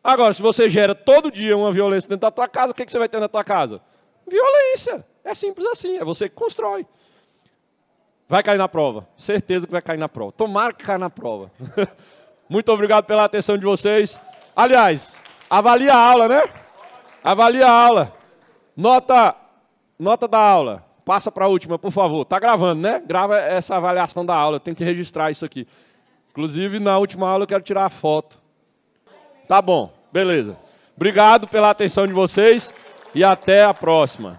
Agora, se você gera todo dia uma violência dentro da tua casa, o que, que você vai ter na tua casa? Violência. É simples assim, é você que constrói. Vai cair na prova. Certeza que vai cair na prova. Tomara que caia na prova. [laughs] Muito obrigado pela atenção de vocês. Aliás, avalia a aula, né? Avalia a aula. Nota, nota da aula. Passa para a última, por favor. Tá gravando, né? Grava essa avaliação da aula. Eu tenho que registrar isso aqui. Inclusive, na última aula eu quero tirar a foto. Tá bom, beleza. Obrigado pela atenção de vocês e até a próxima.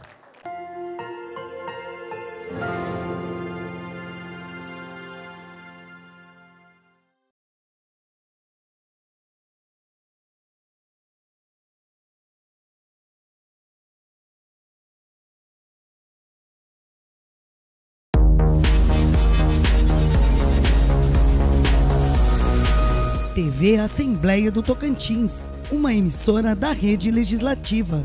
TV Assembleia do Tocantins, uma emissora da rede legislativa.